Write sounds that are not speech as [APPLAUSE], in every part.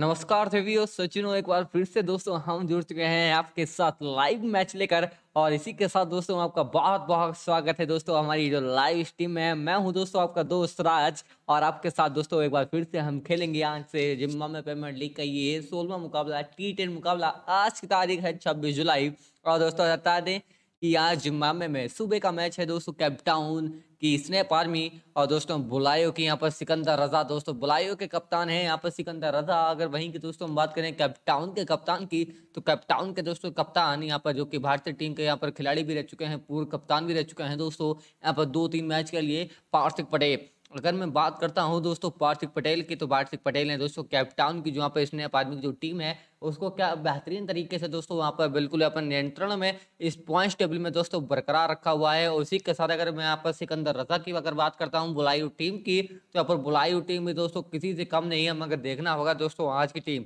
नमस्कार देवियो एक बार फिर से दोस्तों हम जुड़ चुके हैं आपके साथ लाइव मैच लेकर और इसी के साथ दोस्तों आपका बहुत बहुत स्वागत है दोस्तों हमारी जो लाइव स्ट्रीम है मैं हूं दोस्तों आपका दोस्त राज और आपके साथ दोस्तों एक बार फिर से हम खेलेंगे आज से जिम्मा में पेमेंट लीग का ये सोलवा मुकाबला टी टेन मुकाबला आज की तारीख है छब्बीस जुलाई और दोस्तों बता दें कि आज जिम्बाबे में सुबह का मैच है दोस्तों कैप्टाउन की स्नैप आर्मी और दोस्तों बुलायो के यहाँ पर सिकंदर रजा दोस्तों बुलायो के कप्तान है यहाँ पर सिकंदर रजा अगर वहीं की दोस्तों हम बात करें कैप्टाउन के कप्तान की तो कैप्टाउन के दोस्तों कप्तान यहाँ पर जो कि भारतीय टीम के यहाँ पर खिलाड़ी भी रह चुके हैं पूर्व कप्तान भी रह चुके हैं दोस्तों यहाँ पर दो तीन मैच के लिए पार्थिक पटेल अगर मैं बात करता हूँ दोस्तों पार्थिक पटेल की तो पार्थिक पटेल ने दोस्तों कैपटाउन की जहाँ पर स्नेप आदमी की जो टीम है उसको क्या बेहतरीन तरीके से दोस्तों वहाँ पर बिल्कुल अपन नियंत्रण में इस पॉइंट टेबल में दोस्तों बरकरार रखा हुआ है और उसी के साथ अगर मैं यहाँ पर सिकंदर रजा की अगर बात करता हूँ बुलाई टीम की तो यहाँ पर बुलाई टीम भी दोस्तों किसी से कम नहीं है मगर देखना होगा दोस्तों आज की टीम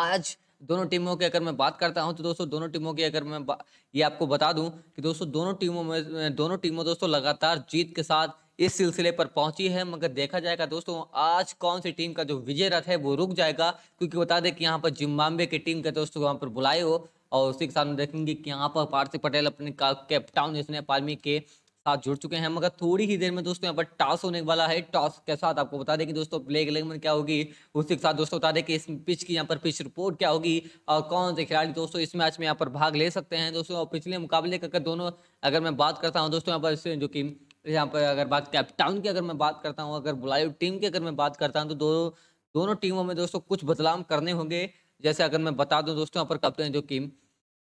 आज दोनों टीमों की अगर मैं बात करता हूं तो दोस्तों दोनों टीमों की अगर मैं ये आपको बता दूं कि दोस्तों दोनों टीमों में दोनों टीमों दोस्तों लगातार जीत के साथ इस सिलसिले पर पहुंची है मगर देखा जाएगा दोस्तों आज कौन सी टीम का जो विजय रथ है वो रुक जाएगा क्योंकि बता दें कि यहाँ पर जिम्बाब्वे की टीम के दोस्तों वहाँ पर बुलाए हो और उसी के साथ देखेंगे कि यहाँ पर पार्थिव पटेल अपने कैप्टाउन इसने पालमी के साथ जुड़ चुके हैं मगर थोड़ी ही देर में दोस्तों यहाँ पर टॉस होने वाला है टॉस के साथ आपको बता दें कि दोस्तों प्ले में क्या होगी उसी के साथ दोस्तों बता दें कि इस पिच की यहाँ पर पिच रिपोर्ट क्या होगी और कौन से खिलाड़ी दोस्तों इस मैच में यहाँ पर भाग ले सकते हैं दोस्तों और पिछले मुकाबले का दोनों अगर मैं बात करता हूँ दोस्तों यहाँ पर जो कि यहाँ पर अगर बात कैप्टाउन की अगर मैं बात करता हूँ अगर बुलाई टीम की अगर मैं बात करता हूँ तो दो दोनों टीमों में दोस्तों कुछ बदलाव करने होंगे जैसे अगर मैं बता दूँ दोस्तों यहाँ पर कप्तान जो टीम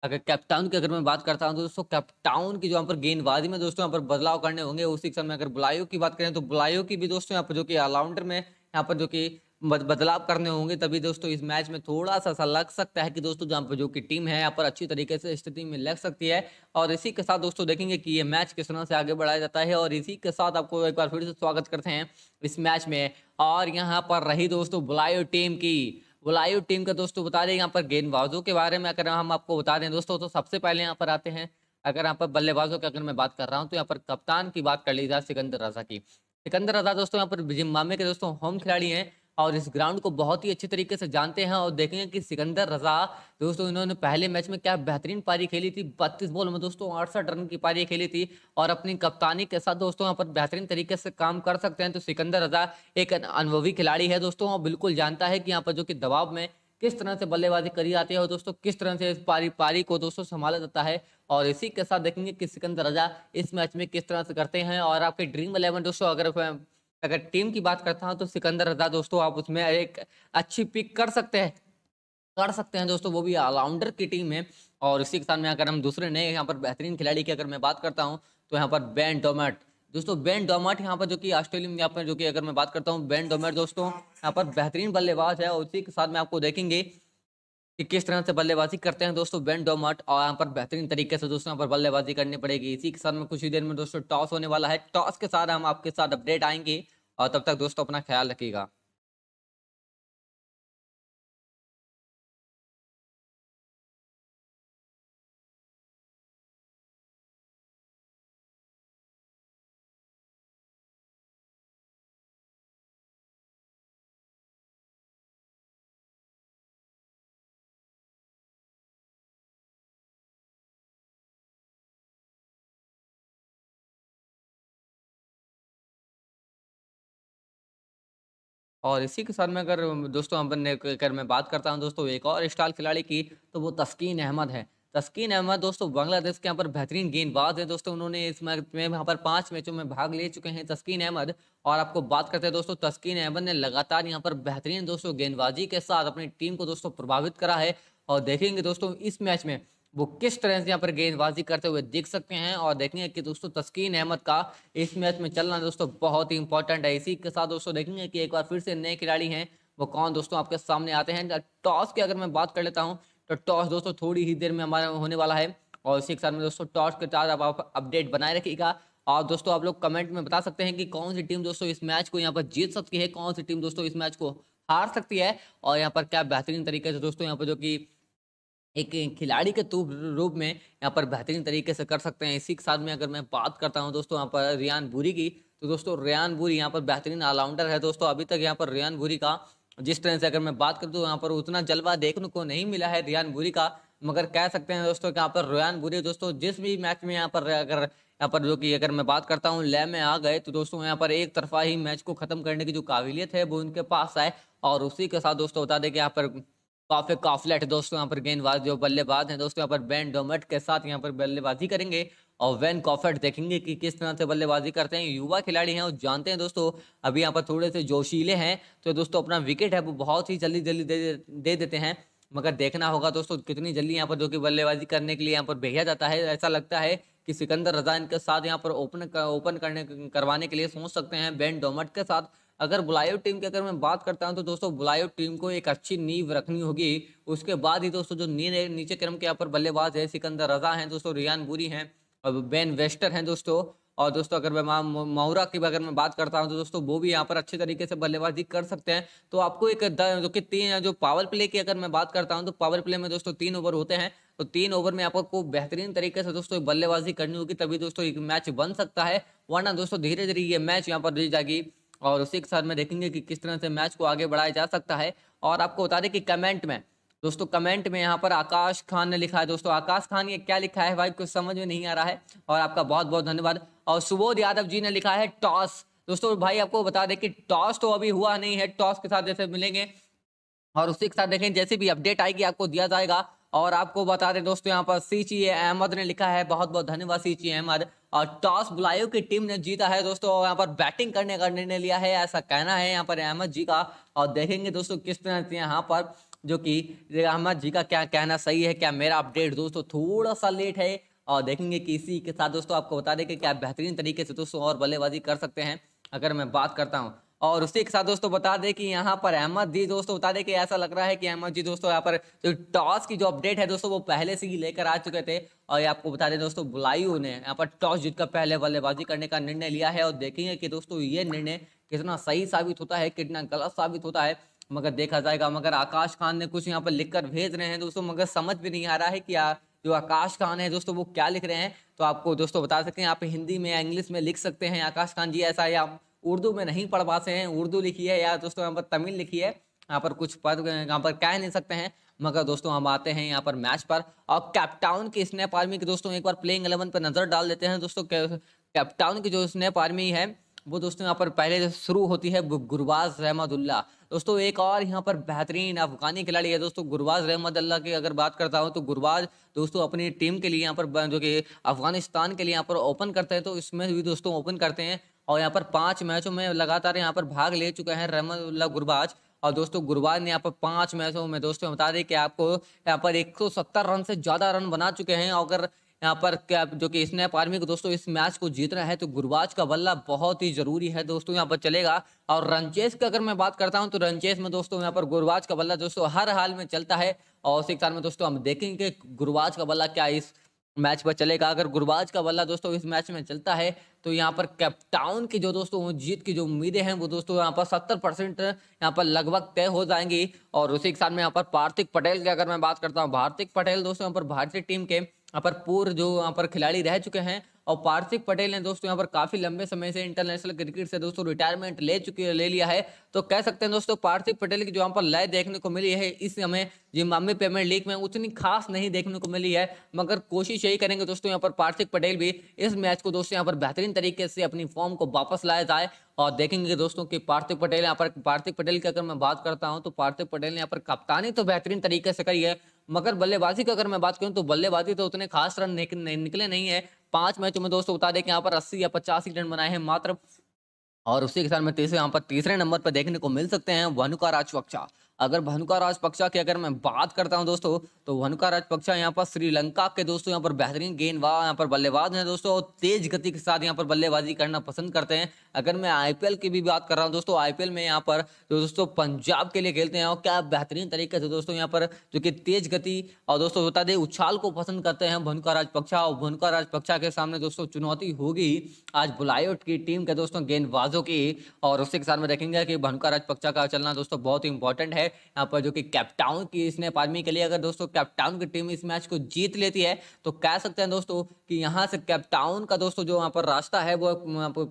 अगर कैप्टाउन की अगर मैं बात करता हूँ तो दोस्तों कैप्टाउन की जो यहाँ पर गेंदबाजी में दोस्तों यहाँ पर बदलाव करने होंगे उसी समय अगर बुलायो की बात करें तो बुलायो की भी दोस्तों यहाँ पर जो कि ऑलराउंडर में यहाँ पर जो कि बदलाव करने होंगे तभी दोस्तों इस मैच में थोड़ा सा ऐसा लग सकता है कि दोस्तों जहाँ पर जो की टीम है यहाँ पर अच्छी तरीके से स्थिति में लग सकती है और इसी के साथ दोस्तों देखेंगे कि ये मैच किस तरह से आगे बढ़ाया जाता है और इसी के साथ आपको एक बार फिर से स्वागत करते हैं इस मैच में और यहाँ पर रही दोस्तों बुलायो टीम की बुलायो टीम का दोस्तों बता दें यहाँ पर गेंदबाजों के बारे में अगर हम आपको बता दें दोस्तों तो सबसे पहले यहाँ पर आते हैं अगर यहाँ पर बल्लेबाजों की अगर मैं बात कर रहा हूँ तो यहाँ पर कप्तान की बात कर ली जाए सिकंदर रजा की सिकंदर रजा दोस्तों यहाँ पर जिम्बामे के दोस्तों होम खिलाड़ी हैं और इस ग्राउंड को बहुत ही अच्छे तरीके से जानते हैं और देखेंगे कि सिकंदर रजा दोस्तों इन्होंने पहले मैच में क्या बेहतरीन पारी खेली थी बत्तीस बॉल में दोस्तों अड़सठ रन की पारी खेली थी और अपनी कप्तानी के साथ दोस्तों यहाँ पर बेहतरीन तरीके से काम कर सकते हैं तो सिकंदर रजा एक अनुभवी खिलाड़ी है दोस्तों और बिल्कुल जानता है कि यहाँ पर जो कि दबाव में किस तरह से बल्लेबाजी करी जाती है और दोस्तों किस तरह से इस पारी पारी को दोस्तों संभाला जाता है और इसी के साथ देखेंगे कि सिकंदर रजा इस मैच में किस तरह से करते हैं और आपके ड्रीम इलेवन दोस्तों अगर अगर टीम की बात करता हूँ तो सिकंदर रजा दोस्तों आप उसमें एक अच्छी पिक कर सकते हैं कर सकते हैं दोस्तों वो भी ऑलराउंडर की टीम है और इसी के साथ में अगर हम दूसरे नए यहाँ पर बेहतरीन खिलाड़ी की अगर मैं बात करता हूँ तो यहाँ पर बैन डोमेट दोस्तों बैन डोमेट यहाँ पर जो कि ऑस्ट्रेलिया में यहाँ पर जो कि अगर मैं बात करता हूँ बैन डोमेट दोस्तों यहाँ पर बेहतरीन बल्लेबाज है और उसी के साथ में आपको देखेंगे कि किस तरह से बल्लेबाजी करते हैं दोस्तों बैन डोमट और यहाँ पर बेहतरीन तरीके से दोस्तों यहाँ पर बल्लेबाजी करनी पड़ेगी इसी के साथ में कुछ ही देर में दोस्तों टॉस होने वाला है टॉस के साथ हम आपके साथ अपडेट आएंगे और तब तक दोस्तों अपना ख्याल रखिएगा और इसी के साथ में अगर दोस्तों अपन अगर मैं बात करता हूँ दोस्तों एक और स्टार खिलाड़ी की तो वो तस्कीन अहमद है तस्कीन अहमद दोस्तों बांग्लादेश के यहाँ पर बेहतरीन गेंदबाज है दोस्तों उन्होंने इस मैच में यहाँ पर पांच मैचों में भाग ले चुके हैं तस्कीन अहमद और आपको बात करते हैं दोस्तों तस्कीन अहमद ने लगातार यहाँ पर बेहतरीन दोस्तों गेंदबाजी के साथ अपनी टीम को दोस्तों प्रभावित करा है और देखेंगे दोस्तों इस मैच में वो किस तरह से यहाँ पर गेंदबाजी करते हुए देख सकते हैं और देखेंगे कि दोस्तों तस्कीन अहमद का इस मैच में चलना दोस्तों बहुत ही इंपॉर्टेंट है इसी के साथ दोस्तों देखेंगे कि एक बार फिर से नए खिलाड़ी हैं वो कौन दोस्तों आपके सामने आते हैं टॉस की अगर मैं बात कर लेता हूँ तो टॉस दोस्तों थोड़ी ही देर में हमारा होने वाला है और इसी के साथ में दोस्तों टॉस के साथ आप अपडेट बनाए रखिएगा और दोस्तों आप लोग कमेंट में बता सकते हैं कि कौन सी टीम दोस्तों इस मैच को यहाँ पर जीत सकती है कौन सी टीम दोस्तों इस मैच को हार सकती है और यहाँ पर क्या बेहतरीन तरीके से दोस्तों यहाँ पर जो कि एक खिलाड़ी के रूप में यहाँ पर बेहतरीन तरीके से कर सकते हैं इसी के साथ में अगर मैं बात करता हूँ दोस्तों यहाँ पर रियान भूरी की तो दोस्तों रियान भूरी यहाँ पर बेहतरीन ऑलराउंडर है दोस्तों अभी तक यहाँ पर रियान भूरी का जिस तरह से अगर मैं बात करूँ तो यहाँ पर उतना जलवा देखने को नहीं मिला है रियान भूरी का मगर कह सकते हैं दोस्तों यहाँ पर रियान बुरी दोस्तों जिस भी मैच में यहाँ पर अगर यहाँ पर जो कि अगर मैं बात करता हूँ लय में आ गए तो दोस्तों यहाँ पर एक तरफा ही मैच को खत्म करने की जो काबिलियत है वो उनके पास आए और उसी के साथ दोस्तों बता दें कि यहाँ पर काफे काफलेट दोस्तों यहाँ पर गेंदबाज जो बल्लेबाज हैं दोस्तों यहाँ पर बैन डोमेट के साथ यहाँ पर बल्लेबाजी करेंगे और वैन कॉफर्ट देखेंगे कि किस तरह से बल्लेबाजी करते हैं युवा खिलाड़ी हैं और जानते हैं दोस्तों अभी यहाँ पर थोड़े से जोशीले हैं तो दोस्तों अपना विकेट है वो बहुत ही जल्दी जल्दी दे, दे देते हैं मगर देखना होगा दोस्तों कितनी जल्दी यहाँ पर जो कि बल्लेबाजी करने के लिए यहाँ पर भेजा जाता है ऐसा लगता है कि सिकंदर रजा इनके साथ यहाँ पर ओपन ओपन करने करवाने के लिए सोच सकते हैं बैन डोमट के साथ अगर बुलायो टीम की अगर मैं बात करता हूँ तो दोस्तों बुलायो टीम को एक अच्छी नींव रखनी होगी उसके बाद ही दोस्तों जो नींद नीचे क्रम के यहाँ पर बल्लेबाज है सिकंदर रजा हैं दोस्तों रियान बुरी हैं और बेन वेस्टर हैं दोस्तों और दोस्तों अगर मैं माहौरा की अगर मैं बात करता हूँ तो दोस्तों वो भी यहाँ पर अच्छे तरीके से बल्लेबाजी कर सकते हैं तो आपको एक जो कि तीन जो पावर प्ले की अगर मैं बात करता हूँ तो पावर प्ले में दोस्तों तीन ओवर होते हैं तो तीन ओवर में आपको बेहतरीन तरीके से दोस्तों बल्लेबाजी करनी होगी तभी दोस्तों एक मैच बन सकता है वरना दोस्तों धीरे धीरे ये मैच यहाँ पर दी जाएगी और उसी के साथ में देखेंगे कि किस तरह से मैच को आगे बढ़ाया जा सकता है और आपको बता दें कि कमेंट में दोस्तों कमेंट में यहाँ पर आकाश खान ने लिखा है दोस्तों आकाश खान ये क्या लिखा है भाई कुछ समझ में नहीं आ रहा है और आपका बहुत बहुत धन्यवाद और सुबोध यादव जी ने लिखा है टॉस दोस्तों भाई आपको बता दें कि टॉस तो अभी हुआ नहीं है टॉस के साथ जैसे मिलेंगे और उसी के साथ देखें जैसे भी अपडेट आएगी आपको दिया जाएगा और आपको बता दें दोस्तों यहाँ पर सी ची अहमद ने लिखा है बहुत बहुत धन्यवाद सी ची अहमद और टॉस बुलायो की टीम ने जीता है दोस्तों यहाँ पर बैटिंग करने का निर्णय लिया है ऐसा कहना है यहाँ पर अहमद जी का और देखेंगे दोस्तों किस तरह से यहाँ पर जो कि अहमद जी का क्या कहना सही है क्या मेरा अपडेट दोस्तों थोड़ा सा लेट है और देखेंगे कि इसी के साथ दोस्तों आपको बता दें कि क्या बेहतरीन तरीके से दोस्तों और बल्लेबाजी कर सकते हैं अगर मैं बात करता हूँ और उसी के साथ दोस्तों बता दें कि यहाँ पर अहमद जी दोस्तों बता दें कि ऐसा लग रहा है कि अहमद जी दोस्तों यहाँ पर जो टॉस की जो अपडेट है दोस्तों वो पहले से ही लेकर आ चुके थे और ये आपको बता दें दोस्तों बुलायू ने यहाँ पर टॉस जीतकर पहले बल्लेबाजी करने का निर्णय लिया है और देखेंगे कि दोस्तों ये निर्णय कितना सही साबित होता है कितना गलत साबित होता है मगर देखा जाएगा मगर आकाश खान ने कुछ यहाँ पर कर भेज रहे हैं दोस्तों मगर समझ भी नहीं आ रहा है कि यार जो आकाश खान है दोस्तों वो क्या लिख रहे हैं तो आपको दोस्तों बता सकते हैं आप हिंदी में या इंग्लिश में लिख सकते हैं आकाश खान जी ऐसा या उर्दू में नहीं पढ़ पाते हैं उर्दू लिखी है या दोस्तों यहाँ पर तमिल लिखी है यहाँ पर कुछ पद यहाँ पर कह नहीं सकते हैं मगर दोस्तों हम आते हैं यहाँ पर मैच पर और कैप्टाउन की स्नैप आर्मी के दोस्तों एक बार प्लेइंग एलेवन पर नज़र डाल देते हैं दोस्तों कैप्टाउन की जो स्नैप आर्मी है वो दोस्तों यहाँ पर पहले शुरू होती है गुरबाज रहमदुल्ला दोस्तों एक और यहाँ पर बेहतरीन अफगानी खिलाड़ी है दोस्तों गुरबाज रहमदुल्ला की अगर बात करता हूँ तो गुरबाज दोस्तों अपनी टीम के लिए यहाँ पर जो कि अफगानिस्तान के लिए यहाँ पर ओपन करते हैं तो इसमें भी दोस्तों ओपन करते हैं और यहाँ पर पाँच मैचों में लगातार यहाँ पर भाग ले चुके हैं रहमतुल्ला गुरबाज और दोस्तों गुरुवार ने यहाँ पर पाँच मैचों में दोस्तों बता दें कि आपको यहाँ पर 170 रन से ज़्यादा रन बना चुके हैं और अगर यहाँ पर क्या जो कि इसने आर्मी को दोस्तों इस मैच को जीतना है तो गुरबाज का बल्ला बहुत ही जरूरी है दोस्तों यहाँ पर चलेगा और रनचेस की अगर मैं बात करता हूँ तो रनचेस में दोस्तों यहाँ पर गुरबाज का बल्ला दोस्तों हर हाल में चलता है और उसी के साथ में दोस्तों हम देखेंगे गुरबाज का बल्ला क्या इस मैच पर चलेगा अगर गुरबाज का बल्ला दोस्तों इस मैच में चलता है तो यहाँ पर कैप्टाउन की जो दोस्तों जीत की जो उम्मीदें हैं वो दोस्तों यहाँ पर सत्तर परसेंट यहाँ पर लगभग तय हो जाएंगी और उसी के साथ में यहाँ पर पार्थिक पटेल की अगर मैं बात करता हूँ भारतिक पटेल दोस्तों यहाँ पर भारतीय टीम के यहाँ पर पूर्व जो यहाँ पर खिलाड़ी रह चुके हैं और पार्थिक पटेल ने दोस्तों यहाँ पर काफी लंबे समय से इंटरनेशनल क्रिकेट से दोस्तों रिटायरमेंट ले चुकी ले लिया है तो कह सकते हैं दोस्तों पार्थिव पटेल की जो यहाँ पर लय देखने को मिली है इस समय जिम्बाब्वे प्रीमियर लीग में उतनी खास नहीं देखने को मिली है मगर कोशिश यही करेंगे दोस्तों यहाँ पर पार्थिव पटेल भी इस मैच को दोस्तों यहाँ पर बेहतरीन तरीके से अपनी फॉर्म को वापस लाया जाए और देखेंगे दोस्तों कि पार्थिव पटेल यहाँ पर पार्थिव पटेल की अगर मैं बात करता हूँ तो पार्थिव पटेल ने यहाँ पर कप्तानी तो बेहतरीन तरीके से करी है मगर बल्लेबाजी की अगर मैं बात करूँ तो बल्लेबाजी तो उतने खास रन निकले नहीं है पांच मैचों में दोस्तों बता दें कि यहाँ पर अस्सी या पचासी रन बनाए हैं मात्र और उसी के साथ में तीसरे यहाँ पर तीसरे नंबर पर देखने को मिल सकते हैं वनुका राजपक्षा अगर भानुका राजपक्षा की अगर मैं बात करता हूँ दोस्तों तो वनुका राजपक्षा यहाँ पर श्रीलंका के दोस्तों यहाँ पर बेहतरीन गेंदबाज यहाँ पर बल्लेबाज हैं दोस्तों और तेज गति के साथ यहाँ पर बल्लेबाजी करना पसंद करते हैं अगर मैं आईपीएल की भी बात कर रहा हूँ दोस्तों आईपीएल में यहाँ पर जो दोस्तों पंजाब के लिए खेलते हैं और क्या बेहतरीन तरीके से दोस्तों यहाँ पर जो कि तेज गति और दोस्तों बता दें उछाल को पसंद करते हैं भनुका राजपक्षा और भनुका राजपक्षा के सामने दोस्तों चुनौती होगी आज बुलायोट की टीम के दोस्तों गेंदबाजों की और उसी के साथ में देखेंगे कि भनुका राजपक्षा का चलना दोस्तों बहुत ही इंपॉर्टेंट है यहाँ पर जो कि कैप्टाउन की इसने आदमी के लिए अगर दोस्तों कैप्टाउन की टीम इस मैच को जीत लेती है तो कह सकते हैं दोस्तों कि यहाँ से कैप्टाउन का दोस्तों जो यहाँ पर रास्ता है वो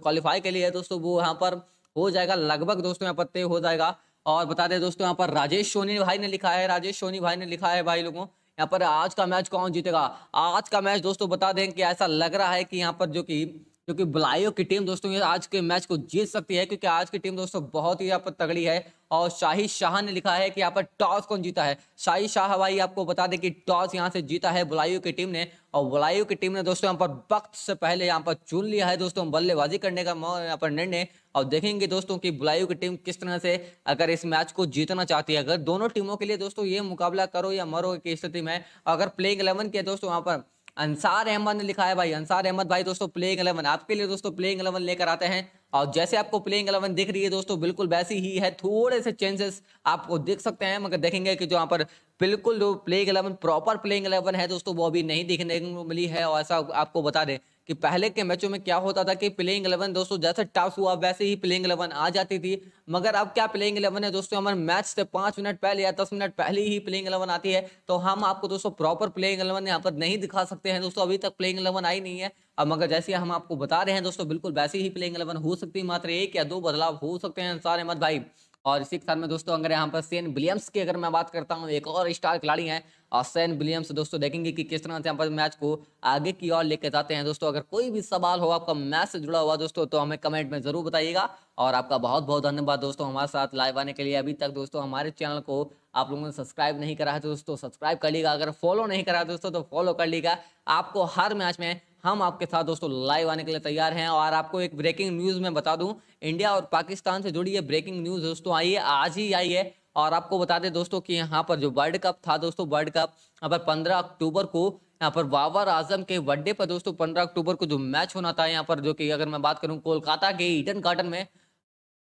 क्वालिफाई के लिए दोस्तों वो यहाँ पर हो जाएगा लगभग दोस्तों यहाँ पर तय हो जाएगा और बता दें दोस्तों यहाँ पर राजेश सोनी भाई ने लिखा है राजेश सोनी भाई ने लिखा है भाई लोगों यहाँ पर आज का मैच कौन जीतेगा आज का मैच दोस्तों बता दें कि ऐसा लग रहा है कि यहाँ पर जो कि क्योंकि बुलायो की टीम दोस्तों ये आज के मैच को जीत सकती है क्योंकि आज की टीम दोस्तों बहुत ही यहाँ पर तगड़ी है और शाही शाह ने लिखा है कि यहाँ पर टॉस कौन जीता है शाही शाह भाई आपको बता दें कि टॉस यहाँ से जीता है बुलायो की टीम ने और बुलायो की टीम ने दोस्तों यहाँ पर वक्त से पहले यहाँ पर चुन लिया है दोस्तों बल्लेबाजी करने का यहाँ पर निर्णय और देखेंगे दोस्तों की बुलायो की टीम किस तरह से अगर इस मैच को जीतना चाहती है अगर दोनों टीमों के लिए दोस्तों ये मुकाबला करो या मरो की स्थिति में अगर प्लेइंग इलेवन के दोस्तों यहाँ पर अंसार अहमद ने लिखा है भाई अंसार अहमद भाई दोस्तों प्लेइंग एलेवन आपके लिए दोस्तों प्लेइंग एलेवन लेकर आते हैं और जैसे आपको प्लेइंग एलेवन दिख रही है दोस्तों बिल्कुल वैसी ही है थोड़े से चेंजेस आपको देख सकते हैं मगर देखेंगे कि जो यहाँ पर बिल्कुल जो playing eleven proper playing eleven है दोस्तों वो अभी नहीं दिखने को मिली है और ऐसा आपको बता दें कि पहले के मैचों में क्या होता था कि प्लेइंग इलेवन दोस्तों जैसे टॉस हुआ वैसे ही प्लेइंग इलेवन आ जाती थी मगर अब क्या प्लेइंग इलेवन है दोस्तों हमारे मैच से पाँच मिनट पहले या दस मिनट पहले ही प्लेइंग इलेवन आती है तो हम आपको दोस्तों प्रॉपर प्लेइंग इलेवन यहाँ पर नहीं दिखा सकते हैं दोस्तों अभी तक प्लेइंग इलेवन आई नहीं है अब मगर जैसे हम आपको बता रहे हैं दोस्तों बिल्कुल वैसे ही प्लेइंग इलेवन हो सकती है मात्र एक या दो बदलाव हो सकते हैं अनुसार अहमद भाई और इसी के साथ में दोस्तों अगर यहाँ पर सेन विलियम्स की अगर मैं बात करता हूँ एक और स्टार खिलाड़ी हैं और सैन विलियम्स दोस्तों देखेंगे कि किस तरह से यहाँ पर मैच को आगे की ओर लेकर जाते हैं दोस्तों अगर कोई भी सवाल हो आपका मैच से जुड़ा हुआ दोस्तों तो हमें कमेंट में जरूर बताइएगा और आपका बहुत बहुत धन्यवाद दोस्तों हमारे साथ लाइव आने के लिए अभी तक दोस्तों हमारे चैनल को आप लोगों ने सब्सक्राइब नहीं करा है दोस्तों सब्सक्राइब कर लीजिएगा अगर फॉलो नहीं करा दोस्तों तो फॉलो कर लीजिएगा आपको हर मैच में हम आपके साथ दोस्तों लाइव आने के लिए तैयार हैं और आपको एक ब्रेकिंग न्यूज़ में बता दूं इंडिया और पाकिस्तान से जुड़ी ये ब्रेकिंग न्यूज़ दोस्तों आई है आज ही आई है और आपको बता दें दोस्तों कि यहाँ पर जो वर्ल्ड कप था दोस्तों वर्ल्ड कप यहाँ पर पंद्रह अक्टूबर को यहाँ पर बाबर आजम के वनडे पर दोस्तों पंद्रह अक्टूबर को जो मैच होना था यहाँ पर जो कि अगर मैं बात करूँ कोलकाता के ईडन गार्डन में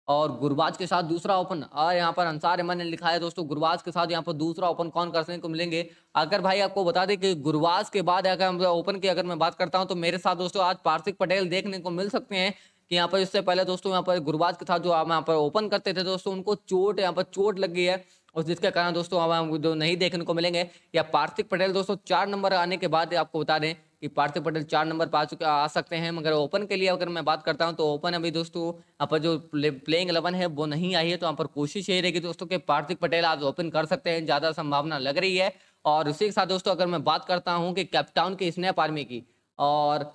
और गुरबाज के साथ दूसरा ओपन और यहाँ पर अंसार अमन ने लिखा है दोस्तों गुरबाज के साथ यहाँ पर दूसरा ओपन कौन करने को मिलेंगे अगर भाई आपको बता दें कि गुरबाज के बाद अगर ओपन की अगर मैं बात करता हूँ तो मेरे साथ दोस्तों आज पार्थिक पटेल देखने को मिल सकते हैं कि यहाँ पर इससे पहले दोस्तों यहाँ पर गुरुबाज था जो आप यहाँ पर ओपन करते थे दोस्तों उनको चोट यहाँ पर चोट लग गई है और जिसके कारण दोस्तों हम जो नहीं देखने को मिलेंगे या पार्थिव पटेल दोस्तों चार नंबर आने के बाद आपको बता दें कि पार्थिव पटेल चार नंबर पा चुके आ सकते हैं मगर ओपन के लिए अगर मैं बात करता हूं तो ओपन अभी दोस्तों यहाँ पर जो प्ले, प्लेइंग एलेवन है वो नहीं आई है तो यहाँ पर कोशिश यही रहेगी दोस्तों कि पार्थिव पटेल आज ओपन कर सकते हैं ज़्यादा संभावना लग रही है और उसी के साथ दोस्तों अगर मैं बात करता हूँ कि कैप्टाउन की स्नैप आर्मी की और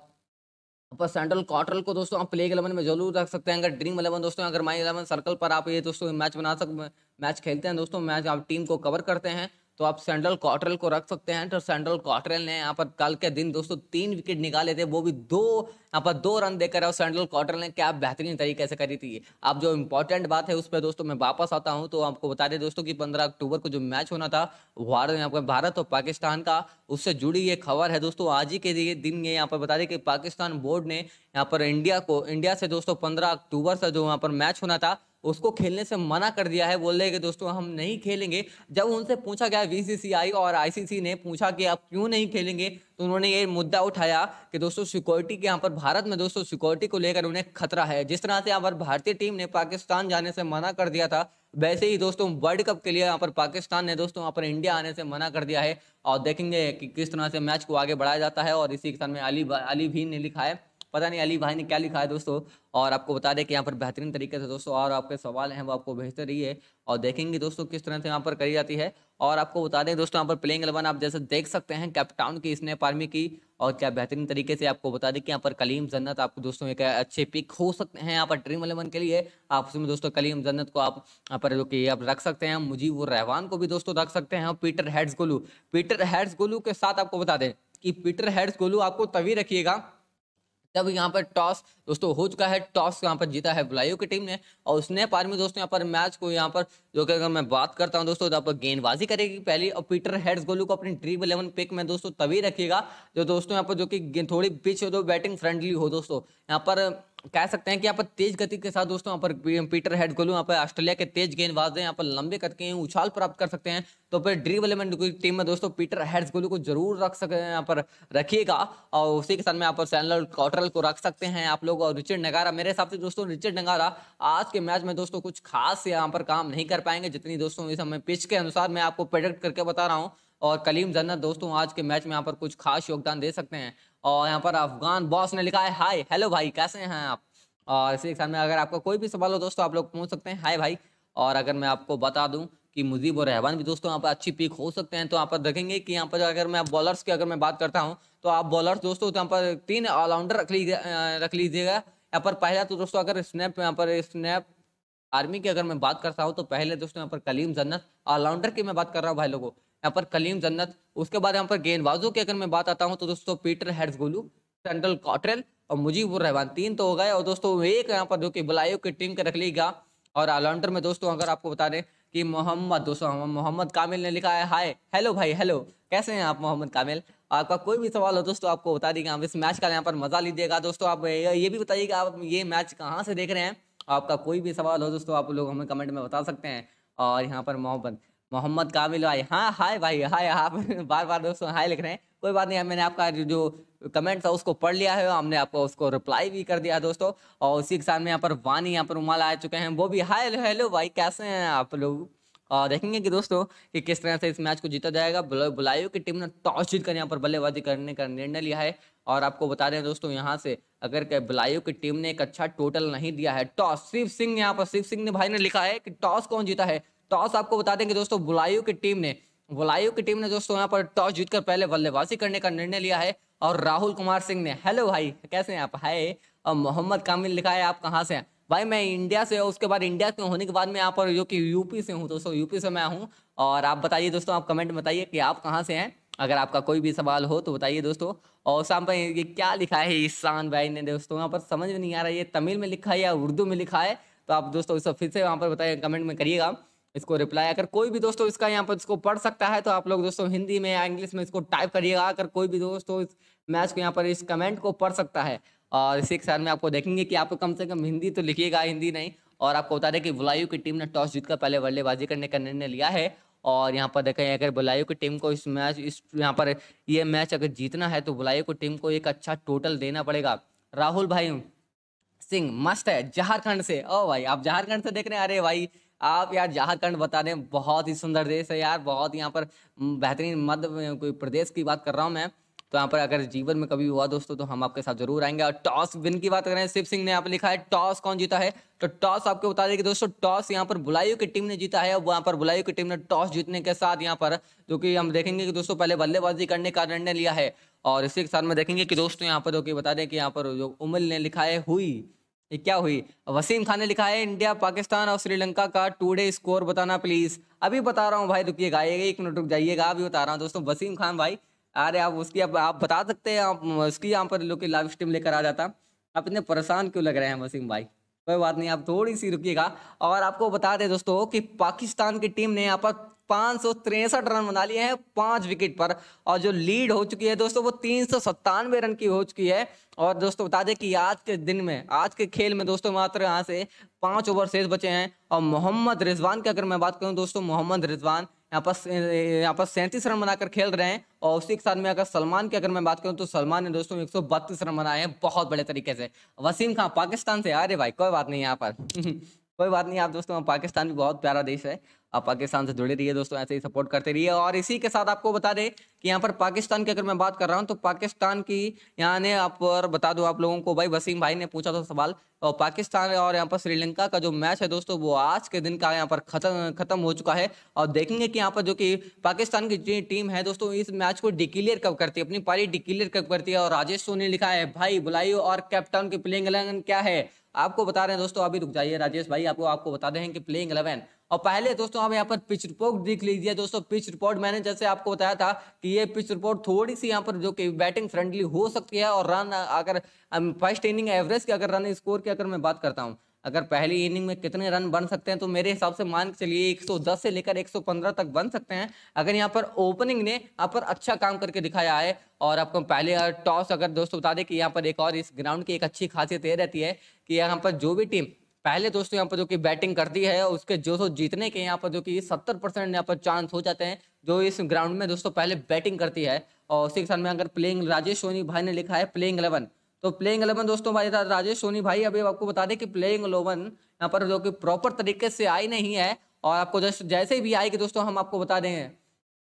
पर सेंट्रल क्वार्टर को दोस्तों आप प्लेग इलेवन में जरूर रख सकते हैं अगर ड्रीम इलेवन दोस्तों अगर माई इलेवन सर्कल पर आप ये दोस्तों मैच बना सक मैच खेलते हैं दोस्तों मैच आप टीम को कवर करते हैं तो आप सेंड्रल कॉटरल को रख सकते हैं तो सेंड्रल कॉटरल ने यहाँ पर कल के दिन दोस्तों तीन विकेट निकाले थे वो भी दो यहाँ पर दो रन देकर और सेंड्रल कॉटरल ने क्या बेहतरीन तरीके से करी थी अब जो इंपॉर्टेंट बात है उस पर दोस्तों मैं वापस आता हूँ तो आपको बता दें दोस्तों कि पंद्रह अक्टूबर को जो मैच होना था भारत यहाँ पर भारत और पाकिस्तान का उससे जुड़ी ये खबर है दोस्तों आज ही के दिन ये यहाँ पर बता दें कि पाकिस्तान बोर्ड ने यहाँ पर इंडिया को इंडिया से दोस्तों पंद्रह अक्टूबर से जो यहाँ पर मैच होना था उसको खेलने से मना कर दिया है बोल रहे कि दोस्तों हम नहीं खेलेंगे जब उनसे पूछा गया बीसीसीआई और आईसीसी ने पूछा कि आप क्यों नहीं खेलेंगे तो उन्होंने ये मुद्दा उठाया कि दोस्तों सिक्योरिटी के यहाँ पर भारत में दोस्तों सिक्योरिटी को लेकर उन्हें खतरा है जिस तरह से यहाँ पर भारतीय टीम ने पाकिस्तान जाने से मना कर दिया था वैसे ही दोस्तों वर्ल्ड कप के लिए यहाँ पर पाकिस्तान ने दोस्तों यहाँ पर इंडिया आने से मना कर दिया है और देखेंगे कि किस तरह से मैच को आगे बढ़ाया जाता है और इसी के साथ में अली अली भी ने लिखा है पता नहीं अली भाई ने क्या लिखा है दोस्तों और आपको बता दें कि यहाँ पर बेहतरीन तरीके से दोस्तों और आपके सवाल हैं वो आपको भेजते रहिए और देखेंगे दोस्तों किस तरह से यहाँ पर करी जाती है और आपको बता दें दोस्तों यहाँ पर प्लेइंग एलेवन आप जैसे देख सकते हैं कैप्टाउन की इसने आर्मी की और क्या बेहतरीन तरीके से आपको बता दें कि यहाँ पर कलीम जन्नत आपको दोस्तों एक अच्छे पिक हो सकते हैं यहाँ पर ड्रीम एलेवन के लिए आप उसमें दोस्तों कलीम जन्नत को आप यहाँ पर जो कि आप रख सकते हैं मुजीब रहवान को भी दोस्तों रख सकते हैं और Peter Hatzoglou Peter Hatzoglou के साथ आपको बता दें कि पीटर हेड्स गोलू आपको तभी रखिएगा जब यहाँ पर टॉस दोस्तों हो चुका है टॉस यहाँ पर जीता है बुलाइयो की टीम ने और उसने पार में दोस्तों यहाँ पर मैच को यहाँ पर जो कि अगर मैं बात करता हूँ दोस्तों तो यहाँ पर गेंदबाजी करेगी पहली और पीटर हेड्स गोलू को अपनी ड्रीम इलेवन पिक में दोस्तों तभी रखेगा जो दोस्तों यहाँ पर जो कि थोड़ी पिच हो तो बैटिंग फ्रेंडली हो दोस्तों यहाँ पर कह सकते हैं कि यहाँ पर तेज गति के साथ दोस्तों यहाँ पर पीटर हेड गोलू यहाँ पर ऑस्ट्रेलिया के तेज गेंदबाज हैं यहाँ पर लंबे कद के उछाल प्राप्त कर सकते हैं तो फिर ड्रीम एलिमेंट की टीम में दोस्तों पीटर हेड्स गोलू को जरूर रख सकते हैं यहाँ पर रखिएगा और उसी के साथ में यहाँ पर सैनल कॉटरल को रख सकते हैं आप लोग और रिचर्ड नगारा मेरे हिसाब से दोस्तों रिचर्ड नगारा आज के मैच में दोस्तों कुछ खास यहाँ पर काम नहीं कर पाएंगे जितनी दोस्तों इस समय पिच के अनुसार मैं आपको प्रोडक्ट करके बता रहा हूँ और कलीम जन्नत दोस्तों आज के मैच में यहाँ पर कुछ खास योगदान दे सकते हैं और यहाँ पर अफगान बॉस ने लिखा है हाय हेलो भाई कैसे हैं आप और इसी के साथ में अगर आपका कोई भी सवाल हो दोस्तों आप लोग पूछ सकते हैं हाय भाई और अगर मैं आपको बता दूं कि मुजीब और रहमान भी दोस्तों यहाँ पर अच्छी पिक हो सकते हैं तो यहाँ पर देखेंगे कि यहाँ पर अगर मैं बॉलर्स की अगर मैं बात करता हूँ तो आप बॉलर्स दोस्तों तो यहाँ पर तीन ऑलराउंडर रख लीजिए रख लीजिएगा यहाँ पर पहला तो दोस्तों अगर स्नैप यहाँ पर स्नैप आर्मी की अगर मैं बात करता हूँ तो पहले दोस्तों यहाँ पर कलीम जन्नत ऑलराउंडर की मैं बात कर रहा हूँ भाई लोगों यहाँ पर कलीम जन्नत उसके बाद यहाँ पर गेंदबाजों की अगर मैं बात आता हूँ तो दोस्तों Peter Hatzoglou Sheldon Cottrell और मुजीबुर रहमान तीन तो हो गए और दोस्तों एक यहाँ पर जो कि बलायो की टीम के रख लीगा और ऑलराउंडर में दोस्तों अगर आपको बता दें कि मोहम्मद दोस्तों मोहम्मद कामिल ने लिखा है हाय हेलो भाई हेलो कैसे हैं आप मोहम्मद कामिल आपका कोई भी सवाल हो दोस्तों आपको बता देंगे आप इस मैच का यहाँ पर मजा लीजिएगा दोस्तों आप ये भी बताइए कि आप ये मैच कहाँ से देख रहे हैं आपका कोई भी सवाल हो दोस्तों आप लोग हमें कमेंट में बता सकते हैं और यहाँ पर मोहम्मद मोहम्मद कामिल भाई हाँ हाय भाई हाय आप [LAUGHS] बार बार दोस्तों हाय लिख रहे हैं कोई बात नहीं मैंने आपका जो कमेंट था उसको पढ़ लिया है हमने आपको उसको रिप्लाई भी कर दिया दोस्तों और उसी के साथ में यहाँ पर वानी यहाँ पर उमाल आ चुके हैं वो भी हाय हेलो भाई कैसे हैं आप लोग और देखेंगे कि दोस्तों कि किस तरह से इस मैच को जीता जाएगा बुलाइयो की टीम ने टॉस जीत कर यहाँ पर बल्लेबाजी करने का निर्णय लिया है और आपको बता दें दोस्तों यहाँ से अगर बुलाइयो की टीम ने एक अच्छा टोटल नहीं दिया है टॉस शिव सिंह यहाँ पर शिव सिंह ने भाई ने लिखा है कि टॉस कौन जीता है टॉस आपको बता देंगे दोस्तों बुलायू की टीम ने बुलायु की टीम ने दोस्तों यहाँ पर टॉस जीतकर पहले बल्लेबाजी करने का निर्णय लिया है और राहुल कुमार सिंह ने हेलो भाई कैसे हैं आप हाय और मोहम्मद कामिल लिखा है आप कहाँ से हैं भाई मैं इंडिया से उसके बाद इंडिया से होने के बाद मैं यहाँ पर जो कि यूपी से हूँ दोस्तों यूपी से मैं हूँ और आप बताइए दोस्तों आप कमेंट बताइए कि आप कहाँ से हैं अगर आपका कोई भी सवाल हो तो बताइए दोस्तों और शाम पर ये क्या लिखा है ईशान भाई ने दोस्तों यहाँ पर समझ में नहीं आ रहा है ये तमिल में लिखा है या उर्दू में लिखा है तो आप दोस्तों इस फिर से वहाँ पर बताइए कमेंट में करिएगा इसको रिप्लाई अगर कोई भी दोस्तों इसका यहाँ पर इसको पढ़ सकता है तो आप लोग दोस्तों हिंदी में या इंग्लिश में इसको टाइप करिएगा अगर कोई भी दोस्तों इस मैच को यहाँ पर इस कमेंट को पढ़ सकता है और इसी के साथ में आपको देखेंगे कि आपको कम से कम हिंदी तो लिखिएगा हिंदी नहीं और आपको बता दें कि बुलायू की टीम ने टॉस जीतकर पहले बल्लेबाजी करने का निर्णय लिया है और यहाँ पर देखें अगर बुलायू की टीम को इस मैच इस यहाँ पर ये मैच अगर जीतना है तो बुलायू की टीम को एक अच्छा टोटल देना पड़ेगा राहुल भाई सिंह मस्त है झारखंड से ओ भाई आप झारखंड से देख रहे हैं अरे भाई आप यार झारखंड बता दें बहुत ही सुंदर देश है यार बहुत यहाँ पर बेहतरीन मध्य कोई प्रदेश की बात कर रहा हूँ मैं तो यहाँ पर अगर जीवन में कभी हुआ दोस्तों तो हम आपके साथ जरूर आएंगे और टॉस विन की बात करें शिव सिंह ने यहाँ पर लिखा है टॉस कौन जीता है तो टॉस आपको बता दें कि दोस्तों टॉस यहाँ पर बुलायू की टीम ने जीता है वहाँ पर बुलायू की टीम ने टॉस जीतने के साथ यहाँ पर जो कि हम देखेंगे कि दोस्तों पहले बल्लेबाजी करने का निर्णय लिया है और इसी के साथ में देखेंगे कि दोस्तों यहाँ पर जो कि बता दें कि यहाँ पर जो उमल ने लिखा है हुई ये क्या हुई वसीम खान ने लिखा है इंडिया पाकिस्तान और श्रीलंका का टू डे स्कोर बताना प्लीज अभी बता रहा हूँ भाई रुकिएगा एक मिनट रुक जाइएगा अभी बता रहा हूँ दोस्तों वसीम खान भाई अरे आप उसकी आप, आप बता सकते हैं आप उसकी यहाँ पर लोग लाइव स्ट्रीम लेकर आ जाता आप इतने परेशान क्यों लग रहे हैं वसीम भाई कोई बात नहीं आप थोड़ी सी रुकिएगा और आपको बता दें दोस्तों कि पाकिस्तान की टीम ने यहाँ पर पाँच सौ तिरसठ रन बना लिए हैं पांच विकेट पर और जो लीड हो चुकी है दोस्तों वो तीन सौ सत्तानवे रन की हो चुकी है और दोस्तों बता दें कि आज के दिन में आज के खेल में दोस्तों मात्र यहाँ से पांच ओवर शेष बचे हैं और मोहम्मद रिजवान की अगर मैं बात करूँ दोस्तों मोहम्मद रिजवान यहाँ पर यहाँ पर सैंतीस रन बनाकर खेल रहे हैं और उसी के साथ में अगर सलमान की अगर मैं बात करूँ तो सलमान ने दोस्तों एक रन बनाए हैं बहुत बड़े तरीके से वसीम खान पाकिस्तान से अरे भाई कोई बात नहीं यहाँ पर [LAUGHS] कोई बात नहीं आप दोस्तों पाकिस्तान भी बहुत प्यारा देश है आप पाकिस्तान से जुड़े रहिए दोस्तों ऐसे ही सपोर्ट करते रहिए और इसी के साथ आपको बता दें कि यहाँ पर पाकिस्तान की अगर मैं बात कर रहा हूँ तो पाकिस्तान की यहाँ ने आप पर बता दूँ आप लोगों को भाई वसीम भाई ने पूछा था सवाल और पाकिस्तान और यहाँ पर श्रीलंका का जो मैच है दोस्तों वो आज के दिन का यहाँ पर खत्म खत्म हो चुका है और देखेंगे कि यहाँ पर जो कि पाकिस्तान की टीम है दोस्तों इस मैच को डिक्लेयर कब करती है अपनी पारी डिक्लेयर कब करती है और राजेश सोनी लिखा है भाई बुलाई और कैप्टन की प्लेइंग इलेवन क्या है आपको बता रहे हैं दोस्तों अभी रुक जाइए राजेश भाई आपको आपको बता दें कि प्लेइंग इलेवन और पहले दोस्तों आप यहाँ पर पिच रिपोर्ट देख लीजिए दोस्तों पिच रिपोर्ट मैंने जैसे आपको बताया था कि ये पिच रिपोर्ट थोड़ी सी यहाँ पर जो कि बैटिंग फ्रेंडली हो सकती है और रन अगर फर्स्ट इनिंग एवरेज की अगर रन स्कोर की अगर मैं बात करता हूँ अगर पहली इनिंग में कितने रन बन सकते हैं तो मेरे हिसाब से मान के चलिए 110 से लेकर 115 तक बन सकते हैं अगर यहाँ पर ओपनिंग ने यहाँ पर अच्छा काम करके दिखाया है और आपको पहले टॉस अगर दोस्तों बता दें कि यहाँ पर एक और इस ग्राउंड की एक अच्छी खासियत ये रहती है कि यहाँ पर जो भी टीम पहले दोस्तों यहाँ पर जो कि बैटिंग करती है उसके जो सो जीतने के यहाँ पर जो कि सत्तर परसेंट यहाँ पर चांस हो जाते हैं जो इस ग्राउंड में दोस्तों पहले बैटिंग करती है और उसी के साथ में अगर प्लेइंग राजेश सोनी भाई ने लिखा है प्लेइंग इलेवन तो प्लेइंग इलेवन दोस्तों भाई राजेश सोनी भाई अभी आपको बता दें कि प्लेइंग इलेवन यहाँ पर जो कि प्रॉपर तरीके से आई नहीं है और आपको जैसे जैसे भी आएगी दोस्तों हम आपको बता देंगे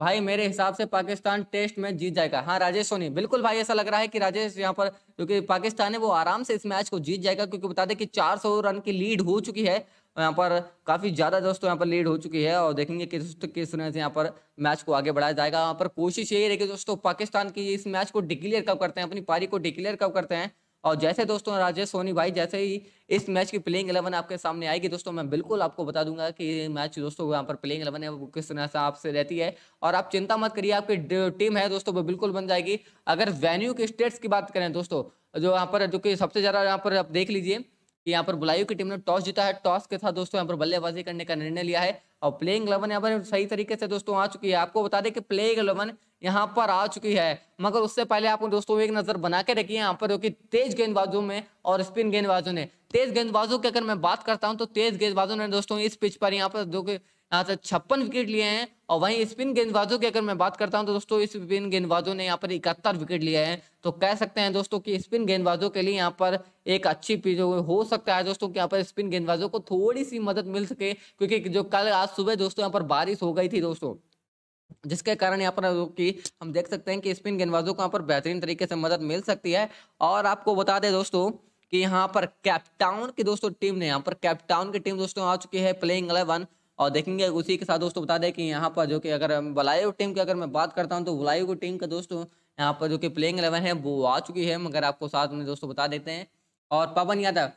भाई मेरे हिसाब से पाकिस्तान टेस्ट में जीत जाएगा हाँ राजेश सोनी बिल्कुल भाई ऐसा लग रहा है कि राजेश यहाँ पर क्योंकि पाकिस्तान है वो आराम से इस मैच को जीत जाएगा क्योंकि बता दें कि 400 रन की लीड हो चुकी है यहाँ पर काफ़ी ज़्यादा दोस्तों यहाँ पर लीड हो चुकी है और देखेंगे कि दोस्तों किस तरह से यहाँ पर मैच को आगे बढ़ाया जाएगा यहाँ पर कोशिश यही रहेगी दोस्तों पाकिस्तान की इस मैच को डिक्लेयर कब करते हैं अपनी पारी को डिक्लेयर कब करते हैं और जैसे दोस्तों राजेश सोनी भाई जैसे ही इस मैच की प्लेइंग इलेवन आपके सामने आएगी दोस्तों मैं बिल्कुल आपको बता दूंगा कि मैच दोस्तों यहाँ पर प्लेइंग इलेवन है वो किस तरह से आपसे रहती है और आप चिंता मत करिए आपकी टीम है दोस्तों वो बिल्कुल बन जाएगी अगर वेन्यू के स्टेट्स की बात करें दोस्तों जो यहाँ पर जो कि सबसे ज़्यादा यहाँ पर आप देख लीजिए कि यहाँ पर बुलायू की टीम ने टॉस जीता है टॉस के साथ दोस्तों यहाँ पर बल्लेबाजी करने का निर्णय लिया है और प्लेइंग इलेवन यहाँ पर सही तरीके से दोस्तों आ चुकी है आपको बता दें कि प्लेइंग इलेवन यहाँ पर आ चुकी है मगर उससे पहले आपको दोस्तों एक नजर बना के रखिए यहाँ पर जो कि तेज गेंदबाजों में और स्पिन गेंदबाजों ने तेज गेंदबाजों की अगर मैं बात करता हूँ तो तेज गेंदबाजों ने दोस्तों इस पिच पर यहाँ पर जो की यहाँ से छप्पन विकेट लिए हैं और वहीं स्पिन गेंदबाजों की अगर मैं बात करता हूँ तो दोस्तों स्पिन गेंदबाजों ने यहाँ पर इकहत्तर विकेट लिए हैं तो कह सकते हैं दोस्तों कि स्पिन गेंदबाजों के लिए यहाँ पर एक अच्छी पीज हो सकता है दोस्तों कि यहाँ पर स्पिन गेंदबाजों को थोड़ी सी मदद मिल सके क्योंकि जो कल आज सुबह दोस्तों यहाँ पर बारिश हो गई थी दोस्तों जिसके कारण यहाँ पर कि हम देख सकते हैं कि स्पिन गेंदबाजों को यहाँ पर बेहतरीन तरीके से मदद मिल सकती है और आपको बता दें दोस्तों कि यहाँ पर कैप्टाउन की दोस्तों टीम ने यहाँ पर कैप्टाउन की टीम दोस्तों आ चुकी है प्लेइंग अलेवन और देखेंगे उसी के साथ दोस्तों बता दें कि यहाँ पर जो कि अगर बलायु टीम की अगर मैं बात करता हूँ तो बलायु की टीम का दोस्तों यहाँ पर जो कि प्लेइंग एलेवन है वो आ चुकी है मगर आपको साथ में दोस्तों बता देते हैं और पवन यादव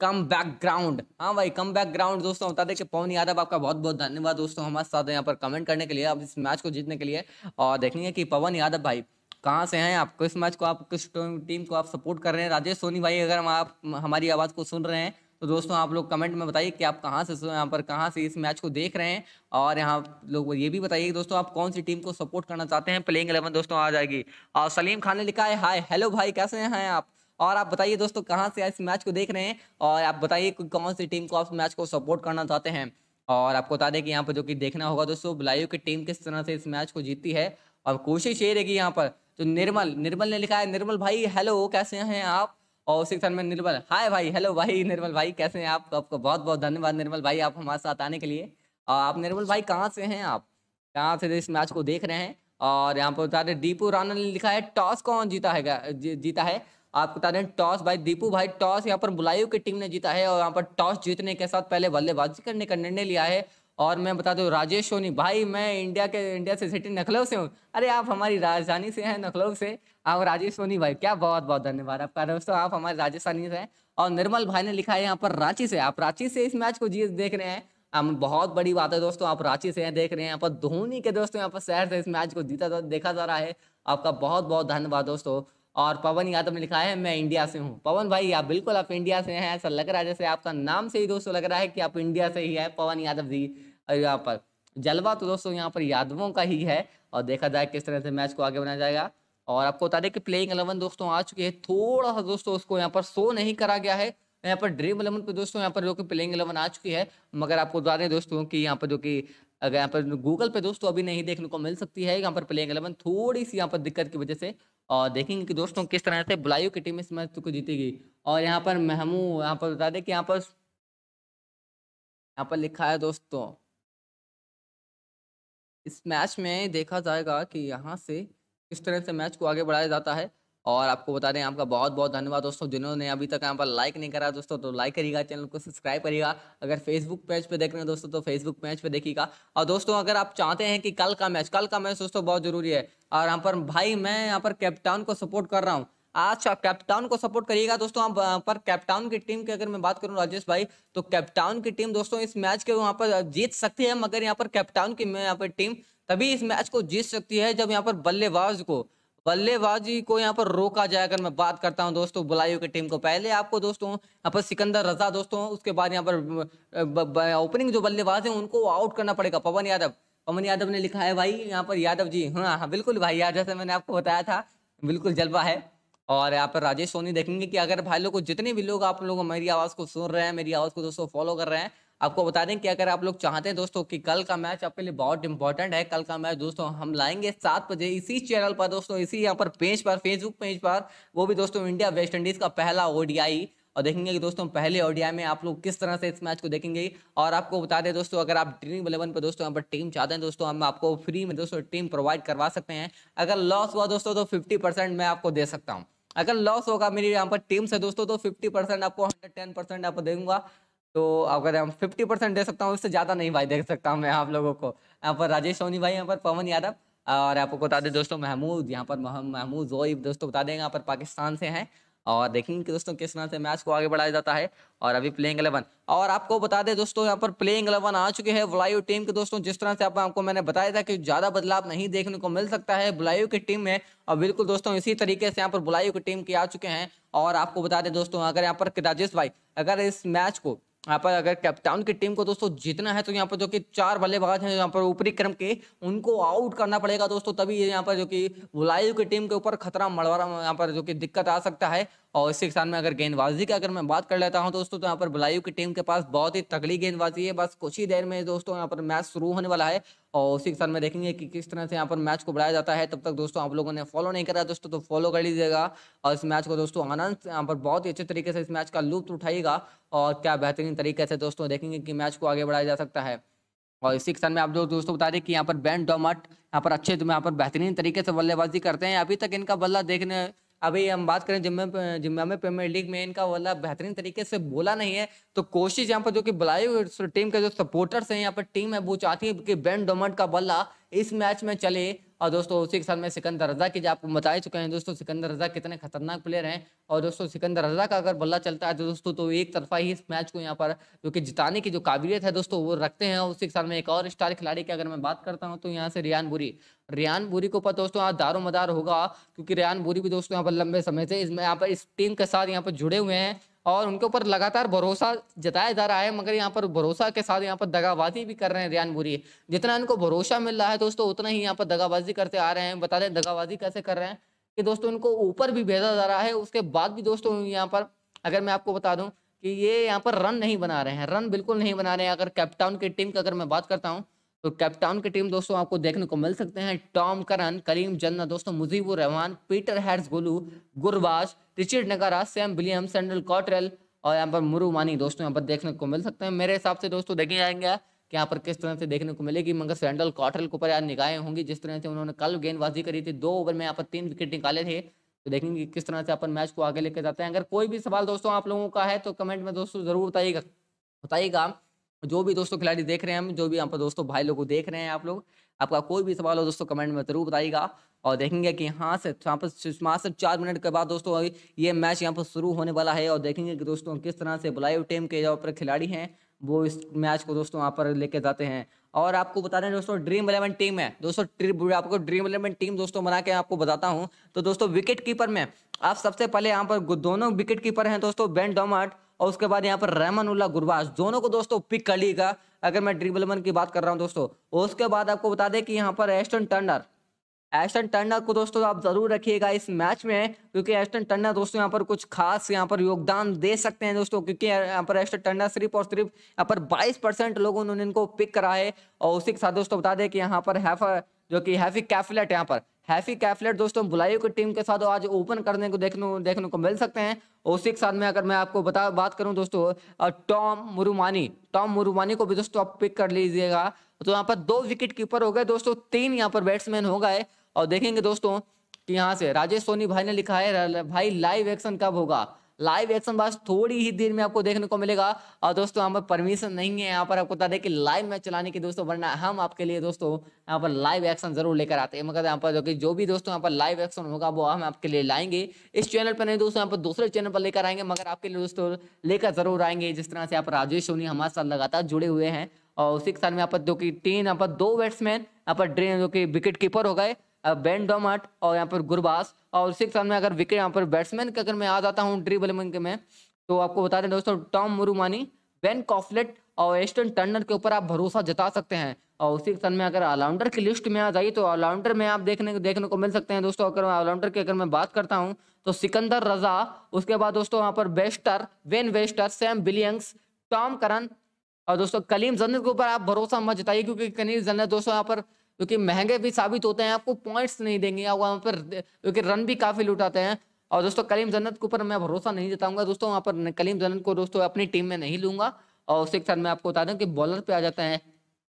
कम बैकग्राउंड हाँ भाई कम बैकग्राउंड दोस्तों बता दें कि पवन यादव आपका बहुत बहुत धन्यवाद दोस्तों हमारे साथ यहाँ पर कमेंट करने के लिए आप इस मैच को जीतने के लिए और देखेंगे कि पवन यादव भाई कहाँ से हैं आप किस मैच को आप किस टीम को आप सपोर्ट कर रहे हैं राजेश सोनी भाई अगर हम आप हमारी आवाज़ को सुन रहे हैं तो दोस्तों आप लोग कमेंट में बताइए कि आप कहाँ से यहाँ पर कहाँ से इस मैच को देख रहे हैं और यहाँ लोग ये भी बताइए दोस्तों आप कौन सी टीम को सपोर्ट करना चाहते हैं प्लेइंग एलेवन दोस्तों आ जाएगी और सलीम खान ने लिखा है हाय हेलो भाई कैसे हैं आप और आप बताइए दोस्तों कहाँ से इस मैच को देख रहे हैं और आप बताइए कौन सी टीम को आप मैच को सपोर्ट करना चाहते हैं और आपको बता दें कि यहाँ पर जो कि देखना होगा दोस्तों बलायु की टीम किस तरह से इस मैच को जीती है और कोशिश ये रहेगी यहाँ पर तो निर्मल निर्मल ने लिखा है निर्मल भाई हेलो कैसे हैं आप और उसी के साथ निर्मल हाय भाई हेलो भाई निर्मल भाई कैसे हैं आप आपका बहुत बहुत धन्यवाद निर्मल भाई आप हमारे साथ आने के लिए आप निर्मल भाई कहाँ से हैं आप कहाँ से इस मैच को देख रहे हैं और यहाँ पर बता रहे दीपू राना ने लिखा है टॉस कौन जीता है जी, जीता है आपको बता रहे हैं टॉस भाई दीपू भाई टॉस यहाँ पर बुलायू की टीम ने जीता है और यहाँ पर टॉस जीतने के साथ पहले बल्लेबाजी करने का निर्णय लिया है और मैं बता दूँ राजेश सोनी भाई मैं इंडिया के इंडिया से सिटी नखलव से हूँ अरे आप हमारी राजधानी से हैं नखलव से आप सोनी भाई क्या बहुत बहुत धन्यवाद आपका दोस्तों आप हमारे राजस्थानी से हैं और निर्मल भाई ने लिखा है यहाँ पर रांची से आप रांची से इस मैच को जीत देख रहे हैं हम बहुत बड़ी बात है दोस्तों आप रांची से हैं देख रहे हैं यहाँ पर धोनी के दोस्तों यहाँ पर शहर से इस मैच को जीता जा, देखा जा रहा है आपका बहुत बहुत धन्यवाद दोस्तों और पवन यादव ने लिखा है मैं इंडिया से हूँ पवन भाई आप बिल्कुल आप इंडिया से हैं ऐसा लग रहा है जैसे आपका नाम से ही दोस्तों लग रहा है कि आप इंडिया से ही है पवन यादव जी यहाँ पर जलवा तो दोस्तों यहाँ पर यादवों का ही है और देखा जाए किस तरह से मैच को आगे बनाया जाएगा और आपको बता दें कि प्लेइंग एलेवन दोस्तों आ चुकी है थोड़ा सा दोस्तों उसको यहाँ पर शो नहीं करा गया है यहाँ पर ड्रीम इलेवन पे दोस्तों यहाँ पर जो कि प्लेइंग एलेवन आ चुकी है मगर आपको बता दें दोस्तों कि यहाँ पर जो कि अगर यहाँ पर गूगल पे दोस्तों अभी नहीं देखने को मिल सकती है यहाँ पर प्लेइंग इलेवन थोड़ी सी यहाँ पर दिक्कत की वजह से और देखेंगे कि दोस्तों किस तरह से बुलाइयो की टीम इस मैच को जीतेगी और यहाँ पर महमू यहाँ पर बता दें कि यहाँ पर यहाँ पर लिखा है दोस्तों इस मैच में देखा जाएगा कि यहाँ से किस तरह से मैच को आगे बढ़ाया जाता है और आपको बता दें आपका बहुत बहुत धन्यवाद दोस्तों जिन्होंने अभी तक यहाँ पर लाइक नहीं करा दोस्तों तो लाइक करिएगा चैनल को सब्सक्राइब करिएगा अगर फेसबुक पेज पे देख रहे हैं दोस्तों तो फेसबुक पेज पे देखिएगा और दोस्तों अगर आप चाहते हैं कि कल का मैच कल का मैच दोस्तों बहुत जरूरी है और यहाँ पर भाई मैं यहाँ पर कैप्टाउन को सपोर्ट कर रहा हूँ आज कैप्टाउन को सपोर्ट करिएगा दोस्तों आप पर कैप्टाउन की टीम की अगर मैं बात करूँ राजेश भाई तो कैप्टाउन की टीम दोस्तों इस मैच के वहां पर जीत सकती है मगर यहाँ पर कैप्टाउन की यहाँ पर टीम तभी इस मैच को जीत सकती है जब यहाँ पर बल्लेबाज को बल्लेबाजी को यहाँ पर रोका जाए अगर मैं बात करता हूँ दोस्तों बुलाइयों की टीम को पहले आपको दोस्तों यहाँ पर सिकंदर रजा दोस्तों उसके बाद यहाँ पर ओपनिंग जो बल्लेबाज है उनको आउट करना पड़ेगा पवन यादव पवन यादव ने लिखा है भाई यहाँ पर यादव जी हाँ हाँ बिल्कुल भाई यादव जैसे मैंने आपको बताया था बिल्कुल जलवा है और यहाँ पर राजेश सोनी देखेंगे कि अगर भाई लोग जितने भी लोग आप लोग मेरी आवाज़ को सुन रहे हैं मेरी आवाज़ को दोस्तों फॉलो कर रहे हैं आपको बता दें कि अगर आप लोग चाहते हैं दोस्तों कि कल का मैच आपके लिए बहुत इंपॉर्टेंट है कल का मैच दोस्तों हम लाएंगे सात बजे इसी चैनल पर दोस्तों इसी यहाँ पर पेज पर फेसबुक पेज पर वो भी दोस्तों इंडिया वेस्ट इंडीज का पहला ओडीआई और देखेंगे कि दोस्तों पहले ओडीआई में आप लोग किस तरह से इस मैच को देखेंगे और आपको बता दें दोस्तों अगर आप ड्रीम इलेवन पर दोस्तों यहाँ पर टीम चाहते हैं दोस्तों हम आपको फ्री में दोस्तों टीम प्रोवाइड करवा सकते हैं अगर लॉस हुआ दोस्तों तो फिफ्टी परसेंट मैं आपको दे सकता हूँ अगर लॉस होगा मेरी यहाँ पर टीम से दोस्तों तो फिफ्टी परसेंट आपको हंड्रेड टेन परसेंट आपको देगा तो अगर हम फिफ्टी परसेंट दे सकता हूँ उससे ज़्यादा नहीं भाई दे सकता हूँ मैं आप लोगों को यहाँ पर राजेश सोनी भाई यहाँ पर पवन यादव और आपको बता दें दोस्तों महमूद यहाँ पर महमूद जोईब दोस्तों बता देंगे यहाँ पर पाकिस्तान से हैं और देखेंगे कि दोस्तों किस तरह से मैच को आगे बढ़ाया जाता है और अभी प्लेइंग एलेवन और आपको बता दें दोस्तों यहाँ पर प्लेइंग एलेवन आ चुके हैं बुलायु टीम के दोस्तों जिस तरह से आप, आपको मैंने बताया था कि ज़्यादा बदलाव नहीं देखने को मिल सकता है बुलायू की टीम में और बिल्कुल दोस्तों इसी तरीके से यहाँ पर बुलायू की टीम के आ चुके हैं और आपको बता दें दोस्तों अगर यहाँ पर राजेश भाई अगर इस मैच को यहाँ पर अगर कैप्टाउन की टीम को दोस्तों जीतना है तो यहाँ पर जो कि चार बल्लेबाज हैं यहाँ पर ऊपरी क्रम के उनको आउट करना पड़ेगा दोस्तों तभी यहाँ पर जो कि वुलायु की टीम के ऊपर खतरा मड़वारा यहाँ पर जो कि दिक्कत आ सकता है और इसके साथ में अगर गेंदबाजी की अगर मैं बात कर लेता हूँ दोस्तों तो यहाँ पर बुलायू की टीम के पास बहुत ही तगड़ी गेंदबाजी है बस कुछ ही देर में दोस्तों यहाँ पर मैच शुरू होने वाला है और उसी के साथ में देखेंगे कि किस तरह से यहाँ पर मैच को बढ़ाया जाता है तब तक दोस्तों आप लोगों ने फॉलो नहीं करा दोस्तों तो फॉलो कर लीजिएगा और इस मैच को दोस्तों आनंद यहाँ पर बहुत ही अच्छे तरीके से इस मैच का लुप्त उठाएगा और क्या बेहतरीन तरीके से दोस्तों देखेंगे कि मैच को आगे बढ़ाया जा सकता है और इसी के साथ में आप लोग दोस्तों बता दें कि यहाँ पर बैन डोमट यहाँ पर अच्छे तो यहाँ पर बेहतरीन तरीके से बल्लेबाजी करते हैं अभी तक इनका बल्ला देखने अभी हम बात करें जिम्मे जिम्मे प्रीमियर लीग में इनका वाला बेहतरीन तरीके से बोला नहीं है तो कोशिश यहाँ पर जो कि बुलाई टीम के जो सपोर्टर्स हैं यहाँ पर टीम है वो चाहती है कि बेन डोमट का बल्ला इस मैच में चले और दोस्तों उसी के साथ में सिकंदर रजा की आपको बता ही चुके हैं दोस्तों सिकंदर रजा कितने खतरनाक प्लेयर हैं और दोस्तों सिकंदर रजा का अगर बल्ला चलता है तो दोस्तों तो एक तरफा ही इस मैच को यहाँ पर जो कि जिताने की जो काबिलियत है दोस्तों वो रखते हैं उसी के साथ में एक और स्टार खिलाड़ी की अगर मैं बात करता हूँ तो यहाँ से रियान बुरी रियान बुरी के ऊपर दोस्तों यहाँ दारो मदार होगा क्योंकि रियान बुरी भी दोस्तों यहाँ पर लंबे समय से इस यहाँ पर इस टीम के साथ यहाँ पर जुड़े हुए हैं और उनके ऊपर लगातार भरोसा जताया जा रहा है मगर यहाँ पर भरोसा के साथ यहाँ पर दगाबाजी भी कर रहे हैं रियान बुरी जितना इनको भरोसा मिल रहा है दोस्तों उतना ही यहाँ पर दगाबाजी करते आ रहे हैं बता दें दगाबाजी कैसे कर रहे हैं कि दोस्तों इनको ऊपर भी भेजा जा रहा है उसके बाद भी दोस्तों यहाँ पर अगर मैं आपको बता दूँ कि ये यहाँ पर रन नहीं बना रहे हैं रन बिल्कुल नहीं बना रहे हैं अगर कैप्टाउन की टीम की अगर मैं बात करता हूँ तो कैप्टाउन की टीम दोस्तों आपको देखने को मिल सकते हैं टॉम करन करीम जन्ना दोस्तों Mujeebur Rahman Peter Hatzoglou Gurbaz Richard Ngarava Sam William Sheldon Cottrell और यहाँ पर मुरु मानी दोस्तों यहाँ पर देखने को मिल सकते हैं मेरे हिसाब से दोस्तों देखे जाएंगे कि यहाँ पर किस तरह से देखने को मिलेगी मगर सेंडल कॉटरल के ऊपर यार निगाहें होंगी जिस तरह से उन्होंने कल गेंदबाजी करी थी दो ओवर में यहाँ पर तीन विकेट निकाले थे तो देखेंगे किस तरह से अपन मैच को आगे लेके जाते हैं अगर कोई भी सवाल दोस्तों आप लोगों का है तो कमेंट में दोस्तों जरूर बताइएगा बताइएगा तो जो भी दोस्तों खिलाड़ी देख रहे हैं हम जो भी यहाँ पर दोस्तों भाई लोग देख रहे हैं आप लोग आपका कोई भी सवाल हो दोस्तों कमेंट में जरूर बताइएगा और देखेंगे कि यहाँ से यहाँ पर वहाँ से चार मिनट के बाद दोस्तों ये मैच यहाँ पर शुरू होने वाला है और देखेंगे कि दोस्तों किस तरह से बुलाई टीम के यहाँ पर खिलाड़ी हैं वो इस मैच को दोस्तों यहाँ पर लेके जाते हैं और आपको बता दें दोस्तों ड्रीम इलेवन टीम है दोस्तों आपको ड्रीम इलेवन टीम दोस्तों बना के आपको बताता हूँ तो दोस्तों विकेट कीपर में आप सबसे पहले यहाँ पर दोनों विकेट कीपर हैं दोस्तों बेन डोमार्ट और उसके बाद यहाँ पर उल्ला गुरबाज दोनों को दोस्तों पिक कर लीजिएगा अगर मैं ड्रिबल वन की बात कर रहा हूँ दोस्तों उसके बाद आपको बता दें कि यहाँ पर एस्टन टर्नर एस्टन टर्नर को दोस्तों आप जरूर रखिएगा इस मैच में क्योंकि एस्टन टर्नर दोस्तों यहाँ पर कुछ खास यहाँ पर योगदान दे सकते हैं दोस्तों क्योंकि यहाँ पर एस्टन टर्नर सिर्फ और सिर्फ यहाँ पर 22 परसेंट लोगों ने इनको पिक करा है और उसी के साथ दोस्तों बता दें कि यहाँ पर हैफर जो कि हैफी कैफलेट यहाँ पर हैफी कैफलेट दोस्तों बुलाई की टीम के साथ आज ओपन करने को देखने देखने को मिल सकते हैं और उसी के साथ में अगर मैं आपको बता बात करूं दोस्तों टॉम मुरुमानी टॉम मुरुमानी को भी दोस्तों आप पिक कर लीजिएगा तो यहाँ पर दो विकेट कीपर हो गए दोस्तों तीन यहाँ पर बैट्समैन हो गए और देखेंगे दोस्तों कि यहाँ से राजेश सोनी भाई ने लिखा है भाई लाइव एक्शन कब होगा लाइव एक्शन बस थोड़ी ही देर में आपको देखने को मिलेगा और दोस्तों यहाँ पर परमिशन नहीं है यहाँ पर आपको बता दें कि लाइव मैच चलाने की दोस्तों वरना हम आपके लिए दोस्तों यहाँ पर लाइव एक्शन जरूर लेकर आते हैं मगर यहाँ पर जो कि जो भी दोस्तों यहाँ पर लाइव एक्शन होगा वो हम आपके लिए लाएंगे इस चैनल पर नहीं दोस्तों यहाँ पर दूसरे चैनल पर लेकर आएंगे मगर आपके लिए दोस्तों लेकर जरूर आएंगे जिस तरह से आप राजेश सोनी हमारे साथ लगातार जुड़े हुए हैं और उसी के साथ में यहाँ पर जो कि तीन यहाँ पर दो बैट्समैन यहाँ पर ड्रेन जो कि विकेट कीपर हो गए बेन डोमट और यहाँ पर गुरबास और उसी के साथ में अगर विकेट यहाँ पर बैट्समैन के अगर मैं आ जाता हूँ ड्रीबलिंग के में तो आपको बता दें दोस्तों टॉम मुरुमानी बेन कॉफलेट और एस्टन टर्नर के ऊपर आप भरोसा जता सकते हैं और उसी के साथ में अगर ऑलराउंडर की लिस्ट में आ जाइए तो ऑलराउंडर में आप देखने देखने को मिल सकते हैं दोस्तों अगर मैं ऑलराउंडर की अगर मैं बात करता हूँ तो सिकंदर रजा उसके बाद दोस्तों यहाँ पर बेस्टर वेन वेस्टर सैम बिलियंग्स टॉम करन और दोस्तों कलीम जन्नत के ऊपर आप भरोसा मत जताइए क्योंकि कलीम जन्नत दोस्तों यहाँ पर क्योंकि महंगे भी साबित होते हैं आपको पॉइंट्स नहीं देंगे आप वहाँ पर क्योंकि रन भी काफ़ी लुटाते हैं और दोस्तों कलीम जन्नत के ऊपर मैं भरोसा नहीं जताऊंगा दोस्तों वहाँ पर कलीम जन्नत को दोस्तों अपनी टीम में नहीं लूंगा और उसके साथ मैं आपको बता दूँ कि बॉलर पर आ जाते हैं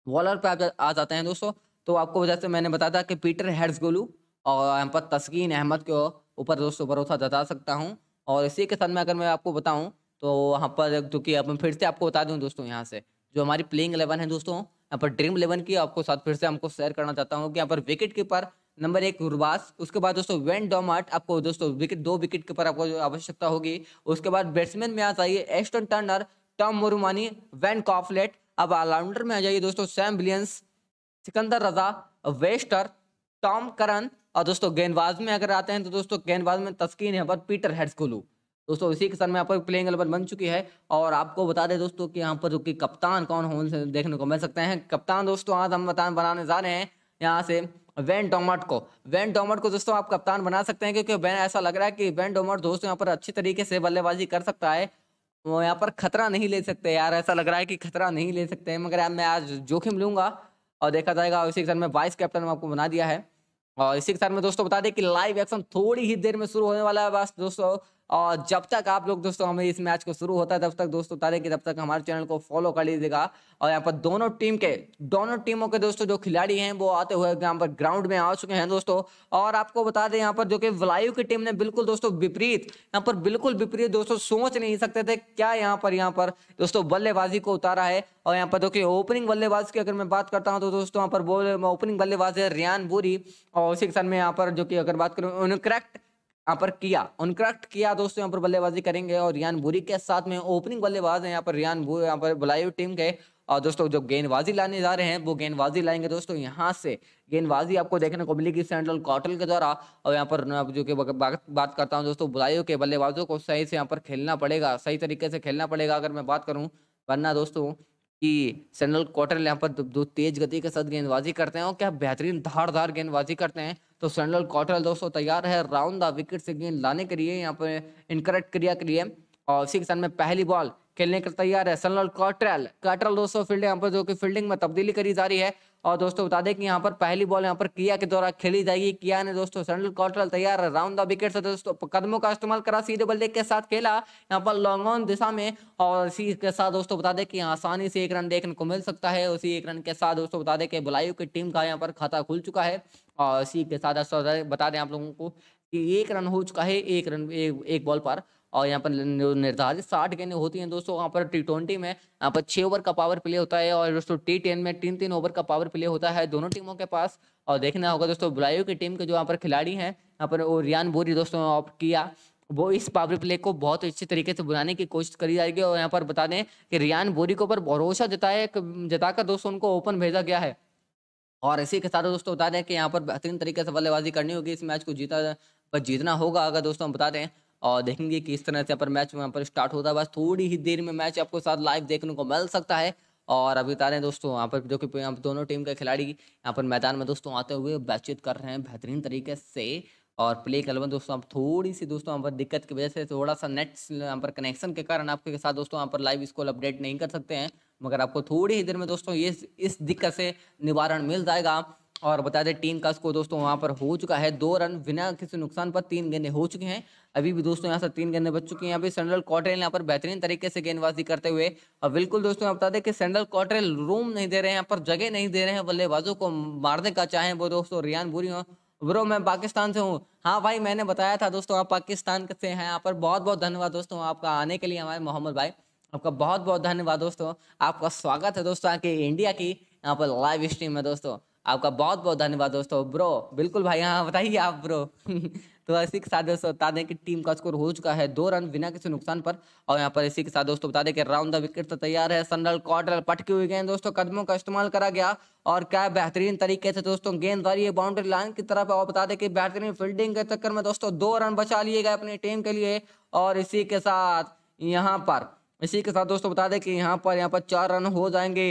बॉलर पर आ, जाते हैं दोस्तों तो आपको जैसे मैंने बताया था कि पीटर हेड्स गोलू और अहमद तस्कीन अहमद के ऊपर दोस्तों भरोसा जता सकता हूँ और इसी के साथ में अगर मैं आपको बताऊँ तो वहाँ पर क्योंकि अब फिर से आपको बता दूँ दोस्तों यहाँ से जो हमारी प्लेइंग एलेवन है दोस्तों यहाँ पर ड्रीम इलेवन की आपको साथ फिर से हमको शेयर करना चाहता हूँ कि यहाँ पर विकेट कीपर नंबर एक रुबास उसके बाद दोस्तों वेन डोमार्ट आपको दोस्तों विकेट दो विकेट कीपर पर आपको आवश्यकता होगी उसके बाद बैट्समैन में आ जाइए एस्टन टर्नर टॉम मोरुमानी वैन कॉफलेट अब ऑलराउंडर में आ जाइए दोस्तों सैम विलियंस सिकंदर रजा वेस्टर टॉम करन और दोस्तों गेंदबाज में अगर आते हैं तो दोस्तों गेंदबाज में तस्कीन है पर पीटर हेड्सकोलू दोस्तों इसी के साथ में यहाँ पर प्लेइंग एलेवन बन चुकी है और आपको बता दें दोस्तों कि यहाँ पर कि कप्तान कौन हो देखने को मिल सकते हैं कप्तान दोस्तों आज हम बता बनाने जा रहे हैं यहाँ से वैन डोमट को वैन डोमट को दोस्तों आप कप्तान बना सकते हैं क्योंकि वैन ऐसा लग रहा है कि वैन डोमट दोस्तों यहाँ पर अच्छी तरीके से बल्लेबाजी कर सकता है वो यहाँ पर खतरा नहीं ले सकते यार ऐसा लग रहा है कि खतरा नहीं ले सकते हैं मगर यार मैं आज जोखिम लूंगा और देखा जाएगा इसी के साथ में वाइस कैप्टन आपको बना दिया है और इसी के साथ में दोस्तों बता दें कि लाइव एक्शन थोड़ी ही देर में शुरू होने वाला है बस दोस्तों और जब तक आप लोग दोस्तों हमें इस मैच को शुरू होता है तब तक दोस्तों तारे कि तब तक हमारे चैनल को फॉलो कर लीजिएगा और यहाँ पर दोनों टीम के दोनों टीमों के दोस्तों जो खिलाड़ी हैं वो आते हुए यहाँ पर ग्राउंड में आ चुके हैं दोस्तों और आपको बता दें यहाँ पर जो कि वलायु की टीम ने बिल्कुल दोस्तों विपरीत यहाँ पर बिल्कुल विपरीत दोस्तों सोच नहीं सकते थे क्या यहाँ पर यहाँ पर दोस्तों बल्लेबाजी को उतारा है और यहाँ पर देखिए ओपनिंग बल्लेबाज की अगर मैं बात करता हूँ तो दोस्तों यहाँ पर बोल ओपनिंग बल्लेबाज है रियान बुरी और उसी के साथ में यहाँ पर जो कि अगर बात करूँ क्रैक्ट यहाँ पर किया अनक्रैक्ट किया दोस्तों यहाँ पर बल्लेबाजी करेंगे और रियान बुरी के साथ में ओपनिंग बल्लेबाज हैं यहाँ पर रियान बुरी यहाँ पर बुलाई हुई टीम के और दोस्तों जो गेंदबाजी लाने जा रहे हैं वो गेंदबाजी लाएंगे दोस्तों यहाँ से गेंदबाजी आपको देखने को मिलेगी सेंट्रल कॉटल के द्वारा और यहाँ पर जो कि बात करता हूँ दोस्तों बुलाइयों के बल्लेबाजों को सही से यहाँ पर खेलना पड़ेगा सही तरीके से खेलना पड़ेगा अगर मैं बात करूँ वरना दोस्तों कि सेंट्रल क्वार्टर यहाँ पर दो तेज गति के साथ गेंदबाजी करते हैं और क्या बेहतरीन धारदार गेंदबाजी करते हैं तो सेंट्रल क्वार्टर दोस्तों तैयार है राउंड द विकेट से गेंद लाने के लिए यहाँ पर इनकरेक्ट क्रिया के लिए और उसी के साथ में पहली बॉल खेलने के तैयार है सनल कॉट्रेल कॉट्रेल दोस्तों फील्ड यहाँ पर जो कि फील्डिंग में तब्दीली करी जा रही है और दोस्तों बता दें कि यहाँ पर पहली बॉल यहाँ पर किया के द्वारा खेली जाएगी किया ने दोस्तों सैंडल कॉटरल तैयार राउंड द विकेट से दोस्तों कदमों का इस्तेमाल करा सीधे बल्ले के साथ खेला यहाँ पर लॉन्ग ऑन दिशा में और इसी के साथ दोस्तों बता दें कि आसानी से एक रन देखने को मिल सकता है उसी एक रन के साथ दोस्तों बता दें कि बुलायु की टीम का यहाँ पर खाता खुल चुका है और इसी के साथ बता दें आप लोगों को कि एक रन हो चुका है एक रन एक बॉल पर और यहाँ पर निर्धारित साठ गेंदें होती हैं दोस्तों वहाँ पर टी ट्वेंटी में यहाँ पर छः ओवर का पावर प्ले होता है और दोस्तों टी टेन में तीन तीन ओवर का पावर प्ले होता है दोनों टीमों के पास और देखना होगा दोस्तों बुलायू की टीम के जो यहाँ पर खिलाड़ी हैं यहाँ पर रियान बोरी दोस्तों ऑप्ट किया वो इस पावर प्ले को बहुत अच्छे तरीके से बुलाने की कोशिश करी जाएगी और यहाँ पर बता दें कि रियान बोरी के ऊपर भरोसा जताया जताकर दोस्तों उनको ओपन भेजा गया है और इसी के साथ दोस्तों बता दें कि यहाँ पर बेहतरीन तरीके से बल्लेबाजी करनी होगी इस मैच को जीता पर जीतना होगा अगर दोस्तों हम बता दें और देखेंगे कि इस तरह से पर मैच वहाँ पर स्टार्ट होता है बस थोड़ी ही देर में मैच आपको साथ लाइव देखने को मिल सकता है और अभी बता रहे हैं दोस्तों यहाँ पर जो कि दोनों टीम के खिलाड़ी यहाँ पर मैदान में दोस्तों आते हुए बातचीत कर रहे हैं बेहतरीन तरीके से और प्ले के अलावा दोस्तों आप थोड़ी सी दोस्तों यहाँ पर दिक्कत की वजह से थोड़ा सा नेट यहाँ पर कनेक्शन के कारण आपके साथ दोस्तों यहाँ पर लाइव स्कोर अपडेट नहीं कर सकते हैं मगर आपको थोड़ी ही देर में दोस्तों ये इस दिक्कत से निवारण मिल जाएगा और बता दें टीम का स्कोर दोस्तों वहाँ पर हो चुका है दो रन बिना किसी नुकसान पर तीन गेंदे हो चुके हैं अभी भी दोस्तों यहाँ से तीन गेंदे बच चुकी हैं यहाँ पे सेंड्रल कॉटरेल यहाँ पर बेहतरीन तरीके से गेंदबाजी करते हुए और बिल्कुल दोस्तों यहाँ बता दें कि सेंड्रल कॉटरेल रूम नहीं दे रहे हैं यहाँ पर जगह नहीं दे रहे हैं बल्लेबाजों को मारने का चाहे वो दोस्तों रियान बुरी हो ब्रो मैं पाकिस्तान से हूँ हाँ भाई मैंने बताया था दोस्तों आप पाकिस्तान से हैं यहाँ पर बहुत बहुत धन्यवाद दोस्तों आपका आने के लिए हमारे मोहम्मद भाई आपका बहुत बहुत धन्यवाद दोस्तों आपका स्वागत है दोस्तों आपके इंडिया की यहाँ पर लाइव स्ट्रीम है दोस्तों आपका बहुत बहुत धन्यवाद दोस्तों ब्रो बिल्कुल भाई हाँ बताइए आप ब्रो [LAUGHS] तो इसी के साथ दोस्तों बता दें कि टीम का स्कोर हो चुका है दो रन बिना किसी नुकसान पर और यहाँ पर इसी के साथ दोस्तों बता दें कि राउंड द विकेट तो तैयार है सनरल क्वार्टर पटके हुए गए दोस्तों कदमों का इस्तेमाल करा गया और क्या बेहतरीन तरीके से दोस्तों गेंदबाजी बाउंड्री लाइन की तरफ और बता दें कि बेहतरीन फील्डिंग के चक्कर में दोस्तों दो रन बचा लिए गए अपनी टीम के लिए और इसी के साथ यहाँ पर इसी के साथ दोस्तों बता दें कि यहाँ पर यहाँ पर चार रन हो जाएंगे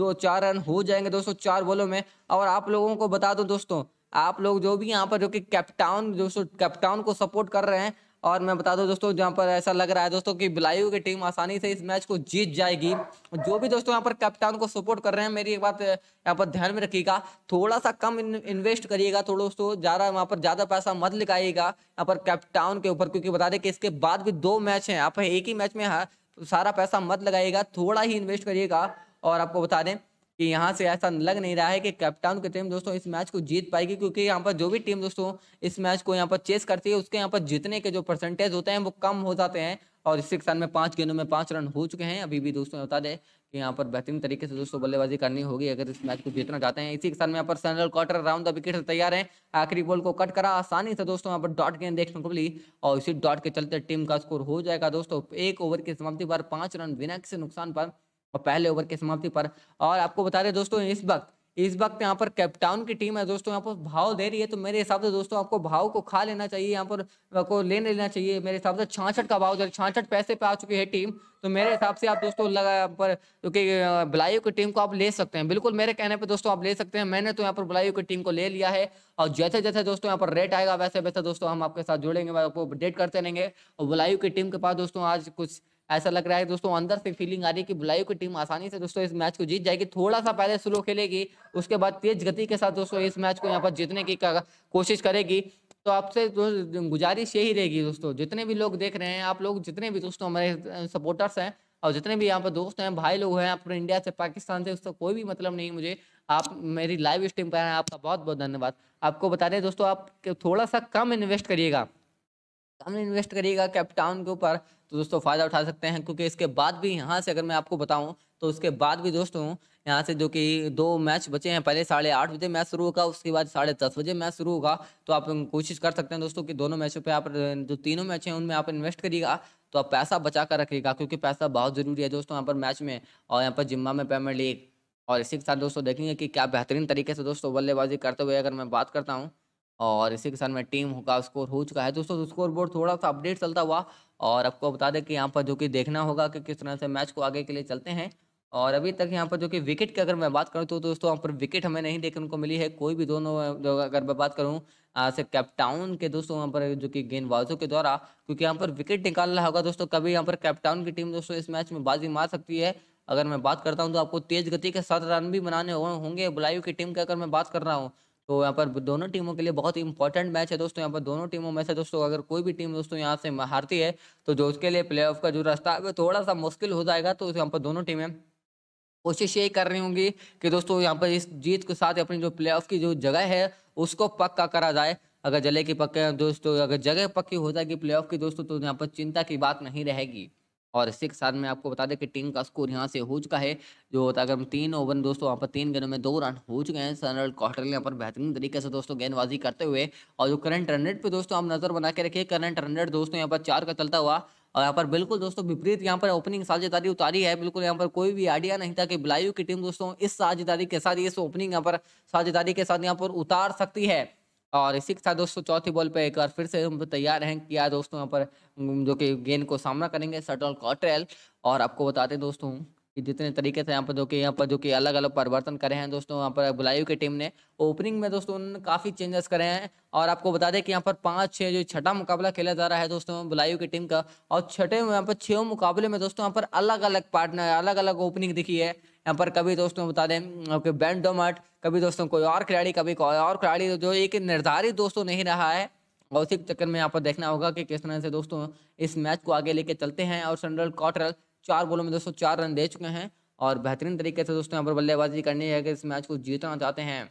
दो चार रन हो जाएंगे दोस्तों चार बोलों में और आप लोगों को बता दूं दोस्तों आप लोग जो भी यहाँ पर जो कि कैप्टाउन दोस्तों कैप्टाउन को सपोर्ट कर रहे हैं और मैं बता दूं दोस्तों जहाँ पर ऐसा लग रहा है दोस्तों कि बिलायू की टीम आसानी से इस मैच को जीत जाएगी जो भी दोस्तों यहाँ पर कैप्टन को सपोर्ट कर रहे हैं मेरी एक बात यहाँ पर ध्यान में रखिएगा थोड़ा सा कम इन, इन्वेस्ट करिएगा थोड़ा दोस्तों ज़्यादा वहाँ पर ज़्यादा पैसा मत लगाइएगा यहाँ पर कैप्टाउन के ऊपर क्योंकि बता दें कि इसके बाद भी दो मैच हैं आप एक ही मैच में सारा पैसा मत लगाइएगा थोड़ा ही इन्वेस्ट करिएगा और आपको बता दें कि यहाँ से ऐसा लग नहीं रहा है कि कैप्टाउन की टीम दोस्तों इस मैच को जीत पाएगी क्योंकि यहाँ पर जो भी टीम दोस्तों इस मैच को यहाँ पर चेस करती है उसके यहाँ पर जीतने के जो परसेंटेज होते हैं वो कम हो जाते हैं और इसी सिक्सन में पाँच गेंदों में पाँच रन हो चुके हैं अभी भी दोस्तों बता दें कि यहाँ पर बेहतरीन तरीके से दोस्तों बल्लेबाजी करनी होगी अगर इस मैच को जीतना चाहते हैं इसी के साथ में यहाँ पर Sheldon Cottrell round the wicket से तैयार हैं आखिरी बॉल को कट करा आसानी से दोस्तों यहाँ पर डॉट गेंद देखने को मिली और इसी डॉट के चलते टीम का स्कोर हो जाएगा दोस्तों एक ओवर की समाप्ति पर पाँच रन बिना किसी नुकसान पर और पहले ओवर की समाप्ति पर और आपको बता रहे दोस्तों इस वक्त इस वक्त यहाँ पर कैप्टाउन की टीम है दोस्तों यहाँ पर भाव दे रही है तो मेरे हिसाब से दोस्तों आपको भाव को खा लेना चाहिए यहाँ पर को ले लेना चाहिए मेरे हिसाब से छाछठ का भाव जो छाछठ पैसे पे आ चुकी है टीम तो मेरे हिसाब से आप दोस्तों लगा यहाँ पर क्योंकि तो बलायु की टीम को आप ले सकते हैं बिल्कुल मेरे कहने पर दोस्तों आप ले सकते हैं मैंने तो यहाँ पर बलायु की टीम को ले लिया है और जैसे जैसे दोस्तों यहाँ पर रेट आएगा वैसे वैसे दोस्तों हम आपके साथ जुड़ेंगे आपको अपडेट करते रहेंगे और बलायु की टीम के पास दोस्तों आज कुछ ऐसा लग रहा है दोस्तों अंदर से फीलिंग आ रही है कि बुलाई की टीम आसानी से दोस्तों इस मैच को जीत जाएगी थोड़ा सा पहले स्लो खेलेगी उसके बाद तेज गति के साथ दोस्तों इस मैच को यहाँ पर जीतने की कोशिश करेगी तो आपसे गुजारिश यही रहेगी दोस्तों जितने भी लोग देख रहे हैं आप लोग जितने भी दोस्तों हमारे सपोर्टर्स हैं और जितने भी यहाँ पर दोस्त हैं भाई लोग हैं अपने इंडिया से पाकिस्तान से उसका कोई भी मतलब नहीं मुझे आप मेरी लाइव स्ट्रीम पर हैं आपका बहुत बहुत धन्यवाद आपको बता दें दोस्तों आप थोड़ा सा कम इन्वेस्ट करिएगा कम इन्वेस्ट करिएगा कैपटाउन के ऊपर तो दोस्तों फ़ायदा उठा सकते हैं क्योंकि इसके बाद भी यहाँ से अगर मैं आपको बताऊँ तो उसके बाद भी दोस्तों यहाँ से जो कि दो मैच बचे हैं पहले साढ़े आठ बजे मैच शुरू होगा उसके बाद साढ़े दस बजे मैच शुरू होगा तो आप कोशिश कर सकते हैं दोस्तों कि दोनों मैचों पे आप जो तीनों मैच हैं उनमें आप इन्वेस्ट करिएगा तो आप पैसा बचा कर रखिएगा क्योंकि पैसा बहुत ज़रूरी है दोस्तों यहाँ पर मैच में और यहाँ पर जिम्मा में पेमेंट लीग और इसी के साथ दोस्तों देखेंगे कि क्या बेहतरीन तरीके से दोस्तों बल्लेबाजी करते हुए अगर मैं बात करता हूँ और इसी के साथ मैं टीम का स्कोर हो चुका है दोस्तों स्कोर तो बोर्ड थोड़ा सा अपडेट चलता हुआ और आपको बता दें कि यहाँ पर जो कि देखना होगा कि किस तरह से मैच को आगे के लिए चलते हैं और अभी तक यहाँ पर जो कि विकेट की अगर मैं बात करूँ तो दोस्तों यहाँ पर विकेट हमें नहीं देखने को मिली है कोई भी दोनों अगर मैं बात करूँ से कैप्टाउन के दोस्तों यहाँ पर जो कि गेंदबाजों के द्वारा क्योंकि यहाँ पर विकेट निकालना होगा दोस्तों कभी यहाँ पर कैप्टाउन की टीम दोस्तों इस मैच में बाजी मार सकती है अगर मैं बात करता हूँ तो आपको तेज गति के सात रन भी बनाने होंगे बुलायू की टीम की अगर मैं बात कर रहा हूँ तो यहाँ पर दोनों टीमों के लिए बहुत ही इंपॉर्टेंट मैच है दोस्तों यहाँ पर दोनों टीमों में से दोस्तों अगर कोई भी टीम दोस्तों यहाँ से हारती है तो जो उसके लिए प्ले का जो रास्ता है वो थोड़ा सा मुश्किल हो जाएगा तो यहाँ पर दोनों टीमें कोशिश यही कर रही होंगी कि दोस्तों यहाँ पर इस जीत के साथ अपनी जो प्ले की जो जगह है उसको पक्का करा जाए अगर जले की पक्के दोस्तों अगर जगह पक्की हो जाएगी प्ले की दोस्तों तो यहाँ पर चिंता की बात नहीं रहेगी और इसी के साथ में आपको बता दें कि टीम का स्कोर यहाँ से हो चुका है जो होता है अगर हम तीन ओवर में दोस्तों वहाँ पर तीन गेंदों में दो रन हो चुके हैं सनरल कॉटरल यहाँ पर बेहतरीन तरीके से दोस्तों गेंदबाजी करते हुए और जो करंट रन रेट पर दोस्तों आप नज़र बना के रखिए करंट रन रेट दोस्तों यहाँ पर चार का चलता हुआ और यहाँ पर बिल्कुल दोस्तों विपरीत यहाँ पर ओपनिंग साझेदारी उतारी है बिल्कुल यहाँ पर कोई भी आइडिया नहीं था कि ब्लायू की टीम दोस्तों इस साझेदारी के साथ इस ओपनिंग यहाँ पर साझेदारी के साथ यहाँ पर उतार सकती है और इसी के साथ दोस्तों चौथी बॉल पे एक बार फिर से हम तैयार हैं कि यार दोस्तों यहाँ पर जो कि गेंद को सामना करेंगे शटल कॉटरेल और आपको बताते हैं दोस्तों कि जितने तरीके से यहाँ पर जो कि यहाँ पर जो कि अलग अलग परिवर्तन करे हैं दोस्तों यहाँ पर बुलायु की टीम ने ओपनिंग में दोस्तों उन्होंने काफ़ी चेंजेस करे हैं और आपको बता दें कि यहाँ पर पाँच छः जो छठा मुकाबला खेला जा रहा है दोस्तों बुलायु की टीम का और छठे यहाँ पर छः मुकाबले में दोस्तों यहाँ पर अलग अलग पार्टनर अलग अलग ओपनिंग दिखी है यहाँ पर कभी दोस्तों बता दें आपके बैंड डोमट कभी दोस्तों कोई और खिलाड़ी कभी कोई और खिलाड़ी जो एक निर्धारित दोस्तों नहीं रहा है और उसी चक्कर में यहाँ पर देखना होगा कि किस तरह से दोस्तों इस मैच को आगे लेके चलते हैं और सेंट्रल कॉटरल चार बोलों में दोस्तों चार रन दे चुके हैं और बेहतरीन तरीके से दोस्तों यहाँ पर बल्लेबाजी करनी है कि इस मैच को जीतना चाहते हैं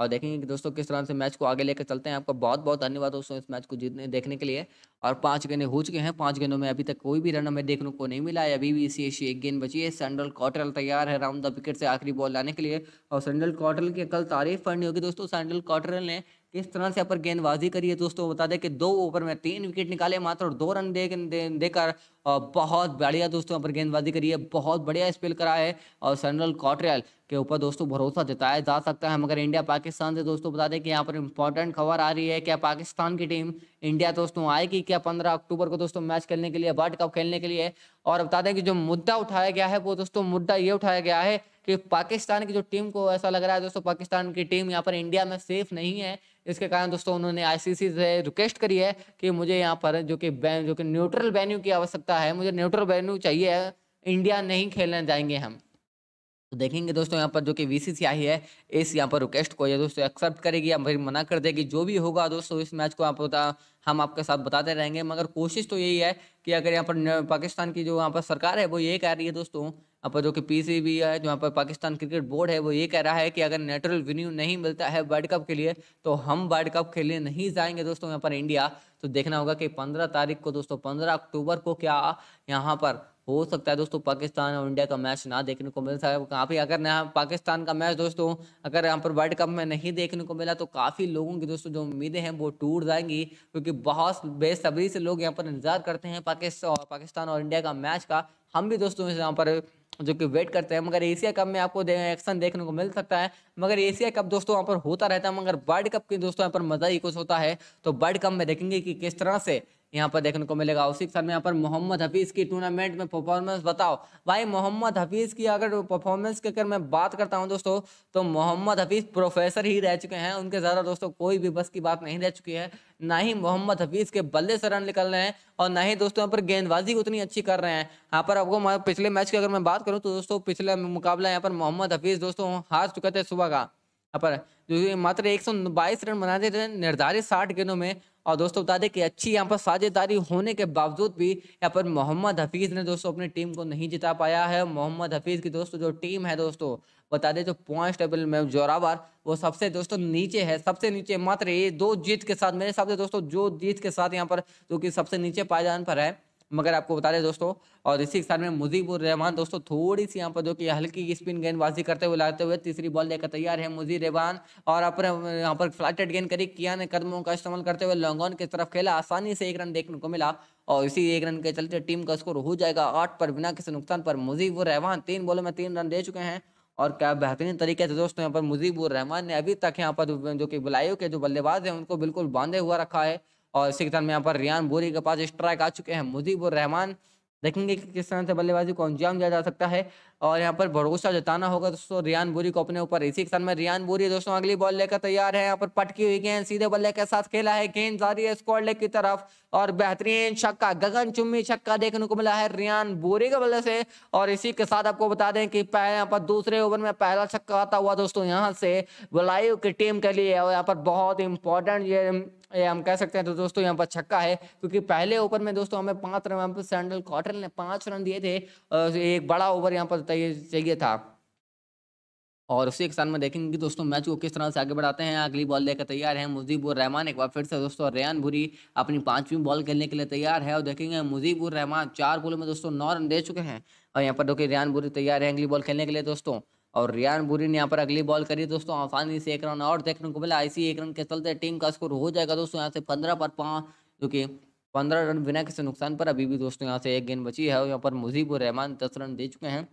और देखेंगे कि दोस्तों किस तरह से मैच को आगे लेकर चलते हैं आपका बहुत बहुत धन्यवाद दोस्तों इस मैच को जीतने देखने के लिए और पाँच गेंदे हो चुके हैं पाँच गेंदों में अभी तक कोई भी रन हमें देखने को नहीं मिला है अभी भी इसी ऐसी एक गेंद बची है सेंडल कॉटरल तैयार है राउंड द विकेट से आखिरी बॉल लाने के लिए और सेंडल कॉटरल की कल तारीफ करनी होगी दोस्तों सेंडल कॉटरल ने किस तरह से अपर गेंदबाजी करी है दोस्तों बता दें कि दो ओवर में तीन विकेट निकाले मात्र दो रन दे देकर बहुत बढ़िया दोस्तों अपर गेंदबाजी करी है बहुत बढ़िया स्पेल करा है और सनरल कॉटरियल के ऊपर दोस्तों भरोसा जताया जा सकता है मगर इंडिया पाकिस्तान से दोस्तों बता दें कि यहाँ पर इंपॉर्टेंट खबर आ रही है क्या पाकिस्तान की टीम इंडिया दोस्तों आएगी क्या पंद्रह अक्टूबर को दोस्तों मैच खेलने के लिए वर्ल्ड कप खेलने के लिए और बता दें कि जो मुद्दा उठाया गया है वो दोस्तों मुद्दा ये उठाया गया है कि पाकिस्तान की जो टीम को ऐसा लग रहा है दोस्तों पाकिस्तान की टीम यहाँ पर इंडिया में सेफ नहीं है इसके कारण दोस्तों उन्होंने आईसीसी से रिक्वेस्ट करी है कि मुझे यहाँ पर जो कि जो कि न्यूट्रल वेन्यू की आवश्यकता है मुझे न्यूट्रल वेन्यू चाहिए इंडिया नहीं खेलने जाएंगे हम तो देखेंगे दोस्तों यहाँ पर जो कि आई है इस यहाँ पर रिक्वेस्ट को ये दोस्तों एक्सेप्ट करेगी या फिर मना कर देगी जो भी होगा दोस्तों इस मैच को आप बता हम आपके साथ बताते रहेंगे मगर कोशिश तो यही है कि अगर यहाँ पर पाकिस्तान की जो यहाँ पर सरकार है वो ये कह रही है दोस्तों पर जो कि पीसीबी है जहाँ पर पाकिस्तान क्रिकेट बोर्ड है वो ये कह रहा है कि अगर नेटरल वेन्यू नहीं मिलता है वर्ल्ड कप के लिए तो हम वर्ल्ड कप लिए नहीं जाएंगे दोस्तों यहाँ पर इंडिया तो देखना होगा कि पंद्रह तारीख को दोस्तों पंद्रह अक्टूबर को क्या यहाँ पर हो सकता है दोस्तों पाकिस्तान और इंडिया का मैच ना देखने को मिल सकता है काफ़ी अगर यहाँ पाकिस्तान का मैच दोस्तों अगर यहाँ पर वर्ल्ड कप में नहीं देखने को मिला तो काफ़ी लोगों की दोस्तों जो उम्मीदें हैं वो टूट जाएंगी क्योंकि बहुत बेसब्री से लोग यहाँ पर इंतजार करते हैं पाकिस्तान और इंडिया का मैच का हम भी दोस्तों यहाँ पर जो कि वेट करते हैं मगर एशिया कप में आपको एक्शन देखने को मिल सकता है मगर एशिया कप दोस्तों वहाँ पर होता रहता है मगर वर्ल्ड कप के दोस्तों यहाँ पर मज़ा ही कुछ होता है तो वर्ल्ड कप में देखेंगे कि किस तरह से यहाँ पर देखने को मिलेगा उसी के साथ में यहाँ पर मोहम्मद हफीज़ की टूर्नामेंट में परफॉर्मेंस बताओ भाई मोहम्मद हफीज़ की अगर परफॉर्मेंस की अगर मैं बात करता हूँ दोस्तों तो मोहम्मद हफीज़ प्रोफेसर ही रह चुके हैं उनके ज़्यादा दोस्तों कोई भी बस की बात नहीं रह चुकी है ना ही मोहम्मद हफीज़ के बल्ले से रन निकल रहे हैं और ना ही दोस्तों यहाँ पर गेंदबाजी उतनी अच्छी कर रहे हैं यहाँ पर आपको पिछले मैच की अगर मैं बात करूँ तो दोस्तों पिछले मुकाबला यहाँ पर मोहम्मद हफीज़ दोस्तों हार चुके थे सुबह का यहाँ पर मात्र 122 रन बनाते थे निर्धारित साठ गेंदों में और दोस्तों बता दें कि अच्छी यहाँ पर साझेदारी होने के बावजूद भी यहाँ पर मोहम्मद हफीज़ ने दोस्तों अपनी टीम को नहीं जिता पाया है मोहम्मद हफीज़ की दोस्तों जो टीम है दोस्तों बता दें जो पॉइंट टेबल में जोरावर वो सबसे दोस्तों नीचे है सबसे नीचे मात्र ये दो जीत के साथ मेरे हिसाब से दोस्तों जो जीत के साथ यहाँ पर जो कि सबसे नीचे पायदान पर है मगर आपको बता दें दोस्तों और इसी के साथ में रहमान दोस्तों थोड़ी सी यहाँ पर जो कि हल्की स्पिन गेंदबाजी करते हुए लाते हुए तीसरी बॉल लेकर तैयार है रहमान और अपने यहाँ पर फ्लाइटेड गेंद करी किया ने कदमों का इस्तेमाल करते हुए लॉन्गॉन की तरफ खेला आसानी से एक रन देखने को मिला और इसी एक रन के चलते टीम का स्कोर हो जाएगा आठ पर बिना किसी नुकसान पर रहमान तीन बॉलों में तीन रन दे चुके हैं और क्या बेहतरीन तरीके से दोस्तों यहाँ पर मुजीबुर रहमान ने अभी तक यहाँ पर जो कि बुलायों के जो बल्लेबाज हैं उनको बिल्कुल बांधे हुआ रखा है और इसी के साथ में यहाँ पर रियान बोरी के पास स्ट्राइक आ चुके हैं मुजीबुर रहमान देखेंगे कि किस तरह से बल्लेबाजी को अंजाम दिया जा सकता है और यहाँ पर भरोसा जताना होगा दोस्तों रियान बोरी को अपने ऊपर इसी के साथ में रियान बोरी दोस्तों अगली बॉल लेकर तैयार है यहाँ पर पटकी हुई गेंद सीधे बल्ले के साथ खेला है गेंद जा रही है स्क्वाड लेग की तरफ और बेहतरीन छक्का गगन चुम्बी छक्का देखने को मिला है रियान बोरी के बल्ले से और इसी के साथ आपको बता दें कि पहले यहाँ पर दूसरे ओवर में पहला छक्का आता हुआ दोस्तों यहाँ से बलायु की टीम के लिए और यहाँ पर बहुत इंपॉर्टेंट ये ये हम कह सकते हैं तो दोस्तों यहाँ पर छक्का है क्योंकि पहले ओवर में दोस्तों हमें पांच रन पर सेंडल कॉटल ने पांच रन दिए थे एक बड़ा ओवर यहाँ पर चाहिए था और उसी के साथ में देखेंगे कि दोस्तों मैच को किस तरह से आगे बढ़ाते हैं अगली बॉल लेकर तैयार है मुजीबुर रहमान एक बार फिर से दोस्तों रेहान भूरी अपनी पांचवीं बॉल खेलने के लिए तैयार है और देखेंगे मुजीबुर रहमान चार बोलों में दोस्तों नौ रन दे चुके हैं और यहाँ पर देखिए रेहान भूरी तैयार है अगली बॉल खेलने के लिए दोस्तों और रियान बुरी ने यहाँ पर अगली बॉल करी दोस्तों आसानी से एक रन और देखने को मिला ऐसी एक रन के चलते टीम का स्कोर हो जाएगा दोस्तों यहाँ से पंद्रह पर पाँच जो कि पंद्रह रन बिना किसी नुकसान पर अभी भी दोस्तों यहाँ से एक गेंद बची है और यहाँ पर मुजीबुर रहमान दस रन दे चुके हैं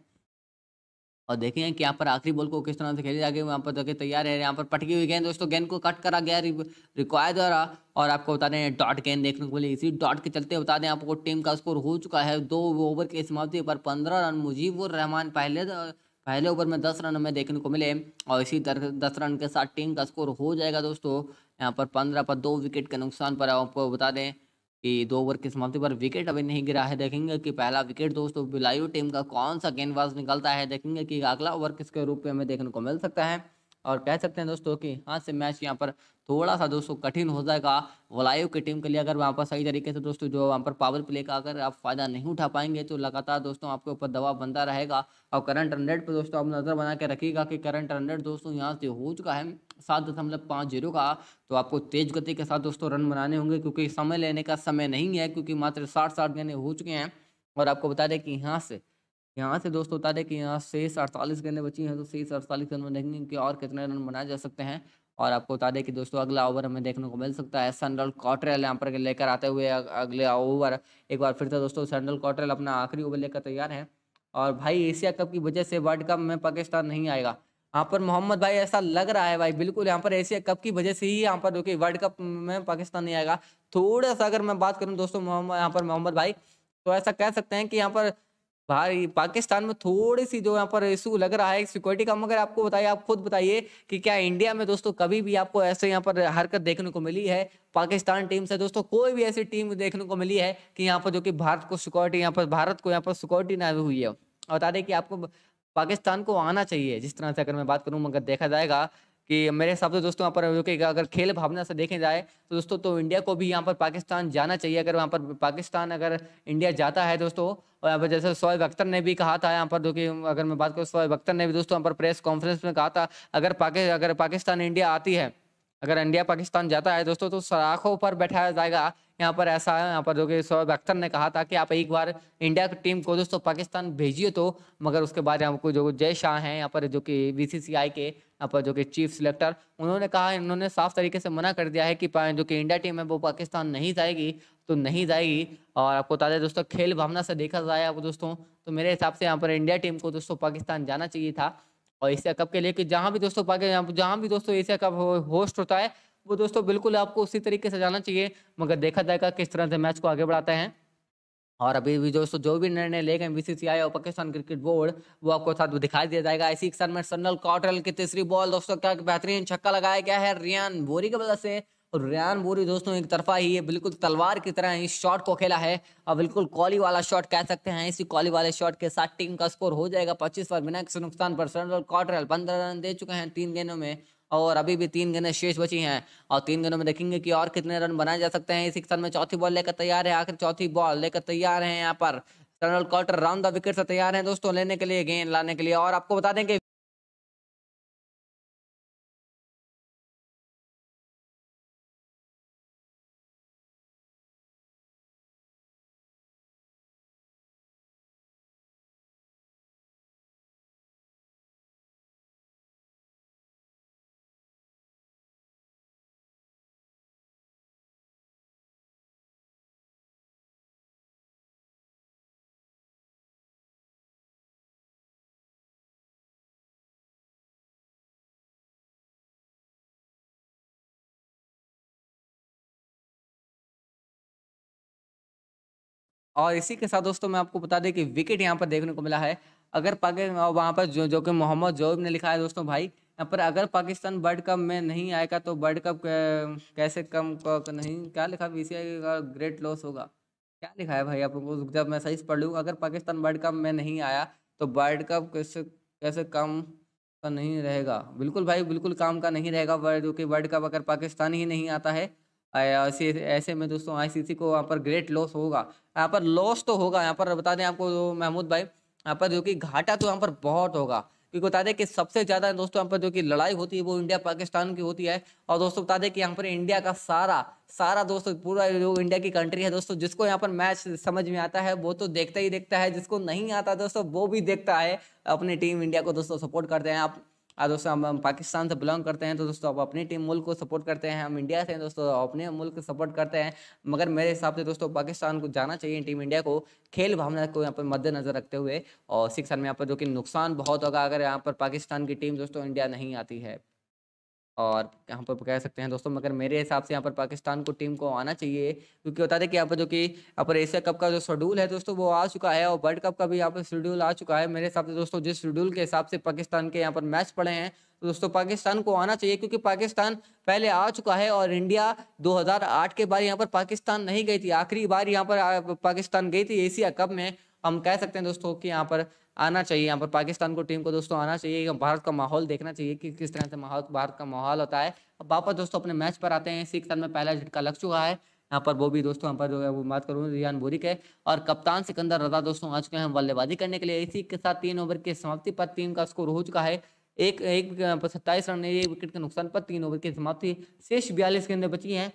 और देखेंगे कि यहाँ पर आखिरी बॉल को किस तरह से खेले जाके वहाँ पर देखिए तैयार है यहाँ पर पटकी हुई गेंद दोस्तों गेंद को कट करा गया रिक्वायर द्वारा और आपको बता दें डॉट गेंद देखने को मिली इसी डॉट के चलते बता दें आपको टीम का स्कोर हो चुका है दो ओवर की समाप्ति पर पंद्रह रन मुजीबुर रहमान पहले पहले ओवर में दस रन हमें देखने को मिले और इसी तरह दस रन के साथ टीम का स्कोर हो जाएगा दोस्तों यहाँ पर पंद्रह पर दो विकेट के नुकसान पर आपको बता दें कि दो ओवर की समाप्ति पर विकेट अभी नहीं गिरा है देखेंगे कि पहला विकेट दोस्तों बिलायु टीम का कौन सा गेंदबाज निकलता है देखेंगे कि अगला ओवर किसके रूप में हमें देखने को मिल सकता है और कह सकते हैं दोस्तों कि हाँ से मैच यहाँ पर थोड़ा सा दोस्तों कठिन हो जाएगा वलायु की टीम के लिए अगर वहाँ पर सही तरीके से दोस्तों जो वहाँ पर पावर प्ले का अगर आप फायदा नहीं उठा पाएंगे तो लगातार दोस्तों आपके ऊपर दबाव बनता रहेगा और करंट रन रेट पर दोस्तों आप नज़र बना के रखिएगा कि करंट रन रेट दोस्तों यहाँ से हो चुका है सात दशमलव पाँच जीरो का तो आपको तेज गति के साथ दोस्तों रन बनाने होंगे क्योंकि समय लेने का समय नहीं है क्योंकि मात्र साठ साठ गने हो चुके हैं और आपको बता दें कि यहाँ से यहाँ से दोस्तों बता दें कि यहाँ शेष अड़तालीस गेने बची हैं तो शेष अड़तालीस रन बनेंगे कि और कितने रन बनाए जा सकते हैं और आपको बता दें कि दोस्तों अगला ओवर हमें देखने को मिल सकता है सनरल कॉटरेल यहाँ पर लेकर आते हुए अगले ओवर एक बार फिर से दोस्तों सनरल कॉटरेल अपना आखिरी ओवर लेकर तैयार है और भाई एशिया कप की वजह से वर्ल्ड कप में पाकिस्तान नहीं आएगा यहाँ पर मोहम्मद भाई ऐसा लग रहा है भाई बिल्कुल यहाँ पर एशिया कप की वजह से ही यहाँ पर देखिए वर्ल्ड कप में पाकिस्तान नहीं आएगा थोड़ा सा अगर मैं बात करूँ दोस्तों यहाँ पर मोहम्मद भाई तो ऐसा कह सकते हैं कि यहाँ पर भाई पाकिस्तान में थोड़ी सी जो यहाँ पर इशू लग रहा है सिक्योरिटी का मगर आपको बताइए आप खुद बताइए कि क्या इंडिया में दोस्तों कभी भी आपको ऐसे यहाँ पर हरकत देखने को मिली है पाकिस्तान टीम से दोस्तों कोई भी ऐसी टीम देखने को मिली है कि यहाँ पर जो कि भारत को सिक्योरिटी यहाँ पर भारत को यहाँ पर सिक्योरिटी ना हुई है बता दें कि आपको पाकिस्तान को आना चाहिए जिस तरह से अगर मैं बात करूँ मगर देखा जाएगा कि मेरे हिसाब से दोस्तों यहाँ पर कि अगर खेल भावना से देखे जाए तो दोस्तों तो इंडिया को भी यहाँ पर पाकिस्तान जाना चाहिए अगर वहाँ पर पाकिस्तान अगर इंडिया जाता है दोस्तों और यहाँ पर जैसे शोएब अख्तर ने भी कहा था यहाँ पर जो कि अगर मैं बात करूँ शोएब अख्तर ने भी दोस्तों यहाँ पर प्रेस कॉन्फ्रेंस में कहा था अगर पाकि अगर पाकिस्तान इंडिया आती है अगर इंडिया पाकिस्तान जाता है दोस्तों तो सराखों पर बैठाया जाएगा यहाँ पर ऐसा है यहाँ पर जो कि सौरभ अख्तर ने कहा था कि आप एक बार इंडिया की टीम को दोस्तों पाकिस्तान भेजिए तो मगर उसके बाद यहाँ को जो जय शाह हैं यहाँ पर जो कि बीसीसीआई के यहाँ पर जो कि चीफ सिलेक्टर उन्होंने कहा इन्होंने साफ तरीके से मना कर दिया है कि जो कि इंडिया टीम है वो पाकिस्तान नहीं जाएगी तो नहीं जाएगी और आपको बता दें दोस्तों खेल भावना से देखा जाए आपको दोस्तों तो मेरे हिसाब से यहाँ पर इंडिया टीम को दोस्तों पाकिस्तान जाना चाहिए था और एशिया कप के लिए कि जहाँ भी दोस्तों पाकिस्तान जहाँ भी दोस्तों एशिया कप होस्ट होता है वो दोस्तों बिल्कुल आपको उसी तरीके से जाना चाहिए मगर देखा जाएगा किस तरह से मैच को आगे बढ़ाते हैं और अभी भी दोस्तों जो भी निर्णय ले गए बीसीसीआई और पाकिस्तान क्रिकेट बोर्ड वो आपको साथ दिखाई दिया जाएगा इसी के साथ में सन्नल कॉटरल की तीसरी बॉल दोस्तों क्या बेहतरीन छक्का लगाया गया है रियान बोरी की वजह से और रियान बोरी दोस्तों एक तरफा ही है बिल्कुल तलवार की तरह इस शॉट को खेला है और बिल्कुल कॉली वाला शॉट कह सकते हैं इसी कॉली वाले शॉट के साथ टीम का स्कोर हो जाएगा पच्चीस पर बिना किसी नुकसान पर सरेंडर और पंद्रह रन दे चुके हैं तीन गेंदों में और अभी भी तीन गेंदें शेष बची हैं और तीन गेंदों में देखेंगे कि और कितने रन बनाए जा सकते हैं इसी क्षण में चौथी बॉल लेकर तैयार है आखिर चौथी बॉल लेकर तैयार है यहाँ पर टर्नल कॉटर राउंड द विकेट से तैयार है दोस्तों लेने के लिए गेंद लाने के लिए और आपको बता दें कि और इसी के साथ दोस्तों मैं आपको बता दें कि विकेट यहाँ पर देखने को मिला है अगर पाकिस्तान वहाँ पर जो जो कि मोहम्मद जोब ने लिखा है दोस्तों भाई यहाँ पर अगर पाकिस्तान वर्ल्ड कप में नहीं आएगा तो वर्ल्ड कप कैसे कम नहीं क्या लिखा बी का ग्रेट लॉस होगा क्या लिखा है भाई आप जब मैं सही पढ़ लूँ अगर पाकिस्तान वर्ल्ड कप में नहीं आया तो वर्ल्ड कप कैसे कैसे कम का नहीं रहेगा बिल्कुल भाई बिल्कुल काम का नहीं रहेगा जो कि वर्ल्ड कप अगर पाकिस्तान ही नहीं आता है ऐसे ऐसे में दोस्तों आईसीसी को यहाँ पर ग्रेट लॉस होगा यहाँ पर लॉस तो होगा यहाँ पर बता दें आपको महमूद भाई यहाँ पर जो कि घाटा तो यहाँ पर बहुत होगा क्योंकि बता दें कि सबसे ज़्यादा दोस्तों यहाँ पर जो कि लड़ाई होती है वो इंडिया पाकिस्तान की होती है और दोस्तों बता दें कि यहाँ पर इंडिया का सारा सारा दोस्तों पूरा जो इंडिया की कंट्री है दोस्तों जिसको यहाँ पर मैच समझ में आता है वो तो देखता ही देखता है जिसको नहीं आता दोस्तों वो भी देखता है अपनी टीम इंडिया को दोस्तों सपोर्ट करते हैं आप और हाँ दोस्तों हम, पाकिस्तान से बिलोंग करते हैं तो दोस्तों आप अपनी टीम मुल्क को सपोर्ट करते हैं हम इंडिया से हैं दोस्तों तो अपने मुल्क को सपोर्ट करते हैं मगर मेरे हिसाब से दोस्तों पाकिस्तान को जाना चाहिए टीम इंडिया को खेल भावना को यहाँ पर मद्देनजर रखते हुए और सिक्स रन में यहाँ पर जो कि नुकसान बहुत होगा अगर यहाँ पर पाकिस्तान की टीम दोस्तों इंडिया नहीं आती है और यहाँ पर कह सकते हैं दोस्तों मगर मेरे हिसाब से यहाँ पर पाकिस्तान को टीम को आना चाहिए क्योंकि बता दें कि यहाँ पर जो कि यहाँ पर एशिया कप का जो शेड्यूल है दोस्तों वो आ चुका है और वर्ल्ड कप का भी यहाँ पर शेड्यूल आ चुका है मेरे हिसाब से दोस्तों जिस शेड्यूल के हिसाब से पाकिस्तान के यहाँ पर मैच पड़े हैं तो दोस्तों पाकिस्तान को आना चाहिए क्योंकि पाकिस्तान पहले आ चुका है और इंडिया 2008 के बाद यहाँ पर पाकिस्तान नहीं गई थी आखिरी बार यहाँ पर पाकिस्तान गई थी एशिया कप में हम कह सकते हैं दोस्तों कि यहाँ पर आना चाहिए यहाँ पर पाकिस्तान को टीम को दोस्तों आना चाहिए भारत का माहौल देखना चाहिए कि किस तरह से माहौल भारत का माहौल होता है अब वापस दोस्तों अपने मैच पर आते हैं सिक्स रन में पहला झटका लग चुका है यहाँ पर वो भी दोस्तों यहाँ पर जो है वो बात करूँ रियान बोरी के और कप्तान सिकंदर रजा दोस्तों आ चुके हैं बल्लेबाजी करने के लिए इसी के साथ तीन ओवर की समाप्ति पर टीम का स्कोर हो चुका है एक एक सत्ताईस रन एक विकेट के नुकसान पर तीन ओवर की समाप्ति शेष बयालीस गेंदे बची हैं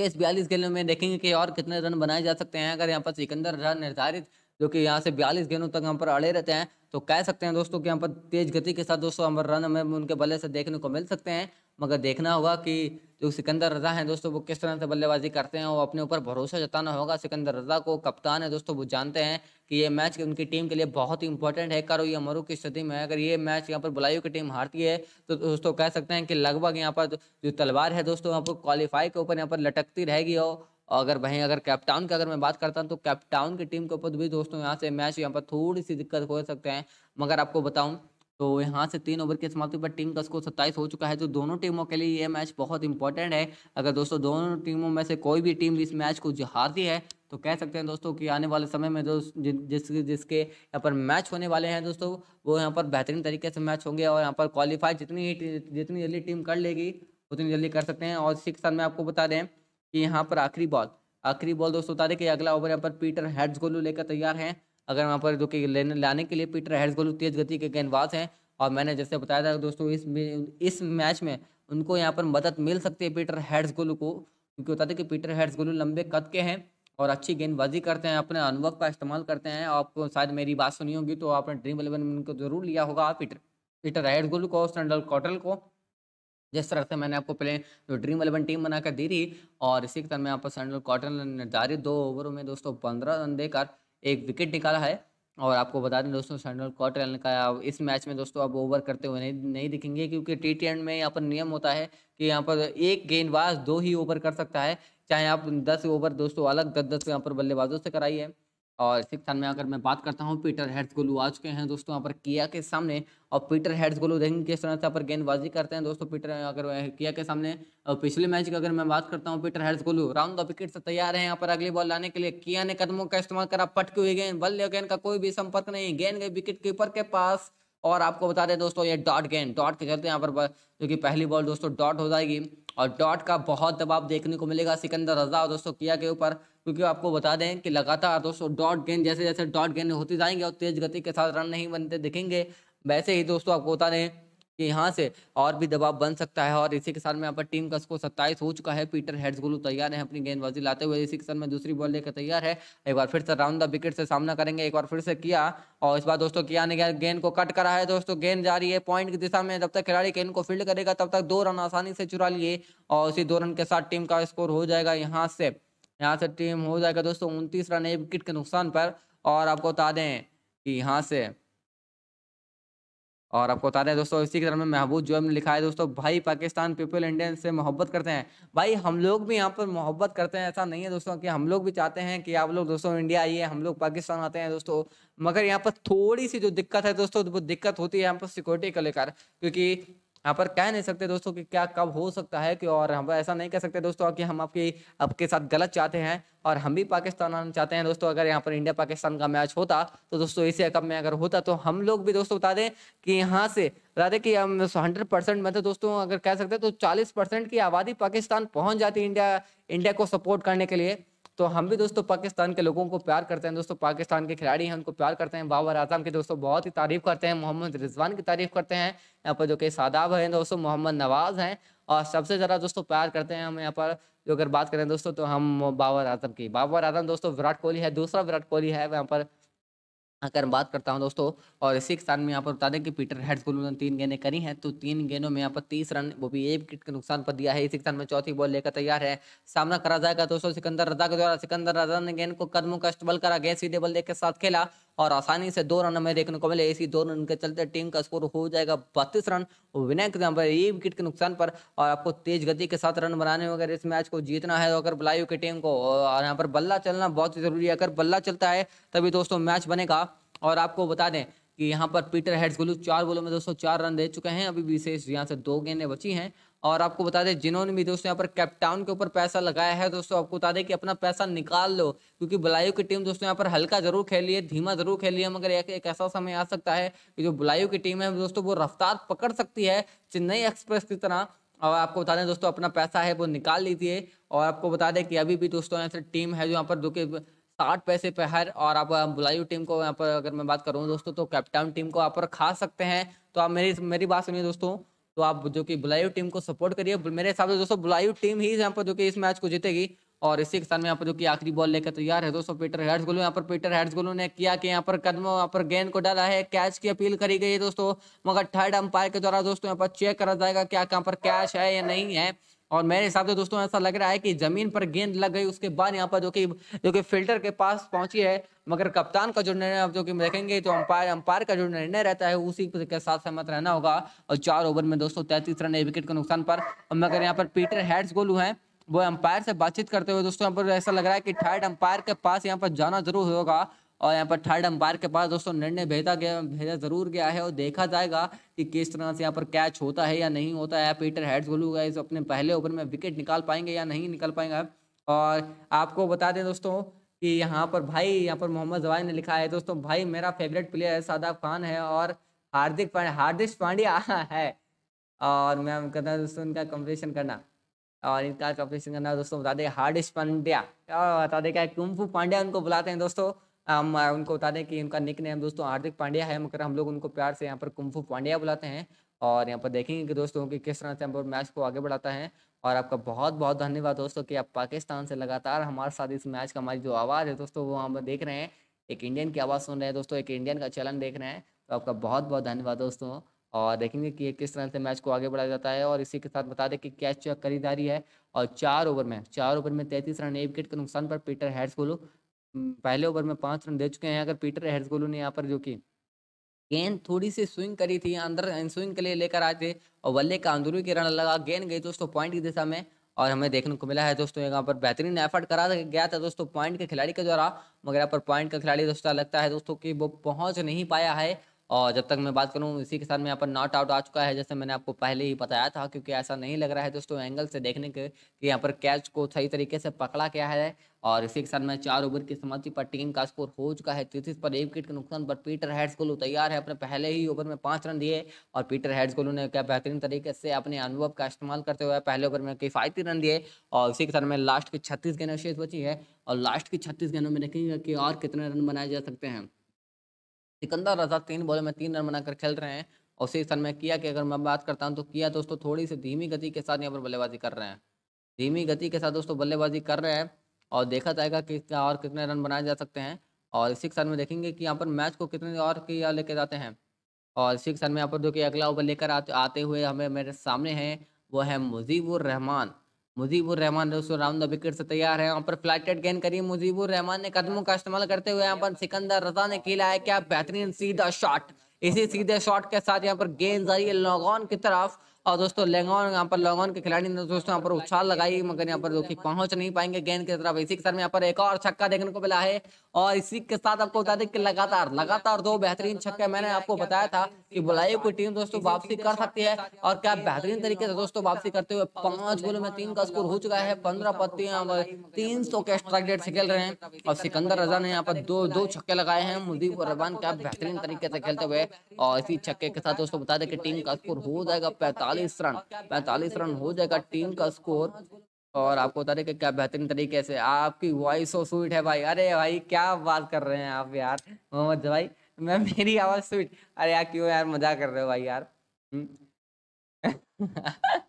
शेष बयालीस गेंदों में देखेंगे कि और कितने रन बनाए जा सकते हैं अगर यहाँ पर सिकंदर रजा निर्धारित जो कि यहाँ से बयालीस गेंदों तक हम पर अड़े रहते हैं तो कह सकते हैं दोस्तों कि हम पर तेज गति के साथ दोस्तों हम रन हमें उनके बल्ले से देखने को मिल सकते हैं मगर देखना होगा कि जो सिकंदर रजा हैं दोस्तों वो किस तरह से बल्लेबाजी करते हैं और अपने ऊपर भरोसा जताना होगा सिकंदर रजा को कप्तान है दोस्तों वो जानते हैं कि ये मैच उनकी टीम के लिए बहुत ही इंपॉर्टेंट है करो या मरु की स्थिति में अगर ये मैच यहाँ पर बुलायु की टीम हारती है तो दोस्तों कह सकते हैं कि लगभग यहाँ पर जो तलवार है दोस्तों यहाँ पर क्वालिफाई के ऊपर यहाँ पर लटकती रहेगी और और अगर वहीं अगर कैप्टाउन की अगर मैं बात करता हूँ तो कैप्टाउन की टीम के ऊपर भी दोस्तों यहाँ से मैच यहाँ पर थोड़ी सी दिक्कत हो सकते हैं मगर आपको बताऊँ तो यहाँ से तीन ओवर की समाप्ति पर टीम का स्कोर सत्ताईस हो चुका है तो दोनों टीमों के लिए ये मैच बहुत इंपॉर्टेंट है अगर दोस्तों दोनों टीमों में से कोई भी टीम इस मैच को हारती है तो कह सकते हैं दोस्तों कि आने वाले समय में दोस्त जिस जिसके यहाँ पर मैच होने वाले हैं दोस्तों वो यहाँ पर बेहतरीन तरीके से मैच होंगे और यहाँ पर क्वालिफाई जितनी जितनी जल्दी टीम कर लेगी उतनी जल्दी कर सकते हैं और इसी के साथ मैं आपको बता दें कि यहाँ पर आखिरी बॉल आखिरी बॉल दोस्तों बता दें कि अगला ओवर यहाँ पर पीटर हेड्स गोलू लेकर तैयार हैं अगर वहाँ पर जो कि लेने लाने के लिए पीटर हेड्स गोलू तेज गति के गेंदबाज हैं और मैंने जैसे बताया था दोस्तों इस इस मैच में उनको यहाँ पर मदद मिल सकती है पीटर हेड्स गोलू को क्योंकि बता दें कि पीटर हेड्स गोलू लंबे कद के हैं और अच्छी गेंदबाजी करते हैं अपने अनुभव का इस्तेमाल करते हैं आपको शायद मेरी बात सुनी होगी तो आपने ड्रीम इलेवन में उनको जरूर लिया होगा पीटर पीटर हेड्स गोलू को सेंडल कॉटल को जिस तरह से मैंने आपको पहले जो ड्रीम इलेवन टीम बनाकर दी थी और इसी के तरह मैं आपको सैंडल कॉटन ने निर्धारित दो ओवरों में दोस्तों पंद्रह रन देकर एक विकेट निकाला है और आपको बता दें दोस्तों सैंडल कॉटन का इस मैच में दोस्तों आप ओवर करते हुए नहीं नहीं दिखेंगे क्योंकि टी टी एंड में यहाँ पर नियम होता है कि यहाँ पर एक गेंदबाज दो ही ओवर कर सकता है चाहे आप दस ओवर दोस्तों अलग दस दस यहाँ पर बल्लेबाजों से कराइए और सिक्स में अगर मैं बात करता हूँ पीटर हेड्स गोलू आ चुके हैं दोस्तों यहाँ पर किया के सामने और पीटर हेड्स गोलू देखेंगे किस तरह से यहाँ पर गेंदबाजी करते हैं दोस्तों पीटर अगर किया के सामने पिछले मैच की अगर मैं बात करता हूँ Peter Hatzoglou round the wicket से तैयार है यहाँ पर अगली बॉल लाने के लिए किया ने कदमों का इस्तेमाल करा पटकी हुई गेंद बल्ले गेंद का कोई भी संपर्क नहीं गेंद गई विकेट कीपर के पास और आपको बता दें दोस्तों ये डॉट गेंद डॉट के चलते यहाँ पर क्योंकि पहली बॉल दोस्तों डॉट हो जाएगी और डॉट का बहुत दबाव देखने को मिलेगा सिकंदर रजा दोस्तों किया के ऊपर क्योंकि आपको बता दें कि लगातार दोस्तों डॉट गेंद जैसे जैसे डॉट गेंद होते जाएंगे और तेज गति के साथ रन नहीं बनते दिखेंगे वैसे ही दोस्तों आपको बता दें कि यहाँ से और भी दबाव बन सकता है और इसी के साथ में यहाँ पर टीम का स्कोर सत्ताईस हो चुका है पीटर हेड्स गुलू तैयार है अपनी गेंदबाजी लाते हुए इसी के साथ में दूसरी बॉल लेकर तैयार है एक बार फिर से राउंड द विकेट से सामना करेंगे एक बार फिर से किया और इस बार दोस्तों किया ने गेंद को कट करा है दोस्तों गेंद जा रही है पॉइंट की दिशा में जब तक खिलाड़ी गेंद को फील्ड करेगा तब तक दो रन आसानी से चुरा लिए और उसी दो रन के साथ टीम का स्कोर हो जाएगा यहाँ से यहाँ से टीम हो जाएगा दोस्तों उनतीस रन एक विकेट के नुकसान पर और आपको बता दें कि यहाँ से और आपको बता दें दोस्तों इसी क्रम में महबूब जो हमने लिखा है दोस्तों भाई पाकिस्तान पीपल इंडियन से मोहब्बत करते हैं भाई हम लोग भी यहाँ पर मोहब्बत करते हैं ऐसा नहीं है दोस्तों कि हम लोग भी चाहते हैं कि आप लोग दोस्तों इंडिया आइए हम लोग पाकिस्तान आते हैं दोस्तों मगर यहाँ पर थोड़ी सी जो दिक्कत है दोस्तों वो दिक्कत होती है यहाँ पर सिक्योरिटी को लेकर क्योंकि यहाँ पर कह नहीं सकते दोस्तों कि क्या कब हो सकता है कि और हम ऐसा नहीं कह सकते दोस्तों कि हम आपकी आपके साथ गलत चाहते हैं और हम भी पाकिस्तान आना चाहते हैं दोस्तों अगर यहाँ पर इंडिया पाकिस्तान का मैच होता तो दोस्तों एशिया कप में अगर होता तो हम लोग भी दोस्तों बता दें कि यहाँ से बता दें कि हम हंड्रेड परसेंट मतलब दोस्तों अगर कह सकते तो चालीस परसेंट की आबादी पाकिस्तान पहुँच जाती इंडिया इंडिया को सपोर्ट करने के लिए तो हम भी दोस्तों पाकिस्तान के लोगों को प्यार करते हैं दोस्तों पाकिस्तान के खिलाड़ी हैं उनको प्यार करते हैं बाबर आजम की दोस्तों बहुत ही तारीफ करते हैं मोहम्मद रिजवान की तारीफ करते हैं यहाँ पर जो कि सादाब हैं दोस्तों मोहम्मद नवाज हैं और सबसे ज़्यादा दोस्तों प्यार करते हैं हम यहाँ पर जो अगर बात करें दोस्तों तो हम बाबर आजम की बाबर आजम दोस्तों विराट कोहली है दूसरा विराट कोहली है यहाँ पर अगर मैं बात करता हूं दोस्तों और इसी के साथ में यहाँ पर बता दें कि पीटर हेड्सबुल ने तीन गेंदें करी हैं तो तीन गेंदों में यहाँ पर तीस रन वो भी एक विकेट के नुकसान पर दिया है इसी के साथ में चौथी बॉल लेकर तैयार है सामना करा जाएगा दोस्तों सिकंदर रजा के द्वारा सिकंदर रजा ने गेंद को कदमों का बल करा गेंद सीधे बल्ले के साथ खेला और आसानी से दो रन हमें देखने को मिले इसी दो रन के चलते टीम का स्कोर हो जाएगा बत्तीस रन विनय के पर एक विकेट के नुकसान पर और आपको तेज गति के साथ रन बनाने अगर इस मैच को जीतना है तो अगर बलायु की टीम को और यहाँ पर बल्ला चलना बहुत जरूरी है अगर बल्ला चलता है तभी दोस्तों मैच बनेगा और आपको बता दें कि यहाँ पर पीटर हेड्स गुलू चार बोलों में दोस्तों चार रन दे चुके हैं अभी विशेष यहाँ से दो गेंदें बची हैं और आपको बता दें जिन्होंने भी दोस्तों यहाँ पर कैप्टाउन के ऊपर पैसा लगाया है दोस्तों आपको बता दें कि अपना पैसा निकाल लो क्योंकि बुलायु की टीम दोस्तों यहाँ पर हल्का जरूर खेली है धीमा जरूर खेली है मगर एक, एक ऐसा समय आ सकता है कि जो बुलायू की टीम है दोस्तों वो रफ्तार पकड़ सकती है चेन्नई एक्सप्रेस की तरह और आपको बता दें दोस्तों अपना पैसा है वो निकाल लीजिए और आपको बता दें कि अभी भी दोस्तों ऐसी टीम है जो यहाँ पर जो कि साठ पैसे पे हर और आप बुलायू टीम को यहाँ पर अगर मैं बात करूँ दोस्तों तो कैप्टाउन टीम को यहाँ पर खा सकते हैं तो आप मेरी मेरी बात सुनिए दोस्तों तो आप जो कि बुलायू टीम को सपोर्ट करिए मेरे हिसाब से दोस्तों बुलायू टीम ही यहाँ पर जो कि इस मैच को जीतेगी और इसी के साथ में यहाँ पर जो कि आखिरी बॉल लेकर तैयार है दोस्तों पीटर हेड्स गोलू यहाँ पर पीटर हेड्स गोलू ने किया कि यहाँ पर कदमों यहाँ पर गेंद को डाला है कैच की अपील करी गई है दोस्तों मगर थर्ड अंपायर के द्वारा दोस्तों यहाँ पर चेक करा जाएगा क्या यहाँ पर कैच है या नहीं है और मेरे हिसाब से दोस्तों ऐसा लग रहा है कि जमीन पर गेंद लग गई उसके बाद यहाँ पर जो कि जो कि फिल्टर के पास पहुंची है मगर कप्तान का जो निर्णय जो कि देखेंगे तो अंपायर अंपायर का जो निर्णय रहता है उसी के साथ सहमत रहना होगा और चार ओवर में दोस्तों तैतीस रन विकेट के नुकसान पर मगर यहाँ पर पीटर हेड्स गोलू हैं वो अंपायर से बातचीत करते हुए दोस्तों यहाँ पर ऐसा लग रहा है कि थर्ड अंपायर के पास यहाँ पर जाना जरूर होगा और यहाँ पर थर्ड अंपायर के पास दोस्तों निर्णय भेजा गया भेजा जरूर गया है और देखा जाएगा कि किस तरह से यहाँ पर कैच होता है या नहीं होता है पीटर हेड्स गोलू गए अपने पहले ओवर में विकेट निकाल पाएंगे या नहीं निकाल पाएंगे और आपको बता दें दोस्तों कि यहाँ पर भाई यहाँ पर मोहम्मद जवाई ने लिखा है दोस्तों भाई मेरा फेवरेट प्लेयर है सादाब खान है और हार्दिक पांडे हार्दिक पांड्या [LAUGHS] है और मैं कहता हूँ दोस्तों इनका कम्पटिशन करना और इनका कम्पटिशन करना दोस्तों बता दें हार्दिक पांड्या और बता दें क्या कुम्फू पांड्या उनको बुलाते हैं दोस्तों हम उनको बता दें कि उनका निक नेम दोस्तों हार्दिक पांड्या है मगर हम लोग उनको प्यार से यहाँ पर कुम्फू पांड्या बुलाते हैं और यहाँ पर देखेंगे कि दोस्तों की किस तरह से हम मैच को आगे बढ़ाता है और आपका बहुत बहुत धन्यवाद दोस्तों कि आप पाकिस्तान से लगातार हमारे साथ इस मैच का हमारी जो आवाज़ है दोस्तों वो हम देख रहे हैं एक इंडियन की आवाज़ सुन रहे हैं दोस्तों एक इंडियन का चलन देख रहे हैं तो आपका बहुत बहुत धन्यवाद दोस्तों और देखेंगे कि किस तरह से मैच को आगे बढ़ाया जाता है और इसी के साथ बता दें कि कैच खरीदारी है और चार ओवर में चार ओवर में तैंतीस रन एक विकेट के नुकसान पर पीटर हैड्स बोलो पहले ओवर में पाँच रन दे चुके हैं अगर पीटर हेर्सगोलू ने यहाँ पर जो कि गेंद थोड़ी सी स्विंग करी थी अंदर स्विंग के लिए लेकर आए थे और वल्ले का अंदरू के रन लगा गेंद गई दोस्तों पॉइंट की दिशा में और हमें देखने को मिला है दोस्तों यहाँ पर बेहतरीन एफर्ट करा गया था दोस्तों पॉइंट के खिलाड़ी के द्वारा मगर यहाँ पर पॉइंट का खिलाड़ी दोस्तों लगता है दोस्तों कि वो पहुंच नहीं पाया है और जब तक मैं बात करूं इसी के साथ में यहाँ पर नॉट आउट आ चुका है जैसे मैंने आपको पहले ही बताया था क्योंकि ऐसा नहीं लग रहा है दोस्तों एंगल से देखने के कि यहाँ पर कैच को सही तरीके से पकड़ा गया है और इसी के साथ में चार ओवर की समाप्ति पर टीम का स्कोर हो चुका है तीस पर एक विकेट के नुकसान पर पीटर हेड्सकोलू तैयार है अपने पहले ही ओवर में पाँच रन दिए और पीटर हेड्सकोलू ने क्या बेहतरीन तरीके से अपने अनुभव का इस्तेमाल करते हुए पहले ओवर में किफायती रन दिए और इसी के साथ में लास्ट की छत्तीस गेंदों शेष बची है और लास्ट की छत्तीस गेंदों में देखेंगे कि और कितने रन बनाए जा सकते हैं सिकंदर रजा तीन बॉल में तीन रन बनाकर खेल रहे हैं और शीर्ष में किया की अगर मैं बात करता हूँ तो किया दोस्तों थोड़ी सी धीमी गति के साथ यहाँ पर बल्लेबाजी कर रहे हैं धीमी गति के साथ दोस्तों बल्लेबाजी कर रहे हैं और देखा जाएगा कि और कितने रन बनाए जा सकते हैं और इसी के साथ में देखेंगे कि यहाँ पर मैच को कितने और किया लेके जाते हैं और इसी के साथ में यहाँ पर जो कि अगला ओवर लेकर आते आते हुए हमें मेरे सामने हैं वो है मुजीबुर रहमान मुजीबुर रहमान दोस्तों राउंड द विकेट से तैयार है यहाँ पर फ्लैटेड गेंद करी मुजीबुर रहमान ने कदमों का इस्तेमाल करते हुए यहाँ पर सिकंदर रजा ने खेला है क्या बेहतरीन सीधा शॉट इसी सीधे शॉट के साथ यहाँ पर गेंद जारी है लॉगॉन की तरफ और दोस्तों लेंगोन यहाँ पर लेंगोन के खिलाड़ी ने दोस्तों यहाँ पर उछाल लगाई मगर यहाँ पर कि पहुंच नहीं पाएंगे गेंद की तरफ इसी के साथ यहाँ पर एक और छक्का देखने को मिला है और इसी के साथ आपको बता दें कि लगातार लगातार दो बेहतरीन छक्के मैंने आपको बताया था कि बुलाई की टीम दोस्तों वापसी कर सकती है और क्या बेहतरीन तरीके से दोस्तों वापसी करते हुए पांच गोलों में तीन का स्कोर हो चुका है पंद्रह पत्तियां तीन सौ के एक्स्ट्रा रेट से खेल रहे हैं और सिकंदर रजा ने यहाँ पर दो दो छक्के लगाए हैं मुदीप और रबान क्या बेहतरीन तरीके से खेलते हुए और इसी छक्के के साथ दोस्तों बता दें कि टीम का स्कोर हो जाएगा पैंतालीस पैंतालीस रन पैंतालीस रन हो जाएगा तो टीम मतलब का स्कोर और आपको बता दें कि क्या बेहतरीन तरीके से आपकी वॉइस सो स्वीट है भाई अरे भाई क्या बात कर रहे हैं आप यार मोहम्मद भाई मैं मेरी आवाज़ स्वीट अरे यार क्यों यार मजा कर रहे हो भाई यार हम्म। [LAUGHS]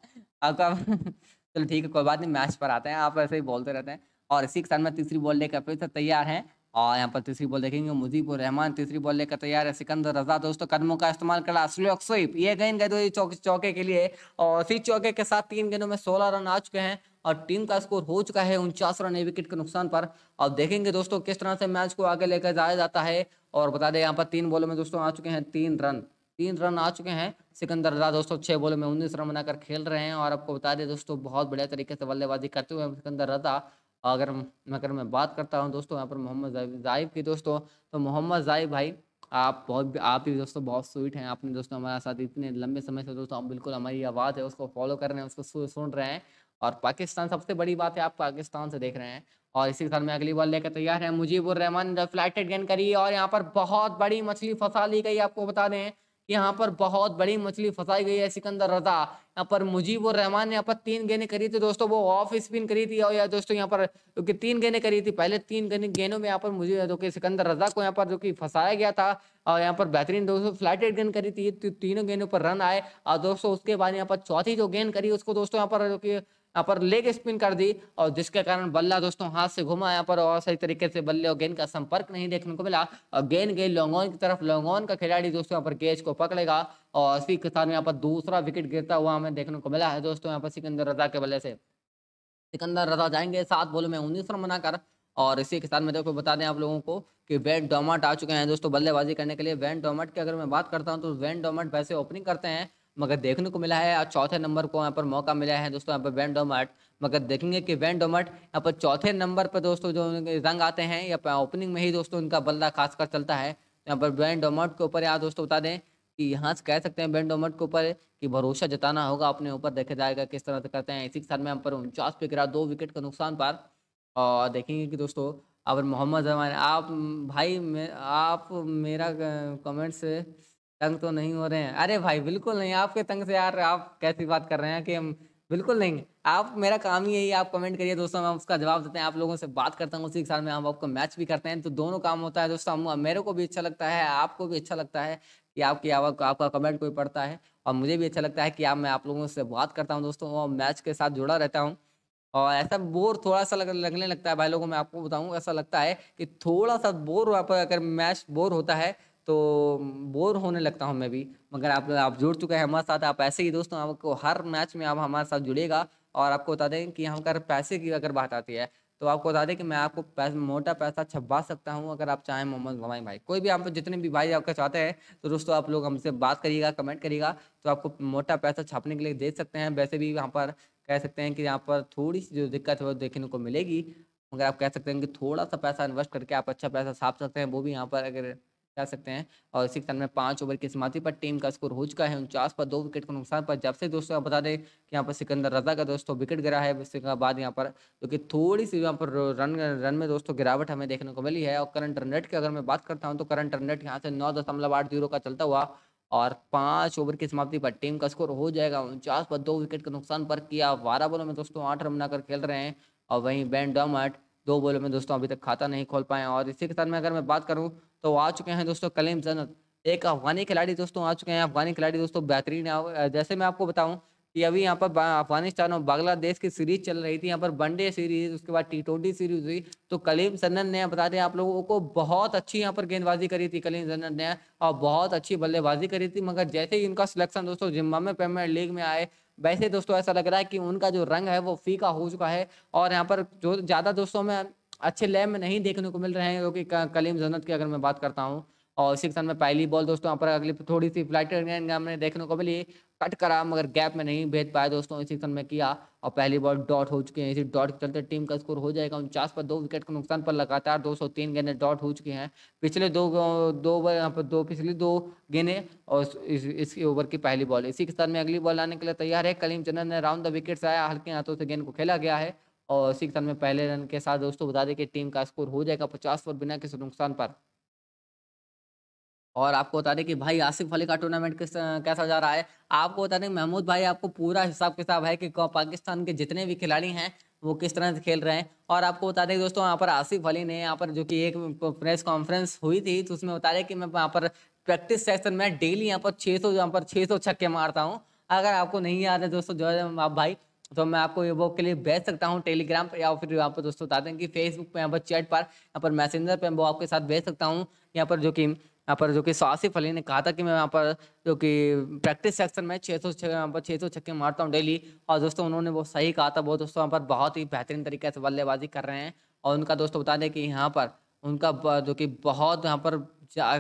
आपका [LAUGHS] चलो ठीक है कोई बात नहीं मैच पर आते हैं आप ऐसे ही बोलते रहते हैं और इसी के साथ में तीसरी बॉल लेकर फिर से तैयार हैं और यहाँ पर तीसरी बॉल देखेंगे मुजीबुर रहमान तीसरी बॉल लेकर तैयार है सिकंदर रजा दोस्तों कदमों का इस्तेमाल कर स्लोक स्वीप ये गेंद गए चौके के लिए और इसी चौके के साथ तीन गेंदों में सोलह रन आ चुके हैं और टीम का स्कोर हो चुका है उनचास रन विकेट के नुकसान पर अब देखेंगे दोस्तों किस तरह से मैच को आगे लेकर जाया जाता है और बता दें यहाँ पर तीन बॉलों में दोस्तों आ चुके हैं तीन रन तीन रन आ चुके हैं सिकंदर रजा दोस्तों छह बॉलों में उन्नीस रन बनाकर खेल रहे हैं और आपको बता दें दोस्तों बहुत बढ़िया तरीके से बल्लेबाजी करते हुए सिकंदर रजा अगर अगर मैं बात करता हूँ दोस्तों यहाँ पर मोहम्मद जाइब की दोस्तों तो मोहम्मद जाइब भाई आप बहुत आप भी दोस्तों बहुत स्वीट हैं आपने दोस्तों हमारे साथ इतने लंबे समय से दोस्तों आप बिल्कुल हमारी आवाज़ है उसको फॉलो कर रहे हैं उसको सुन रहे हैं और पाकिस्तान सबसे बड़ी बात है आप पाकिस्तान से देख रहे हैं और इसी साल में अगली बॉल लेकर तैयार है मुजीबुर रहमान फ्लैटेड गेंद करी और यहाँ पर बहुत बड़ी मछली फंसा ली गई आपको बता दें यहाँ पर बहुत बड़ी मछली फंसाई गई है सिकंदर रजा यहाँ पर मुजीब और रहमान ने यहाँ पर तीन गेंदें करी थी दोस्तों वो ऑफ स्पिन करी थी और या दोस्तों यहाँ पर जो कि तीन गेंदें करी थी पहले तीन गेंदों में यहाँ पर मुझे जो कि सिकंदर रजा को यहाँ पर जो कि फंसाया गया था और यहाँ पर बेहतरीन दोस्तों फ्लाइटेड गेंद करी थी तीनों गेंदों पर रन आए और दोस्तों उसके बाद यहाँ पर चौथी जो गेंद करी उसको दोस्तों यहाँ पर जो कि यहाँ पर लेग स्पिन कर दी और जिसके कारण बल्ला दोस्तों हाथ से घुमा यहाँ पर और सही तरीके से बल्ले और गेंद का संपर्क नहीं देखने को मिला और गेंद गई लॉन्गोन की तरफ लॉन्गोन का खिलाड़ी दोस्तों यहाँ पर गेज को पकड़ेगा और इसी के साथ में यहाँ पर दूसरा विकेट गिरता हुआ हमें देखने को मिला है दोस्तों यहाँ पर सिकंदर रजा के बल्ले से सिकंदर रजा जाएंगे सात बोलों में उन्नीस रन बनाकर और इसी के साथ में देखो बता दें आप लोगों को कि वैन डोमट आ चुके हैं दोस्तों बल्लेबाजी करने के लिए वैन डोमट की अगर मैं बात करता हूँ तो वैन डोमट वैसे ओपनिंग करते हैं मगर देखने को मिला है और चौथे नंबर को यहाँ पर मौका मिला है दोस्तों यहाँ पर वैन डोमट मगर देखेंगे कि वैन डोमट यहाँ पर चौथे नंबर पर दोस्तों जो रंग आते हैं यहाँ पर ओपनिंग में ही दोस्तों उनका बल्ला खासकर चलता है तो यहाँ पर वैन डोमट के ऊपर यहाँ दोस्तों बता दें कि यहाँ से कह सकते हैं वैन डोमट के ऊपर कि भरोसा जताना होगा अपने ऊपर देखा जाएगा किस तरह से करते हैं इसी के साथ में यहाँ पर उनचास पे गिरा दो विकेट का नुकसान पर और देखेंगे कि दोस्तों अब मोहम्मद जमान आप भाई मे आप मेरा कमेंट्स तंग तो नहीं हो रहे हैं अरे भाई बिल्कुल नहीं आपके तंग से यार आप कैसी बात कर रहे हैं कि हम बिल्कुल नहीं आप मेरा काम ही यही आप कमेंट करिए दोस्तों मैं उसका जवाब देते हैं आप लोगों से बात करता हूँ उसी के साथ में हम आपको मैच भी करते हैं तो दोनों काम होता है दोस्तों मेरे को भी अच्छा लगता है आपको भी अच्छा लगता है कि आपकी आवाज आपका कमेंट कोई पड़ता है और मुझे भी अच्छा लगता है कि आप मैं आप लोगों से बात करता हूँ दोस्तों और मैच के साथ जुड़ा रहता हूँ और ऐसा बोर थोड़ा सा लगने लगता है भाई लोगों मैं आपको बताऊँ ऐसा लगता है कि थोड़ा सा बोर अगर मैच बोर होता है तो बोर होने लगता हूँ मैं भी मगर आप आप जुड़ चुके हैं हमारे साथ आप ऐसे ही दोस्तों आपको हर मैच में आप हमारे साथ जुड़ेगा और आपको बता दें कि हम अगर पैसे की अगर बात आती है तो आपको बता दें कि मैं आपको पैस, मोटा पैसा छपवा सकता हूँ अगर आप चाहें मोहम्मद गवाई भाई कोई भी आप जितने भी भाई आपका चाहते हैं तो दोस्तों आप लोग हमसे बात करिएगा कमेंट करिएगा तो आपको मोटा पैसा छापने के लिए दे सकते हैं वैसे भी यहाँ पर कह सकते हैं कि यहाँ पर थोड़ी सी जो दिक्कत है वो देखने को मिलेगी मगर आप कह सकते हैं कि थोड़ा सा पैसा इन्वेस्ट करके आप अच्छा पैसा छाप सकते हैं वो भी यहाँ पर अगर जा सकते हैं और इसी तरह में पाँच ओवर की समाप्ति पर टीम का स्कोर हो चुका है उनचास पर दो विकेट के नुकसान पर जब से दोस्तों आप बता दें कि यहाँ पर सिकंदर रजा का दोस्तों विकेट गिरा है उसके बाद यहाँ पर जो कि थोड़ी सी यहाँ पर रन रन में दोस्तों गिरावट हमें देखने को मिली है और करंट रन रेट की अगर मैं बात करता हूँ तो करंट रन रेट यहाँ से नौ दशमलव आठ जीरो का चलता हुआ और पाँच ओवर की समाप्ति पर टीम का स्कोर हो जाएगा उनचास पर दो विकेट के नुकसान पर किया बारह बॉलों में दोस्तों आठ रन बनाकर खेल रहे हैं और वहीं बैन डॉमट दो बॉलों में दोस्तों अभी तक खाता नहीं खोल पाए और इसी के साथ में अगर मैं बात करूँ तो आ चुके हैं दोस्तों कलीम जन्नत एक अफगानी खिलाड़ी दोस्तों आ चुके हैं अफगानी खिलाड़ी दोस्तों बेहतरीन जैसे मैं आपको बताऊँ कि अभी यहाँ पर अफगानिस्तान और बांग्लादेश की सीरीज चल रही थी यहाँ पर वनडे सीरीज उसके बाद टी ट्वेंटी सीरीज हुई तो कलीम सन्नन ने बता दें आप लोगों को बहुत अच्छी यहाँ पर गेंदबाजी करी थी कलीम सन्नन ने और बहुत अच्छी बल्लेबाजी करी थी मगर जैसे ही उनका सिलेक्शन दोस्तों जिम्बाब्वे प्रीमियर लीग में आए वैसे दोस्तों ऐसा लग रहा है कि उनका जो रंग है वो फीका हो चुका है और यहाँ पर जो ज़्यादा दोस्तों में अच्छे लैब में नहीं देखने को मिल रहे हैं क्योंकि कलीम जन्नत की अगर मैं बात करता हूँ और इसी के साथ में पहली बॉल दोस्तों यहाँ पर अगली थोड़ी सी फ्लाइट हमने देखने को मिली कट करा मगर गैप में नहीं भेज पाया दोस्तों इसी के में किया और पहली बॉल डॉट हो चुके हैं इसी डॉट के चलते टीम का स्कोर हो जाएगा उनचास पर दो विकेट के नुकसान पर लगातार 203 गेंदे डॉट हो चुके हैं पिछले दो दो ओवर यहाँ पर दो पिछली दो गेंदे और इस, ओवर की पहली बॉल इसी के साथ में अगली बॉल लाने के लिए तैयार है कलीम चंदन ने राउंड द विकेट से आया हल्के हाथों से गेंद को खेला गया है और उसी के में पहले रन के साथ दोस्तों बता दें कि टीम का स्कोर हो जाएगा पचास ओवर बिना किसी नुकसान पर और आपको बता दें कि भाई आसिफ अली का टूर्नामेंट किस कैसा जा रहा है आपको बता दें महमूद भाई आपको पूरा हिसाब किताब है कि पाकिस्तान के जितने भी खिलाड़ी हैं वो किस तरह से खेल रहे हैं और आपको बता दें दोस्तों यहाँ पर आसिफ अली ने यहाँ पर जो कि एक प्रेस कॉन्फ्रेंस हुई थी तो उसमें बता दें कि मैं यहाँ पर प्रैक्टिस सेशन में डेली यहाँ पर छः सौ यहाँ पर सौ छक्के मारता हूँ अगर आपको नहीं याद है दोस्तों जो है आप भाई तो मैं आपको ये बुक के लिए भेज सकता हूँ टेलीग्राम पर या फिर यहाँ पर दोस्तों बता दें कि फेसबुक पर यहाँ पर चैट पर यहाँ पर मैसेंजर पर वो आपके साथ भेज सकता हूँ यहाँ पर जो कि यहाँ पर जो कि सासिफ अली ने कहा था कि मैं यहाँ पर जो कि प्रैक्टिस सेक्शन में छः सौ छः यहाँ पर छः सौ छक्के मारता हूँ डेली और दोस्तों उन्होंने वो सही कहा था वो दोस्तों यहाँ पर बहुत ही बेहतरीन तरीके से बल्लेबाजी कर रहे हैं और उनका दोस्तों बता दें कि यहाँ पर उनका जो कि बहुत यहाँ पर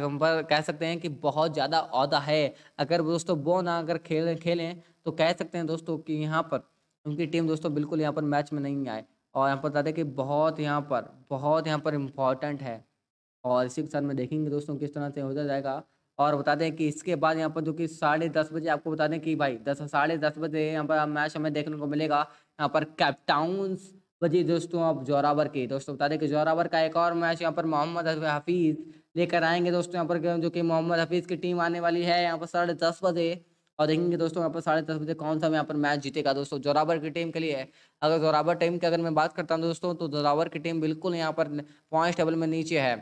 हम पर कह सकते हैं कि बहुत ज़्यादा अहदा है अगर दोस्तों वो ना अगर खेल खेलें तो कह सकते हैं दोस्तों कि यहाँ पर उनकी टीम दोस्तों बिल्कुल यहाँ पर मैच में नहीं आए और यहाँ पर बता दें कि बहुत यहाँ पर बहुत यहाँ पर इम्पॉर्टेंट है और इसी के साथ में देखेंगे दोस्तों किस तरह से होता जाएगा और बता दें कि इसके बाद यहाँ पर जो कि साढ़े दस बजे आपको बता दें कि भाई दस साढ़े दस बजे यहाँ पर मैच हमें देखने को मिलेगा यहाँ पर कैप्टाउन बजी दोस्तों आप जोरावर की दोस्तों बता दें कि जोरावर का एक और मैच यहाँ पर मोहम्मद हफीज़ लेकर आएंगे दोस्तों यहाँ पर जो कि मोहम्मद हफीज़ की टीम आने वाली है यहाँ पर साढ़े दस बजे और देखेंगे दोस्तों यहाँ पर साढ़े दस बजे कौन सा यहाँ पर मैच जीतेगा दोस्तों जोराबर की टीम के लिए अगर जोराबर टीम की अगर मैं बात करता हूँ दोस्तों तो जोरावर की टीम बिल्कुल यहाँ पर पॉइंट टेबल में नीचे है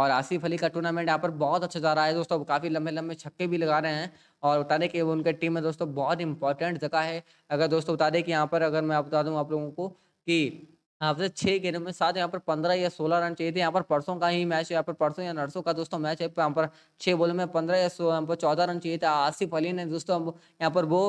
और आसिफ अली का टूर्नामेंट यहाँ पर बहुत अच्छा जा रहा है दोस्तों काफ़ी लंबे लंबे छक्के भी लगा रहे हैं और बता दें कि वो उनके टीम में दोस्तों बहुत इंपॉर्टेंट जगह है अगर दोस्तों बता दें कि यहाँ पर अगर मैं बता दूँ आप लोगों को कि पर हाँ, छह गेंदों में साथ यहाँ पर पंद्रह या सोलह रन चाहिए थे यहाँ पर परसों का ही मैच है यहाँ पर परसों या नरसों का दोस्तों मैच है यहाँ पर छह बोलों में पंद्रह या यहाँ पर चौदह रन चाहिए था आसिफ अली ने दोस्तों यहाँ पर वो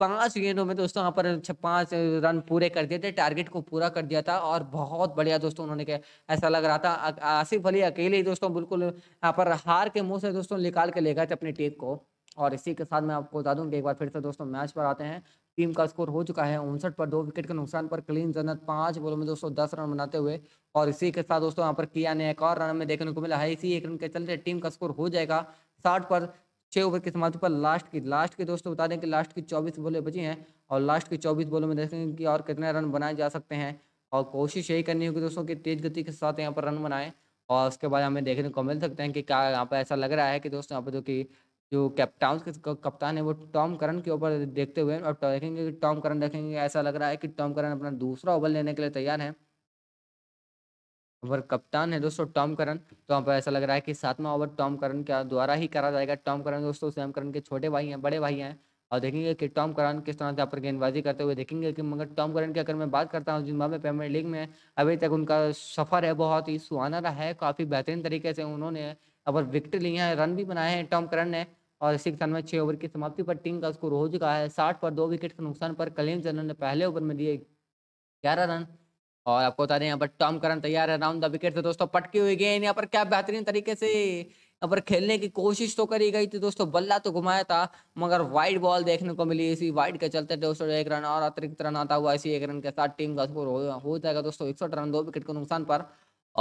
पांच गेंदों में दोस्तों यहाँ पर पांच रन पूरे कर दिए थे टारगेट को पूरा कर दिया था और बहुत बढ़िया दोस्तों उन्होंने क्या ऐसा लग रहा था आसिफ अली अकेले ही दोस्तों बिल्कुल यहाँ पर हार के मुंह से दोस्तों निकाल के ले गए थे अपनी टीम को और इसी के साथ मैं आपको बता दूँ कि एक बार फिर से दोस्तों मैच पर आते हैं टीम का स्कोर हो चुका है उनसठ पर दो विकेट के नुकसान पर क्लीन जन्नत पांच बोलो में दोस्तों दस रन बनाते हुए और इसी के साथ दोस्तों यहाँ पर किया ने एक और रन में देखने को मिला है इसी एक रन के चलते टीम का स्कोर हो जाएगा साठ पर छः ओवर की समाप्ति पर लास्ट की लास्ट के दोस्तों बता दें कि लास्ट की चौबीस बोले बची हैं और लास्ट की चौबीस बोलों में देखेंगे कि और कितने रन बनाए जा सकते हैं और कोशिश यही करनी होगी दोस्तों कि तेज गति के साथ यहाँ पर रन बनाएं और उसके बाद हमें देखने को मिल सकते हैं कि क्या यहाँ पर ऐसा लग रहा है कि दोस्तों यहाँ पर जो कि जो कैप्टाउंस के कप्तान है वो टॉम करन के ऊपर देखते हुए और देखेंगे कि टॉम करन देखेंगे ऐसा लग रहा है कि टॉम करन अपना दूसरा ओवर लेने के लिए तैयार है ओवर कप्तान है दोस्तों टॉम करन तो आप पर ऐसा लग रहा है कि सातवां ओवर टॉम करन के द्वारा ही करा जाएगा टॉम करन दोस्तों सैम करन के छोटे भाई हैं बड़े भाई हैं और देखेंगे कि टॉम करन किस तरह से यहाँ पर गेंदबाजी करते हुए देखेंगे कि मगर टॉम करन की अगर मैं बात करता हूँ जिम्बाबे प्रीमियर लीग में अभी तक उनका सफ़र है बहुत ही सुहाना रहा है काफ़ी बेहतरीन तरीके से उन्होंने अब विकेट लिए हैं रन भी बनाए हैं टॉम करन ने और इसी के में छः ओवर की समाप्ति पर टीम का स्कोर हो चुका है साठ पर दो विकेट के नुकसान पर कलीम चंद्र ने पहले ओवर में दिए ग्यारह रन और आपको बता दें यहाँ पर टॉम करन तैयार है राउंड द विकेट से दोस्तों पटकी हुई गेंद यहाँ पर क्या बेहतरीन तरीके से यहाँ पर खेलने की कोशिश तो करी गई थी दोस्तों बल्ला तो घुमाया था मगर वाइड बॉल देखने को मिली इसी वाइड के चलते दोस्तों एक रन और अतिरिक्त रन आता हुआ इसी एक रन के साथ टीम का स्कोर हो, हो जाएगा दोस्तों इकसठ रन दो विकेट के नुकसान पर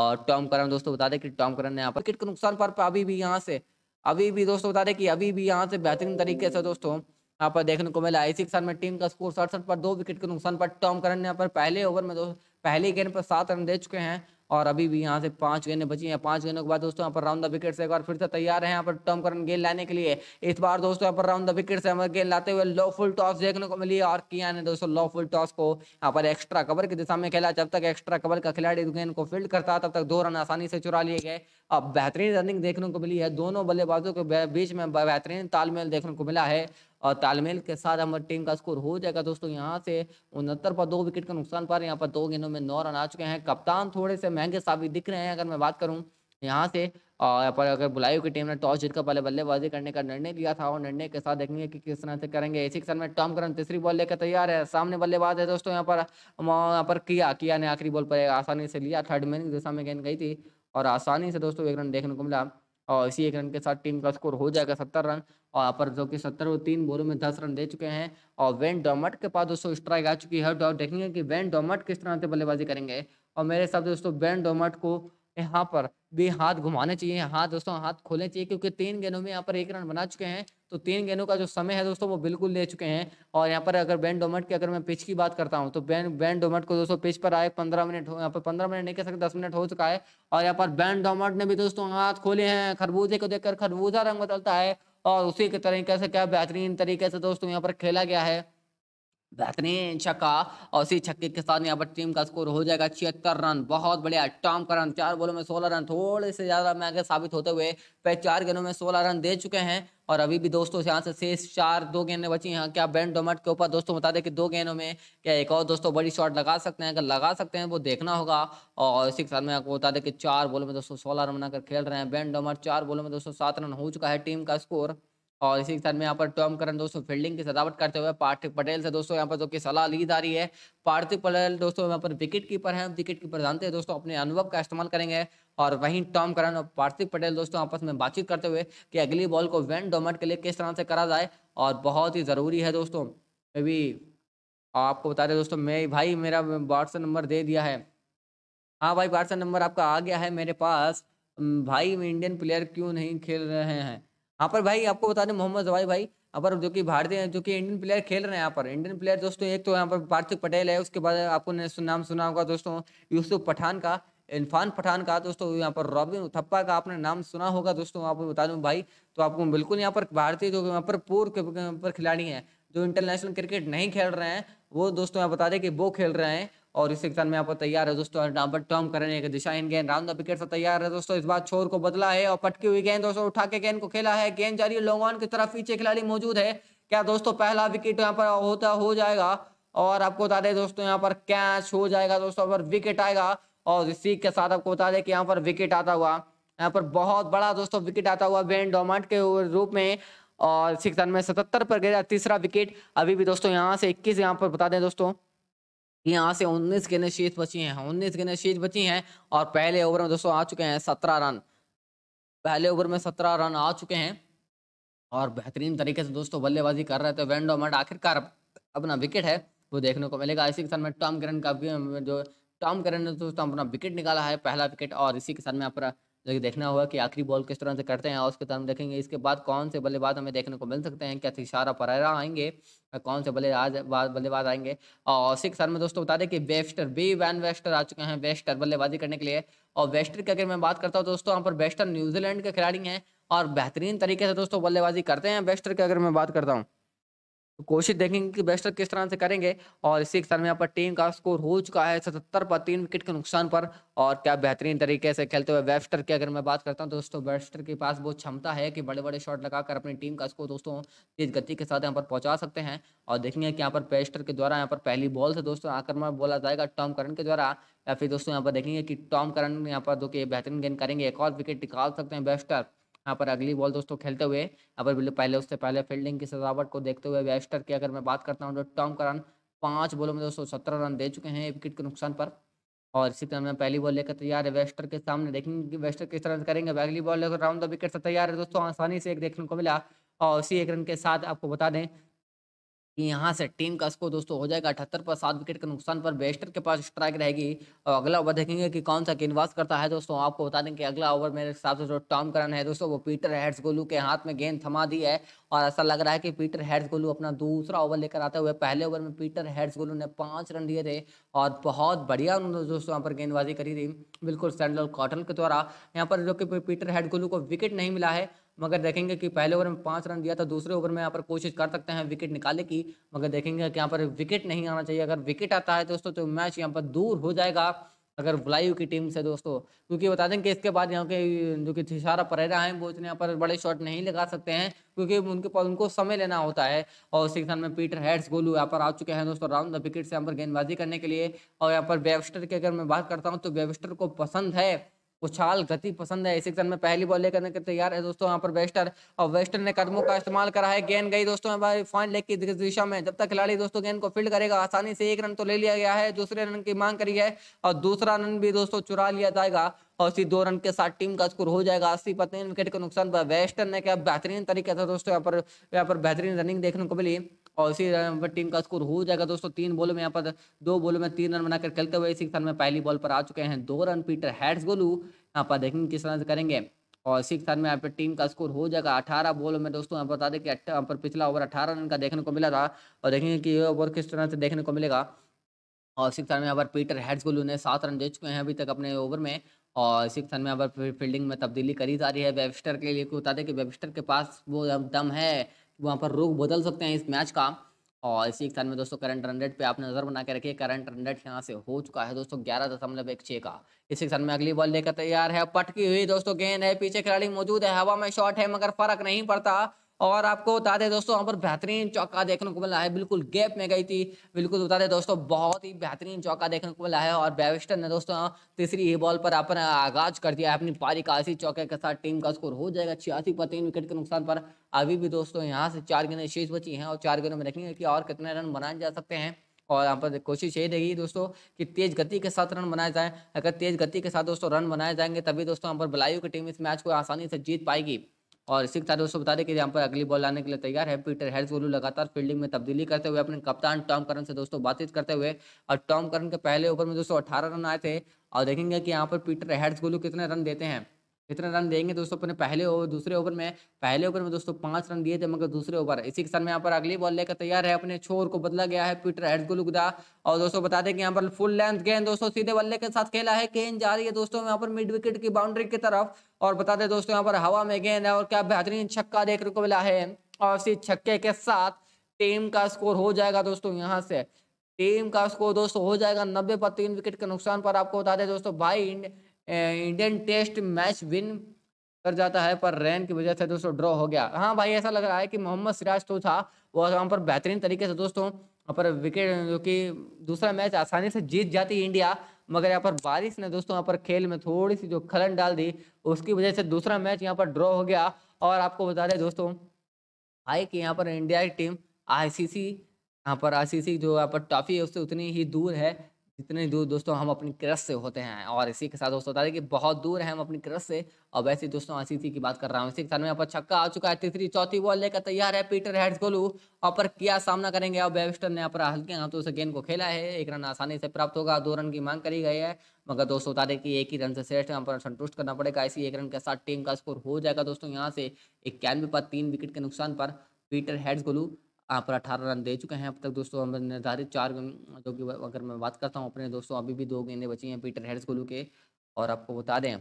और टॉम करन दोस्तों बता दें कि टॉम करन ने यहाँ पर विकेट के नुकसान पर अभी भी यहाँ से अभी भी दोस्तों बता दें कि अभी भी यहाँ से बेहतरीन तरीके से दोस्तों यहाँ पर देखने को मिला इसी के साथ में टीम का स्कोर सड़सठ पर दो विकेट के नुकसान पर टॉम करन यहाँ पर पहले ओवर में दो पहले गेंद पर सात रन दे चुके हैं और अभी भी यहाँ से पांच गेंदें बची हैं पांच गेंदों के बाद दोस्तों यहाँ पर राउंड द विकेट से एक बार फिर से तैयार है यहाँ पर टर्म करन गेंद लाने के लिए इस बार दोस्तों यहाँ पर राउंड द विकेट से हमें गेंद लाते हुए लो फुल टॉस देखने को मिली और किया ने दोस्तों फुल टॉस को यहाँ पर एक्स्ट्रा कवर की दिशा में खेला जब तक एक्स्ट्रा कवर का खिलाड़ी गेंद को फील्ड करता तब तक दो रन आसानी से चुरा लिए गए अब बेहतरीन रनिंग देखने को मिली है दोनों बल्लेबाजों के बीच में बेहतरीन तालमेल देखने को मिला है और तालमेल के साथ हमारी टीम का स्कोर हो जाएगा दोस्तों यहाँ से उनहत्तर पर दो विकेट का नुकसान पर यहाँ पर दो गेंदों में नौ रन आ चुके हैं कप्तान थोड़े से महंगे साबित दिख रहे हैं अगर मैं बात करूँ यहाँ से और यहाँ पर अगर बुलायू की टीम ने टॉस जीतकर पहले बल्लेबाजी करने का निर्णय लिया था और निर्णय के साथ देखेंगे कि किस तरह से करेंगे इसी के साथ में टॉम करन तीसरी बॉल लेकर तैयार है सामने बल्लेबाज है दोस्तों यहाँ पर यहाँ पर किया किया ने आखिरी बॉल पर आसानी से लिया थर्ड मैन दिशा में गेंद गई थी और आसानी से दोस्तों एक रन देखने को मिला और इसी एक रन के साथ टीम का स्कोर हो जाएगा सत्तर रन और यहाँ पर जो कि सत्तर और तीन बोलों में दस रन दे चुके हैं और वेन डोमट के पास दोस्तों स्ट्राइक आ चुकी है और देखेंगे कि वेन डोमट किस तरह से बल्लेबाजी करेंगे और मेरे हिसाब से दोस्तों वेन डोमट को यहाँ पर भी हाथ घुमाने चाहिए हाथ दोस्तों हाथ खोलने चाहिए क्योंकि तीन गेंदों में यहाँ पर एक रन बना चुके हैं तो तीन गेंदों का जो समय है दोस्तों वो बिल्कुल ले चुके हैं और यहाँ पर अगर बैन डोमेट की अगर मैं पिच की बात करता हूँ तो बैन बैन डोमेट को दोस्तों पिच पर आए पंद्रह मिनट हो यहाँ पर पंद्रह मिनट नहीं कह सकते दस मिनट हो चुका है और यहाँ पर बैन डोमेट ने भी दोस्तों हाथ खोले हैं खरबूजे को देखकर खरबूजा रंग बदलता है और उसी के तरीके से क्या बेहतरीन तरीके से दोस्तों यहाँ पर खेला गया है बेहतरीन छक्का और उसी छक्के के साथ यहाँ पर टीम का स्कोर हो जाएगा छिहत्तर रन बहुत बढ़िया टॉम का रन चार बोलों में सोलह रन थोड़े से ज़्यादा मैं आगे साबित होते हुए पे चार गेंदों में सोलह रन दे चुके हैं और अभी भी दोस्तों यहाँ से शेष चार दो गेंदें बची हैं क्या बैंड डोमट के ऊपर दोस्तों बता दें कि दो गेंदों में क्या एक और दोस्तों बड़ी शॉट लगा सकते हैं अगर लगा सकते हैं वो देखना होगा और इसी के साथ में आपको बता दें कि चार बोलों में दोस्तों सोलह रन बनाकर खेल रहे हैं बैंड डोमट चार बोलों में दोस्तों सात रन हो चुका है टीम का स्कोर और इसी के साथ में यहाँ पर टॉम करण दोस्तों फील्डिंग की सजावट करते हुए पार्थिव पटेल से दोस्तों यहाँ पर जो कि सलाह ली जा रही है पार्थिव पटेल दोस्तों यहाँ पर विकेट कीपर हैं विकेट कीपर जानते हैं दोस्तों अपने अनुभव का इस्तेमाल करेंगे और वहीं टॉम करण और पार्थिव पटेल दोस्तों आपस में बातचीत करते हुए कि अगली बॉल को वैन डोमेट के लिए किस तरह से करा जाए और बहुत ही ज़रूरी है दोस्तों अभी भी आपको बता दें दोस्तों मैं भाई मेरा व्हाट्सएप नंबर दे दिया है हाँ भाई व्हाट्सएप नंबर आपका आ गया है मेरे पास भाई इंडियन प्लेयर क्यों नहीं खेल रहे हैं यहाँ पर भाई आपको बता दें मोहम्मद जवाई भाई यहाँ पर जो कि भारतीय जो कि इंडियन प्लेयर खेल रहे हैं यहाँ पर इंडियन प्लेयर दोस्तों एक तो यहाँ पर पार्थिव पटेल है उसके बाद आपको नाम सुना होगा दोस्तों यूसुफ पठान का इरफान पठान का दोस्तों यहाँ पर रॉबिन उथप्पा का आपने नाम सुना होगा दोस्तों आपको बता दूँ भाई तो आपको बिल्कुल यहाँ पर भारतीय जो यहाँ पर पूर्व पर खिलाड़ी हैं जो इंटरनेशनल क्रिकेट नहीं खेल रहे हैं वो दोस्तों यहाँ बता दें कि वो खेल रहे हैं और इस एग्जाम में आपको तैयार है दोस्तों डाबर टर्म करने की दिशाहीन गेंद राउंड द विकेट से तैयार है दोस्तों इस बार छोर को बदला है और पटकी हुई गेंद दोस्तों उठा के गेंद को खेला है गेंद जारी है लॉन्ग ऑन की तरफ पीछे खिलाड़ी मौजूद है क्या दोस्तों पहला विकेट यहाँ पर होता हो जाएगा और आपको बता दें दोस्तों यहाँ पर कैच हो जाएगा दोस्तों पर विकेट आएगा और इसी के साथ आपको बता दें कि यहाँ पर विकेट आता हुआ यहाँ पर बहुत बड़ा दोस्तों विकेट आता हुआ बेन डोमांट के रूप में और सिक्स रन में सतहत्तर पर गया तीसरा विकेट अभी भी दोस्तों यहाँ से इक्कीस यहाँ पर बता दें दोस्तों यहाँ से उन्नीस गेंदें शेष बची हैं उन्नीस गेंदें शेष बची हैं और पहले ओवर में दोस्तों आ चुके हैं सत्रह रन पहले ओवर में सत्रह रन आ चुके हैं और बेहतरीन तरीके से दोस्तों बल्लेबाजी कर रहे थे वेंडोमट आखिरकार अपना विकेट है वो देखने को मिलेगा इसी के साथ में टॉम करन का जो टॉम करन ने दोस्तों अपना विकेट निकाला है पहला विकेट और इसी के साथ में अपना देखना होगा कि आखिरी बॉल किस तरह से करते हैं और उसके तरह देखेंगे इसके बाद कौन से बल्लेबाज हमें देखने को मिल सकते हैं क्या सिशारा तो परेरा आएंगे कौन से बल्लेबाज बल्लेबाज आएंगे और सिक्स में दोस्तों बता दें कि वेस्टर बी वैन वेस्टर आ चुके हैं वेस्टर बल्लेबाजी करने के लिए और वेस्टर की अगर मैं बात करता हूँ दोस्तों यहाँ पर वेस्टर न्यूजीलैंड के खिलाड़ी हैं और बेहतरीन तरीके से दोस्तों बल्लेबाजी करते हैं वेस्टर की अगर मैं बात करता हूँ तो कोशिश देखेंगे कि बेस्टर किस तरह से करेंगे और इसी के साथ में यहाँ पर टीम का स्कोर हो चुका है सतहत्तर पर तीन विकेट के नुकसान पर और क्या बेहतरीन तरीके से खेलते हुए वेस्टर की अगर मैं बात करता हूँ तो दोस्तों वेस्टर के पास वो क्षमता है कि बड़े बड़े शॉट लगाकर अपनी टीम का स्कोर दोस्तों तेज गति के साथ यहाँ पर पहुंचा सकते हैं और देखेंगे कि यहाँ पर बेस्टर के द्वारा यहाँ पर पहली बॉल से दोस्तों आक्रमण बोला जाएगा टॉम करन के द्वारा या फिर दोस्तों यहाँ पर देखेंगे कि टॉम करन यहाँ पर जो कि बेहतरीन गेंद करेंगे एक और विकेट निकाल सकते हैं बेस्टर यहाँ पर अगली बॉल दोस्तों खेलते हुए अबर बिल्लू पहले उससे पहले फील्डिंग की सजावट को देखते हुए वेस्टर की अगर मैं बात करता हूँ तो टॉम करान पाँच बॉलों में दोस्तों सत्रह रन दे चुके हैं विकेट के नुकसान पर और इसी तरह मैं पहली बॉल लेकर तैयार है वेस्टर के सामने देखेंगे कि वेस्टर किस तरह करेंगे अगली बॉल लेकर राउंड द विकेट से तैयार है दोस्तों आसानी से एक देखने को मिला और उसी एक रन के साथ आपको बता दें यहाँ से टीम का स्कोर दोस्तों हो जाएगा अठहत्तर पर सात विकेट के नुकसान पर बेस्टर के पास स्ट्राइक रहेगी और अगला ओवर देखेंगे कि कौन सा गेंदबाज करता है दोस्तों आपको बता दें कि अगला ओवर मेरे हिसाब से जो टॉम करन है दोस्तों वो पीटर हेड्स गोलू के हाथ में गेंद थमा दी है और ऐसा लग रहा है कि पीटर हेड्स गोलू अपना दूसरा ओवर लेकर आते हुए पहले ओवर में पीटर हेड्स गोलू ने पाँच रन दिए थे और बहुत बढ़िया उन्होंने दोस्तों यहाँ पर गेंदबाजी करी थी बिल्कुल सेंडल कॉटन के द्वारा यहाँ पर जो कि पीटर हेड गोलू को विकेट नहीं मिला है मगर देखेंगे कि पहले ओवर में पाँच रन दिया था दूसरे ओवर में यहाँ पर कोशिश कर सकते हैं विकेट निकाले की मगर देखेंगे कि यहाँ पर विकेट नहीं आना चाहिए अगर विकेट आता है दोस्तों तो मैच यहाँ पर दूर हो जाएगा अगर ब्लायू की टीम से दोस्तों क्योंकि बता दें कि इसके बाद यहाँ के जो कि थिशारा परेरा हैं वो इतने यहाँ पर बड़े शॉट नहीं लगा सकते हैं क्योंकि उनके पास उनको समय लेना होता है और उसी के साथ में पीटर हेड्स गोलू यहाँ पर आ चुके हैं दोस्तों राउंड द विकेट से यहाँ पर गेंदबाजी करने के लिए और यहाँ पर बेबस्टर की अगर मैं बात करता हूँ तो बेबस्टर को पसंद है उछाल गति पसंद है इसी में पहली बॉल लेकर के तैयार है दोस्तों यहाँ पर वेस्टर और वेस्टर ने कदमों का इस्तेमाल करा है गेंद गई दोस्तों फाइन लेग की दिशा में जब तक खिलाड़ी दोस्तों गेंद को फील्ड करेगा आसानी से एक रन तो ले लिया गया है दूसरे रन की मांग करी है और दूसरा रन भी दोस्तों चुरा लिया जाएगा और उसी दो रन के साथ टीम का स्कोर हो जाएगा अस्सी पत्नी विकेट का नुकसान पर वेस्टर्न ने क्या बेहतरीन तरीके से दोस्तों यहाँ पर यहाँ पर बेहतरीन रनिंग देखने को मिली और उसी रन पर टीम का स्कोर हो जाएगा दोस्तों तीन बोलों में यहाँ पर दो बॉलों में तीन रन बनाकर खेलते हुए इसी के में पहली बॉल पर आ चुके हैं दो रन पीटर हैड्स गोलू यहाँ पर देखेंगे किस तरह से करेंगे और सिक्स रन में यहाँ पर टीम का स्कोर हो जाएगा अठारह बॉलों में दोस्तों यहाँ बता दें कि यहाँ पर पिछला ओवर अठारह रन का देखने को मिला था और देखेंगे कि ये ओवर किस तरह से देखने को मिलेगा और इसी रन में यहाँ पर पीटर हैड्स गोलू ने सात रन दे चुके हैं अभी तक अपने ओवर में और सिक्स रन में यहाँ पर फील्डिंग में तब्दीली करी जा रही है वेबस्टर के लिए बता दें कि वेबस्टर के पास वो दम है वहाँ पर रुख बदल सकते हैं इस मैच का और इसी के साथ में दोस्तों करंट रन रेट पे आप नज़र बना के रखिए करंट रन रेट यहाँ से हो चुका है दोस्तों ग्यारह दशमलव एक छः का इसी के साथ में अगली बॉल लेकर तैयार है पटकी हुई दोस्तों गेंद है पीछे खिलाड़ी मौजूद है हवा में शॉट है मगर फर्क नहीं पड़ता और आपको बता दें दोस्तों वहाँ पर बेहतरीन चौका देखने को मिला है बिल्कुल गैप में गई थी बिल्कुल बता दें दोस्तों बहुत ही बेहतरीन चौका देखने को मिला है और बेविस्टर ने दोस्तों तीसरी ही बॉल पर अपना आगाज कर दिया है अपनी पारी का इसी चौके के साथ टीम का स्कोर हो जाएगा छियासी पर तीन विकेट के नुकसान पर अभी भी दोस्तों यहाँ से चार गेंदें शेष बची हैं और चार गेंदों में देखेंगे कि और कितने रन बनाए जा सकते हैं और यहाँ पर कोशिश यही रहेगी दोस्तों कि तेज गति के साथ रन बनाए जाएँ अगर तेज गति के साथ दोस्तों रन बनाए जाएंगे तभी दोस्तों यहाँ पर बलायु की टीम इस मैच को आसानी से जीत पाएगी और इसी के साथ दोस्तों बता दें कि यहाँ पर अगली बॉल लाने के लिए तैयार है पीटर हैरिस गोलू लगातार फील्डिंग में तब्दीली करते हुए अपने कप्तान टॉम करन से दोस्तों बातचीत करते हुए और टॉम करन के पहले ओवर में दोस्तों अठारह रन आए थे और देखेंगे कि यहाँ पर पीटर हैरिस गोलू कितने रन देते हैं कितने रन देंगे दोस्तों अपने पहले ओवर दूसरे ओवर में पहले ओवर में दोस्तों पांच रन दिए थे मगर दूसरे ओवर इसी के साथ में यहाँ पर अगली बॉल लेकर तैयार है अपने छोर को बदला गया है पीटर हेडगुलुगदा और दोस्तों बता दें कि यहाँ पर फुल लेंथ गेंद दोस्तों सीधे बल्ले के साथ खेला है गेंद जा रही है दोस्तों यहाँ पर मिड विकेट की बाउंड्री की तरफ और बता दें दोस्तों यहाँ पर हवा में गेंद है और क्या बेहतरीन छक्का देखने को मिला है और इसी छक्के के साथ टीम का स्कोर हो जाएगा दोस्तों यहाँ से टीम का स्कोर दोस्तों हो जाएगा नब्बे पर तीन विकेट के नुकसान पर आपको बता दें दोस्तों भाई इंडियन टेस्ट मैच विन कर जाता है पर रैन की वजह से दोस्तों ड्रॉ हो गया हाँ भाई ऐसा लग रहा है कि मोहम्मद सिराज तो था वो वहाँ पर बेहतरीन तरीके से दोस्तों पर विकेट जो कि दूसरा मैच आसानी से जीत जाती है इंडिया मगर यहाँ पर बारिश ने दोस्तों यहाँ पर खेल में थोड़ी सी जो खलन डाल दी उसकी वजह से दूसरा मैच यहाँ पर ड्रॉ हो गया और आपको बता दें दोस्तों भाई कि यहाँ पर इंडिया की टीम आईसीसी यहाँ पर आईसीसी जो यहाँ पर ट्रॉफी है उससे उतनी ही दूर है जितने दूर दोस्तों हम अपनी क्रश से होते हैं और इसी के साथ दोस्तों बता दें कि बहुत दूर है हम अपनी क्रश से और वैसे दोस्तों आशीषी की बात कर रहा हूँ इसी के साथ में यहाँ पर छक्का आ चुका है तीसरी चौथी बॉल लेकर तैयार है पीटर हेड्स गोलू और पर क्या सामना करेंगे और बेविस्टर ने यहाँ पर हल्के हाथों से गेंद को खेला है एक रन आसानी से प्राप्त होगा दो रन की मांग करी गई है मगर दोस्तों बता दें कि एक ही रन से श्रेष्ठ यहाँ पर संतुष्ट करना पड़ेगा इसी एक रन के साथ टीम का स्कोर हो जाएगा दोस्तों यहाँ से इक्यानवे पर तीन विकेट के नुकसान पर पीटर हेड्स गोलू यहाँ पर अठारह रन दे चुके हैं अब तक दोस्तों हम निर्धारित चार जो कि अगर मैं बात करता हूँ अपने दोस्तों अभी भी दो गेंदे बची हैं पीटर हेड्स गोलू के और आपको बता दें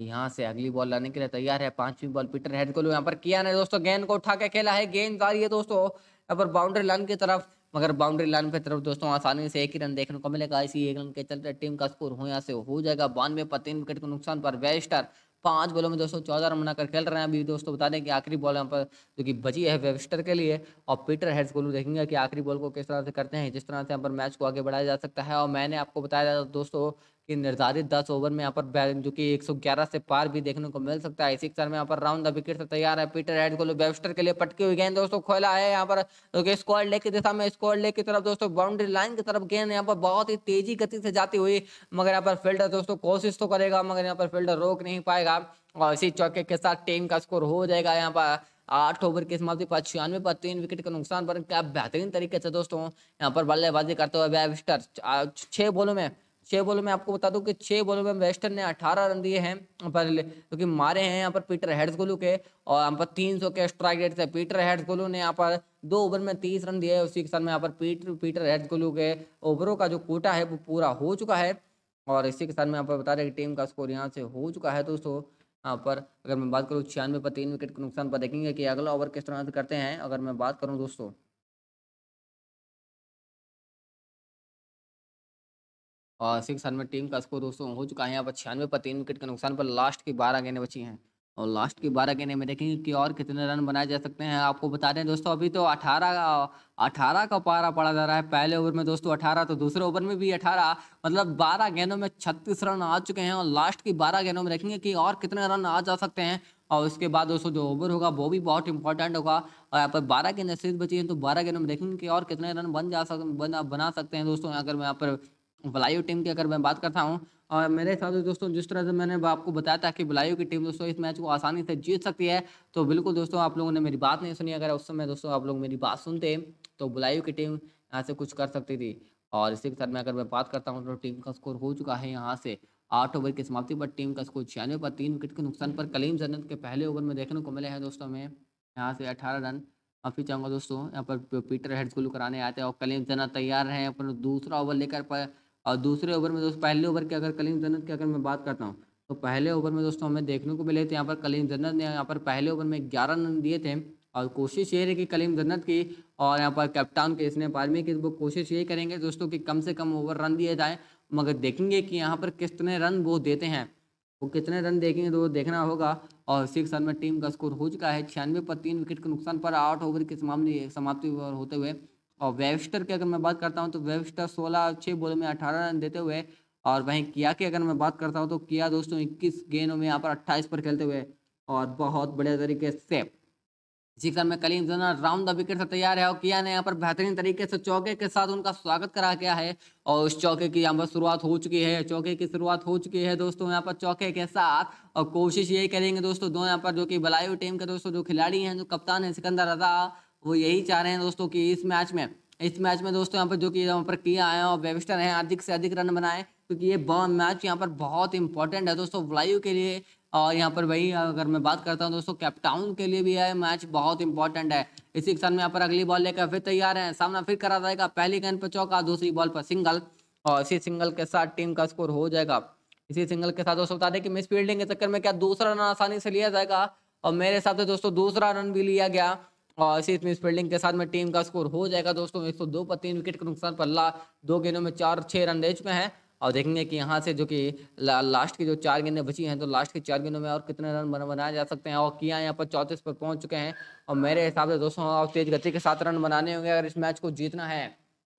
यहाँ से अगली बॉल लाने के लिए तैयार है पांचवी बॉल पीटर हेड गोलू यहाँ पर किया ने दोस्तों गेंद को उठा के खेला है गेंद आ रही है दोस्तों यहाँ पर बाउंड्री लाइन की तरफ मगर बाउंड्री लाइन की तरफ दोस्तों आसानी से एक ही रन देखने को मिलेगा इसी एक रन के चलते टीम का स्कोर हो यहाँ से हो जाएगा बानवे पर तीन विकेट के नुकसान पर वेस्टर पांच बॉलों में दोस्तों चौदह रन बनाकर खेल रहे हैं अभी दोस्तों बता दें कि आखिरी बॉल यहाँ पर जो कि बची है वेबस्टर के लिए और पीटर हेड्स को देखेंगे कि आखिरी बॉल को किस तरह से करते हैं जिस तरह से यहाँ पर मैच को आगे बढ़ाया जा सकता है और मैंने आपको बताया था दोस्तों कि निर्धारित दस ओवर में यहाँ पर जो कि 111 से पार भी देखने को मिल सकता है इसी में यहाँ पर राउंड द विकेट से तैयार है पीटर हेड को बेबस्टर के लिए पटकी हुई गेंद दोस्तों खोला है यहाँ पर कि स्क्वायर लेग की दिशा में स्क्वायर लेग की तरफ दोस्तों बाउंड्री लाइन की तरफ गेंद यहाँ पर बहुत ही तेजी गति से जाती हुई मगर यहाँ पर फील्डर दोस्तों कोशिश तो करेगा मगर यहाँ पर फील्डर रोक नहीं पाएगा और इसी चौके के साथ टीम का स्कोर हो जाएगा यहाँ पर आठ ओवर की समाप्ति पर छियानवे पर तीन विकेट के नुकसान पर क्या बेहतरीन तरीके से दोस्तों यहाँ पर बल्लेबाजी करते हुए छह बॉलों में छः बॉलों में आपको बता दूं कि छः बॉलों में वेस्टर्न ने 18 रन दिए हैं पर क्योंकि तो मारे हैं यहाँ पर पीटर हेड्स गोलू के और यहाँ पर 300 के स्ट्राइक रेट से पीटर हेड्स गोलू ने यहाँ पर दो ओवर में तीस रन दिए उसी के साथ में यहाँ पर पीटर पीटर हेड्स गोलू के ओवरों का जो कोटा है वो पूरा हो चुका है और इसी के साथ में यहाँ पर बता रहे कि टीम का स्कोर यहाँ से हो चुका है दोस्तों यहाँ पर अगर मैं बात करूँ छियानवे पर तीन विकेट के नुकसान पर देखेंगे कि अगला ओवर किस तरह से करते हैं अगर मैं बात करूँ दोस्तों और सिक्स हंड्रेड टीम का स्कोर दोस्तों हो चुका है यहाँ पर छियानवे पर तीन विकेट के नुकसान पर लास्ट की बारह गेंदें बची हैं और लास्ट की बारह गेंदें में देखेंगे कि और कितने रन बनाए जा सकते हैं आपको बता दें दोस्तों अभी तो अठारह अठारह का पारा पड़ा जा रहा है पहले ओवर में दोस्तों अठारह तो दूसरे ओवर में भी अठारह मतलब बारह गेंदों में छत्तीस रन आ चुके हैं और लास्ट की बारह गेंदों में देखेंगे कि और कितने रन आ जा सकते हैं और उसके बाद दोस्तों जो ओवर होगा वो भी बहुत इंपॉर्टेंट होगा और यहाँ पर बारह गेंदें सिर्फ बची हैं तो बारह गेंदों में देखेंगे कि और कितने रन बन जा सक बना बना सकते हैं दोस्तों अगर मैं यहाँ पर बलायु टीम की अगर मैं बात करता हूँ और मेरे हिसाब से तो दोस्तों जिस तरह से मैंने आपको बताया था कि बलायु की टीम दोस्तों इस मैच को आसानी से जीत सकती है तो बिल्कुल दोस्तों आप लोगों ने मेरी बात नहीं सुनी अगर उस समय दोस्तों आप लोग मेरी बात सुनते तो बलायु की टीम यहाँ से कुछ कर सकती थी और इसी के साथ में अगर मैं बात करता हूँ तो टीम का स्कोर हो चुका है यहाँ से आठ ओवर की समाप्ति पर टीम का स्कोर छियानवे पर तीन विकेट के नुकसान पर कलीम जन्नत के पहले ओवर में देखने को मिले हैं दोस्तों हमें यहाँ से अठारह रन माफी चाहूँगा दोस्तों यहाँ पर पीटर हेड्स कराने आते हैं और कलीम जन्नत तैयार हैं अपन दूसरा ओवर लेकर पर और दूसरे ओवर में दोस्तों पहले ओवर की अगर कलीम जन्नत की अगर मैं बात करता हूँ तो पहले ओवर में दोस्तों हमें देखने को मिले थे यहाँ पर कलीम जन्नत ने यहाँ पर पहले ओवर में ग्यारह रन दिए थे और कोशिश ये रही कि कलीम जन्नत की और यहाँ पर कैप्टन के इसने आर्मी की वो कोशिश ये करेंगे दोस्तों कि कम से कम ओवर रन दिए जाएँ मगर देखेंगे कि यहाँ पर कितने रन वो देते हैं वो कितने रन देखेंगे तो वो देखना होगा और सिक्स रन में टीम का स्कोर हो चुका है छियानवे पर तीन विकेट के नुकसान पर आठ ओवर की समाप्ति समाप्ति होते हुए और वेबस्टर की अगर मैं बात करता हूँ तो वेबस्टर सोलह छः बोलों में अठारह रन देते हुए और वहीं किया की अगर मैं बात करता हूँ तो किया दोस्तों इक्कीस गेंदों में यहाँ पर अट्ठाईस पर खेलते हुए और बहुत बढ़िया तरीके से जिक्र मैं कलीम जोना राउंड द विकेट से तैयार है और किया ने यहाँ पर बेहतरीन तरीके से चौके के साथ उनका स्वागत करा गया है और उस चौके की यहाँ पर शुरुआत हो चुकी है चौके की शुरुआत हो चुकी है दोस्तों यहाँ पर चौके के साथ और कोशिश यही करेंगे दोस्तों दो यहाँ पर जो कि बलायु टीम के दोस्तों जो खिलाड़ी हैं जो कप्तान है सिकंदर रजा वो यही चाह रहे हैं दोस्तों कि इस मैच में इस मैच में दोस्तों यहाँ पर जो कि यहाँ पर किया आए और वेबस्टर हैं अधिक से अधिक रन बनाए क्योंकि ये मैच यहाँ पर बहुत इंपॉर्टेंट है दोस्तों वायु के लिए और यहाँ पर वही अगर मैं बात करता हूँ दोस्तों कैप्टाउन के लिए भी है मैच बहुत इंपॉर्टेंट है इसी के साथ में यहाँ पर अगली बॉल लेकर फिर तैयार हैं सामना फिर करा जाएगा पहली गेंद पर चौका दूसरी बॉल पर सिंगल और इसी सिंगल के साथ टीम का स्कोर हो जाएगा इसी सिंगल के साथ दोस्तों बता दें कि मिस फील्डिंग के चक्कर में क्या दूसरा रन आसानी से लिया जाएगा और मेरे हिसाब से दोस्तों दूसरा रन भी लिया गया और इसी स्मिथ फील्डिंग के साथ में टीम का स्कोर हो जाएगा दोस्तों एक सौ दो पर तीन विकेट के नुकसान पर ला दो गेंदों में चार छः रन दे चुके हैं और देखेंगे कि यहाँ से जो कि ला, लास्ट की जो चार गेंदें बची हैं तो लास्ट की चार गेंदों में और कितने रन बनाए जा सकते हैं और किया यहाँ पर चौंतीस पर पहुँच चुके हैं और मेरे हिसाब से दोस्तों और तेज गति के साथ रन बनाने होंगे अगर इस मैच को जीतना है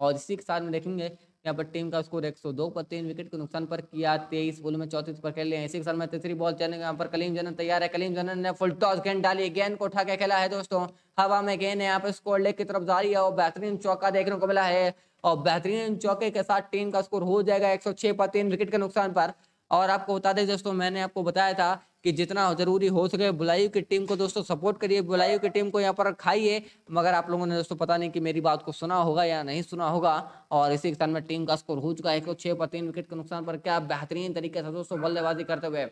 और इसी के साथ में देखेंगे यहाँ पर टीम का स्कोर एक पर तीन विकेट के नुकसान पर किया तेईस बोल में चौतीस पर खेले हैं इसी के साथ में तीसरी बॉल चलने यहाँ पर कलीम जनन तैयार है कलीम जनन ने फुल टॉस गेंद डाली गेंद को उठा के खेला है दोस्तों हवा में गेंद है यहाँ पर स्कोर लेग की तरफ जारी है और बेहतरीन चौका देखने को मिला है और बेहतरीन चौके के साथ टीम का स्कोर हो जाएगा एक पर तीन विकेट के नुकसान पर और आपको बता दें दोस्तों मैंने आपको बताया था कि जितना जरूरी हो सके बुलाइयो की टीम को दोस्तों सपोर्ट करिए बुलाइयो की टीम को यहाँ पर खाइए मगर आप लोगों ने दोस्तों पता नहीं कि मेरी बात को सुना होगा या नहीं सुना होगा और इसी के साथ में टीम का स्कोर हो चुका है एक छः पर तीन विकेट के नुकसान पर क्या बेहतरीन तरीके से दोस्तों बल्लेबाजी करते हुए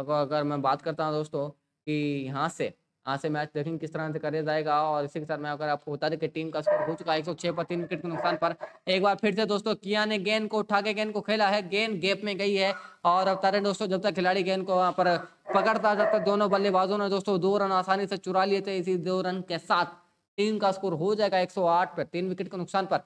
अगर मैं बात करता हूँ दोस्तों कि यहाँ से यहाँ से मैच देखेंगे किस तरह से करें जाएगा और इसी के साथ मैं अगर आपको बता दें कि टीम का स्कोर हो चुका है एक सौ छह पर तीन विकेट के नुकसान पर एक बार फिर से दोस्तों किया ने गेंद को उठा के गेंद को खेला है गेंद गेप में गई है और अब तारे दोस्तों जब तक खिलाड़ी गेंद को वहाँ पर पकड़ता जब तक दोनों बल्लेबाजों ने दोस्तों दो रन आसानी से चुरा लिए थे इसी दो रन के साथ टीम का स्कोर हो जाएगा एक पर तीन विकेट के नुकसान पर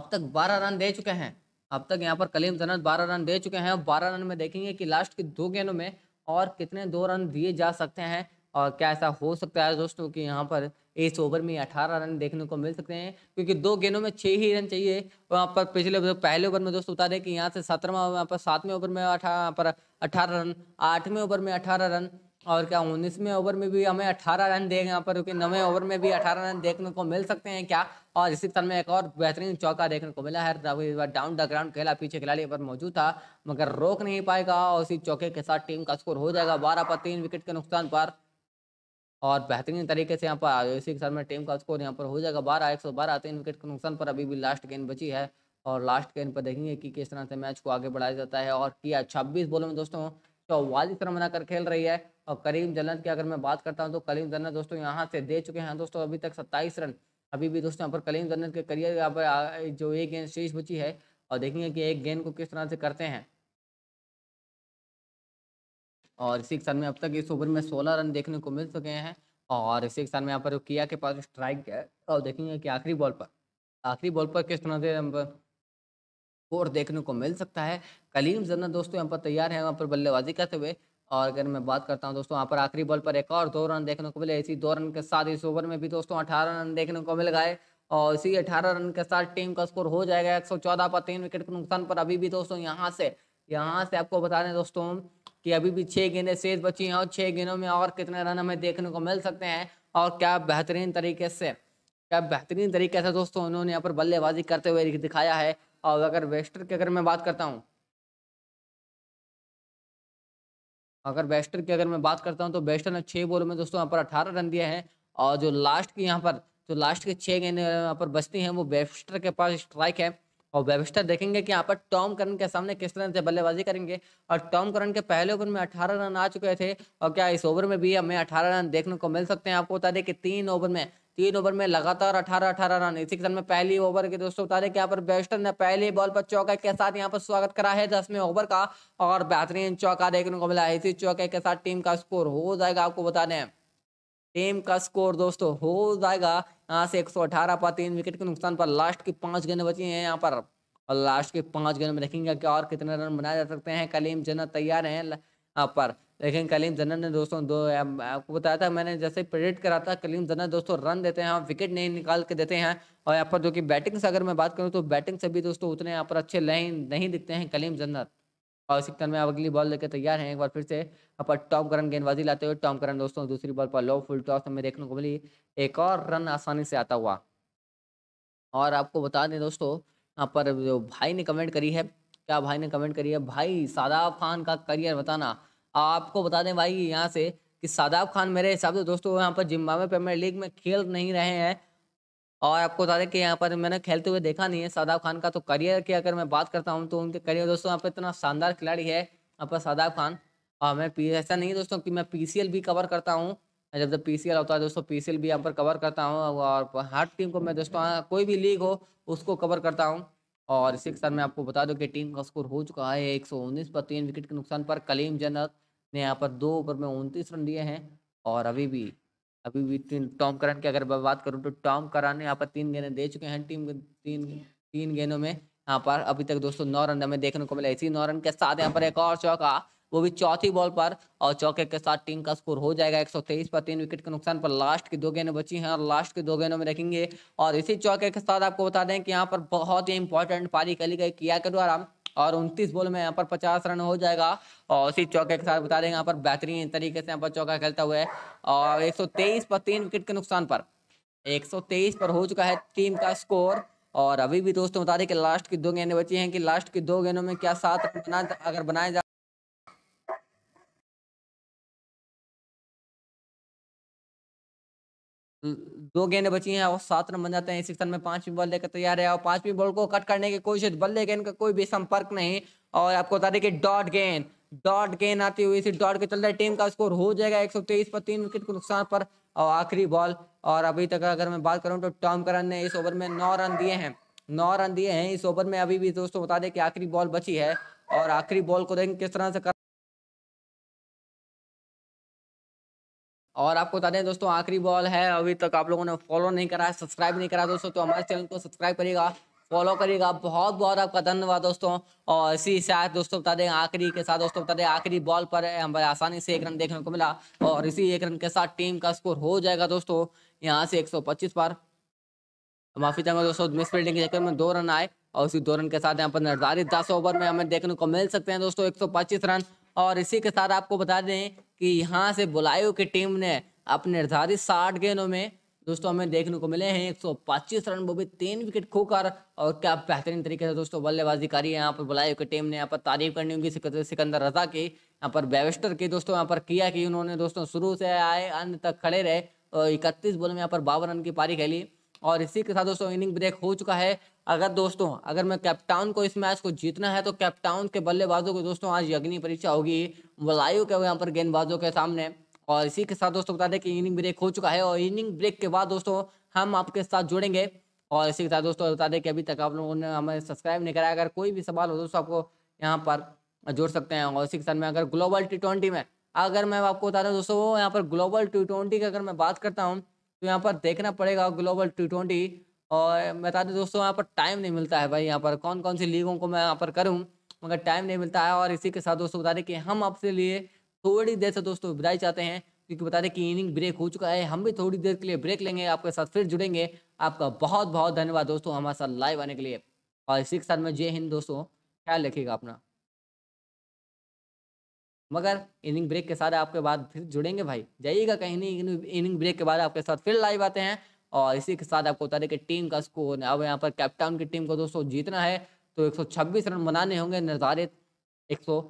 अब तक बारह रन दे चुके हैं अब तक यहाँ पर कलीम जनत बारह रन दे चुके हैं बारह रन में देखेंगे कि लास्ट के दो गेंदों में और कितने दो रन दिए जा सकते हैं और क्या ऐसा हो सकता है दोस्तों कि यहाँ पर इस ओवर में अठारह रन देखने को मिल सकते हैं क्योंकि दो गेंदों में छः ही रन चाहिए वहाँ पर पिछले पहले ओवर में दोस्तों बता दें कि यहाँ से सत्रहवा यहाँ पर सातवें ओवर में अठारह पर अठारह रन आठवें ओवर में अठारह रन और क्या उन्नीसवें ओवर में भी हमें अठारह रन देंगे यहाँ पर क्योंकि नवें ओवर में भी अठारह रन देखने को मिल सकते हैं क्या और इसी तरह में एक और बेहतरीन चौका देखने को मिला है डाउन द ग्राउंड खेला पीछे खिलाड़ी पर मौजूद था मगर रोक नहीं पाएगा और इसी चौके के साथ टीम का स्कोर हो जाएगा बारह पर तीन विकेट के नुकसान पर और बेहतरीन तरीके से यहाँ पर इसी के साथ में टीम का स्कोर यहाँ पर हो जाएगा बारह एक सौ बारह तीन विकेट के नुकसान पर अभी भी लास्ट गेंद बची है और लास्ट गेंद पर देखेंगे कि किस तरह से मैच को आगे बढ़ाया जाता है और किया छब्बीस बोलों में दोस्तों चौवालीस रन बनाकर खेल रही है और करीम जन्नत की अगर मैं बात करता हूँ तो करीम जन्नत दोस्तों यहाँ से दे चुके हैं दोस्तों अभी तक सत्ताईस रन अभी भी दोस्तों यहाँ पर करीम जन्नत के करियर यहाँ पर जो एक गेंद शेष बची है और देखेंगे कि एक गेंद को किस तरह से करते हैं और इसी के साथ में अब तक इस ओवर में सोलह रन देखने को मिल चुके हैं और इसी के साथ में यहाँ पर किया के पास स्ट्राइक है और देखेंगे कि आखिरी बॉल पर आखिरी बॉल पर किस तरह से स्कोर देखने को मिल सकता है कलीम जन्ना दोस्तों यहाँ पर तैयार है वहाँ पर बल्लेबाजी करते हुए और अगर मैं बात करता हूँ दोस्तों यहाँ पर आखिरी बॉल पर एक और दो रन देखने को मिले इसी दो रन के साथ इस ओवर में भी दोस्तों अठारह रन देखने को मिल गए और इसी अठारह रन के साथ टीम का स्कोर हो जाएगा एक पर तीन विकेट के नुकसान पर अभी भी दोस्तों यहाँ से यहाँ से आपको बता दें दोस्तों कि अभी भी छः गेंदें शेष बची हैं और छः गेंदों में और कितने रन हमें देखने को मिल सकते हैं और क्या बेहतरीन तरीके से क्या बेहतरीन तरीके से दोस्तों उन्होंने यहाँ पर बल्लेबाजी करते हुए दिखाया है और अगर वेस्टर की अगर मैं बात करता हूँ अगर बेस्टर की अगर मैं बात करता हूँ तो बेस्टर ने छः बॉल में दोस्तों यहाँ पर अठारह रन दिए हैं और जो लास्ट की यहाँ पर जो लास्ट के छः गेंद यहाँ पर बचती हैं वो बेस्टर के पास स्ट्राइक है और वेबस्टर देखेंगे कि यहाँ पर टॉम करन के सामने किस तरह से बल्लेबाजी करेंगे और टॉम करन के पहले ओवर में 18 रन आ चुके थे और क्या इस ओवर में भी हमें 18 रन देखने को मिल सकते हैं आपको बता दें कि तीन ओवर में तीन ओवर में लगातार अठारह अठारह रन इसी के साथ में पहली ओवर के दोस्तों बता दें कि यहाँ पर बेस्टर ने पहली बॉल पर चौका के साथ यहाँ पर स्वागत करा है दसवें ओवर का और बेहतरीन चौका देखने को मिला है इसी चौके के साथ टीम का स्कोर हो जाएगा आपको बता दें टीम का स्कोर दोस्तों हो जाएगा यहाँ से 118 पर तीन विकेट के नुकसान पर लास्ट की पांच गेंद बची हैं यहाँ पर और लास्ट के पांच गेंद में देखेंगे कि और कितने रन बनाए जा सकते हैं कलीम जन्नत तैयार हैं यहाँ पर लेकिन कलीम जन्नत ने दोस्तों दो आपको बताया था मैंने जैसे प्रेडिक्ट करा था कलीम जन्नत दोस्तों रन देते हैं विकेट नहीं निकाल के देते हैं और यहाँ पर जो कि बैटिंग से अगर मैं बात करूँ तो बैटिंग से भी दोस्तों उतने यहाँ पर अच्छे नहीं दिखते हैं कलीम जन्नत और सिक्सर में अब अगली बॉल लेकर तैयार हैं एक बार फिर से अपन टॉम करन गेंदबाजी लाते हुए टॉम करन दोस्तों दूसरी बॉल पर लो फुल टॉस हमें देखने को मिली एक और रन आसानी से आता हुआ और आपको बता दें दोस्तों यहाँ पर जो भाई ने कमेंट करी है क्या भाई ने कमेंट करी है भाई सादाब खान का करियर बताना आपको बता दें भाई यहाँ से कि सादाब खान मेरे हिसाब से दोस्तों यहाँ पर जिम्बावे प्रीमियर लीग में खेल नहीं रहे हैं और आपको बता दें कि यहाँ पर मैंने खेलते हुए देखा नहीं है शादाब खान का तो करियर की अगर मैं बात करता हूँ तो उनके करियर दोस्तों यहाँ पर इतना शानदार खिलाड़ी है यहाँ पर शादाब खान और मैं पी ऐसा नहीं है दोस्तों कि मैं पी भी कवर करता हूँ जब जब पी होता है दोस्तों पी सी भी यहाँ पर कवर करता हूँ और हर टीम को मैं दोस्तों हाँ, कोई भी लीग हो उसको कवर करता हूँ और इसी के साथ मैं आपको बता दूँ कि टीम का स्कोर हो चुका है एक पर तीन विकेट के नुकसान पर कलीम जनक ने यहाँ पर दो ओवर में उनतीस रन दिए हैं और अभी भी अभी भी तीन टॉम करन की अगर बात करूँ तो टॉम करन यहाँ पर तीन गेंदें दे चुके हैं टीम तीन तीन गेंदों में यहाँ पर अभी तक दोस्तों नौ रन हमें देखने को मिला इसी नौ रन के साथ यहाँ पर एक और चौका वो भी चौथी बॉल पर और चौके के साथ टीम का स्कोर हो जाएगा 123 पर तीन विकेट के नुकसान पर लास्ट की दो गेंदें बची हैं और लास्ट की दो गेंदों में रखेंगे और इसी चौके के साथ आपको बता दें कि यहाँ पर बहुत ही इंपॉर्टेंट पारी खेली गई किया के द्वारा और 29 बॉल में यहाँ पर 50 रन हो जाएगा और उसी चौके के साथ बता देंगे यहाँ पर बेहतरीन तरीके से यहाँ पर चौका खेलता हुआ है और 123 पर तीन विकेट के नुकसान पर 123 पर हो चुका है टीम का स्कोर और अभी भी दोस्तों बता दें कि लास्ट की दो गेंदें बची हैं कि लास्ट की दो गेंदों में क्या सात रन अगर बनाए जा दो गेंद बची हैं और सात रन बन जाते हैं इसी सेक्शन में पांचवी बॉल लेकर तैयार है और पांचवी बॉल को कट करने की कोशिश बल्ले गेंद का कोई भी संपर्क नहीं और आपको बता दें कि डॉट गेंद डॉट गेंद आती हुई इसी डॉट के चलते टीम का स्कोर हो जाएगा एक सौ तेईस पर तीन विकेट के नुकसान पर और आखिरी बॉल और अभी तक अगर मैं बात करूं तो टॉम करन ने इस ओवर में नौ रन दिए हैं नौ रन दिए हैं इस ओवर में अभी भी दोस्तों बता दें कि आखिरी बॉल बची है और आखिरी बॉल को देखें किस तरह से कर और आपको बता दें दोस्तों आखिरी बॉल है अभी तक आप लोगों ने फॉलो नहीं करा है सब्सक्राइब नहीं करा दोस्तों तो हमारे चैनल को सब्सक्राइब करिएगा फॉलो करिएगा बहुत बहुत आपका धन्यवाद दोस्तों और इसी साथ दोस्तों बता दें आखिरी के साथ दोस्तों बता दें आखिरी बॉल पर हमें आसानी से एक रन देखने को मिला और इसी एक रन के साथ टीम का स्कोर हो जाएगा दोस्तों यहाँ से एक पर माफी चाहूंगा दोस्तों मिस फील्डिंग के चक्कर में दो रन आए और उसी दो रन के साथ यहाँ पर निर्धारित दस ओवर में हमें देखने को मिल सकते हैं दोस्तों पच्चीस रन और इसी के साथ आपको बता दें कि यहाँ से बुलायु की टीम ने अपने निर्धारित साठ गेंदों में दोस्तों हमें देखने को मिले हैं 125 रन वो भी तीन विकेट खोकर और क्या बेहतरीन तरीके से दोस्तों बल्लेबाजी करी है यहाँ पर बुलायु की टीम ने यहाँ पर तारीफ करनी होगी सिकंदर रजा की यहाँ पर बेवेस्टर की दोस्तों यहाँ पर किया कि उन्होंने दोस्तों शुरू से आए अंत तक खड़े रहे और इकतीस बॉल में यहाँ पर बावन रन की पारी खेली और इसी के साथ दोस्तों इनिंग ब्रेक हो चुका है अगर दोस्तों अगर मैं कैप्टाउन को इस मैच को जीतना है तो कैप्टाउन के बल्लेबाजों को दोस्तों आज अग्नि परीक्षा होगी वलायु के यहाँ पर गेंदबाजों के सामने और इसी के साथ दोस्तों बता दें कि इनिंग ब्रेक हो चुका है और इनिंग ब्रेक के बाद दोस्तों हम आपके साथ जुड़ेंगे और इसी के साथ दोस्तों बता दें कि अभी तक आप लोगों ने हमें सब्सक्राइब नहीं कराया अगर कोई भी सवाल हो दोस्तों आपको यहाँ पर जोड़ सकते हैं और इसी के साथ में अगर ग्लोबल टी ट्वेंटी में अगर मैं आपको बता दें दोस्तों यहाँ पर ग्लोबल टी ट्वेंटी की अगर मैं बात करता हूँ तो यहाँ पर देखना पड़ेगा ग्लोबल टी ट्वेंटी और बता दें दोस्तों यहाँ पर टाइम नहीं मिलता है भाई यहाँ पर कौन कौन सी लीगों को मैं यहाँ पर करूँ मगर टाइम नहीं मिलता है और इसी के साथ दोस्तों बता दें कि हम आपसे लिए थोड़ी देर से दोस्तों विदाई चाहते हैं क्योंकि बता दें कि इनिंग ब्रेक हो चुका है हम भी थोड़ी देर के लिए ब्रेक लेंगे आपके साथ फिर जुड़ेंगे आपका बहुत बहुत धन्यवाद दोस्तों हमारे साथ लाइव आने के लिए और इसी के साथ में जय हिंद दोस्तों ख्याल रखिएगा अपना मगर इनिंग ब्रेक के साथ आपके बाद फिर जुड़ेंगे भाई जाइएगा कहीं नहीं इनिंग ब्रेक के बाद आपके साथ फिर लाइव आते हैं और इसी के साथ आपको बता दें कि टीम का स्कोर अब यहाँ पर कैप्टाउन की टीम को दोस्तों जीतना है तो 126 रन बनाने होंगे निर्धारित 100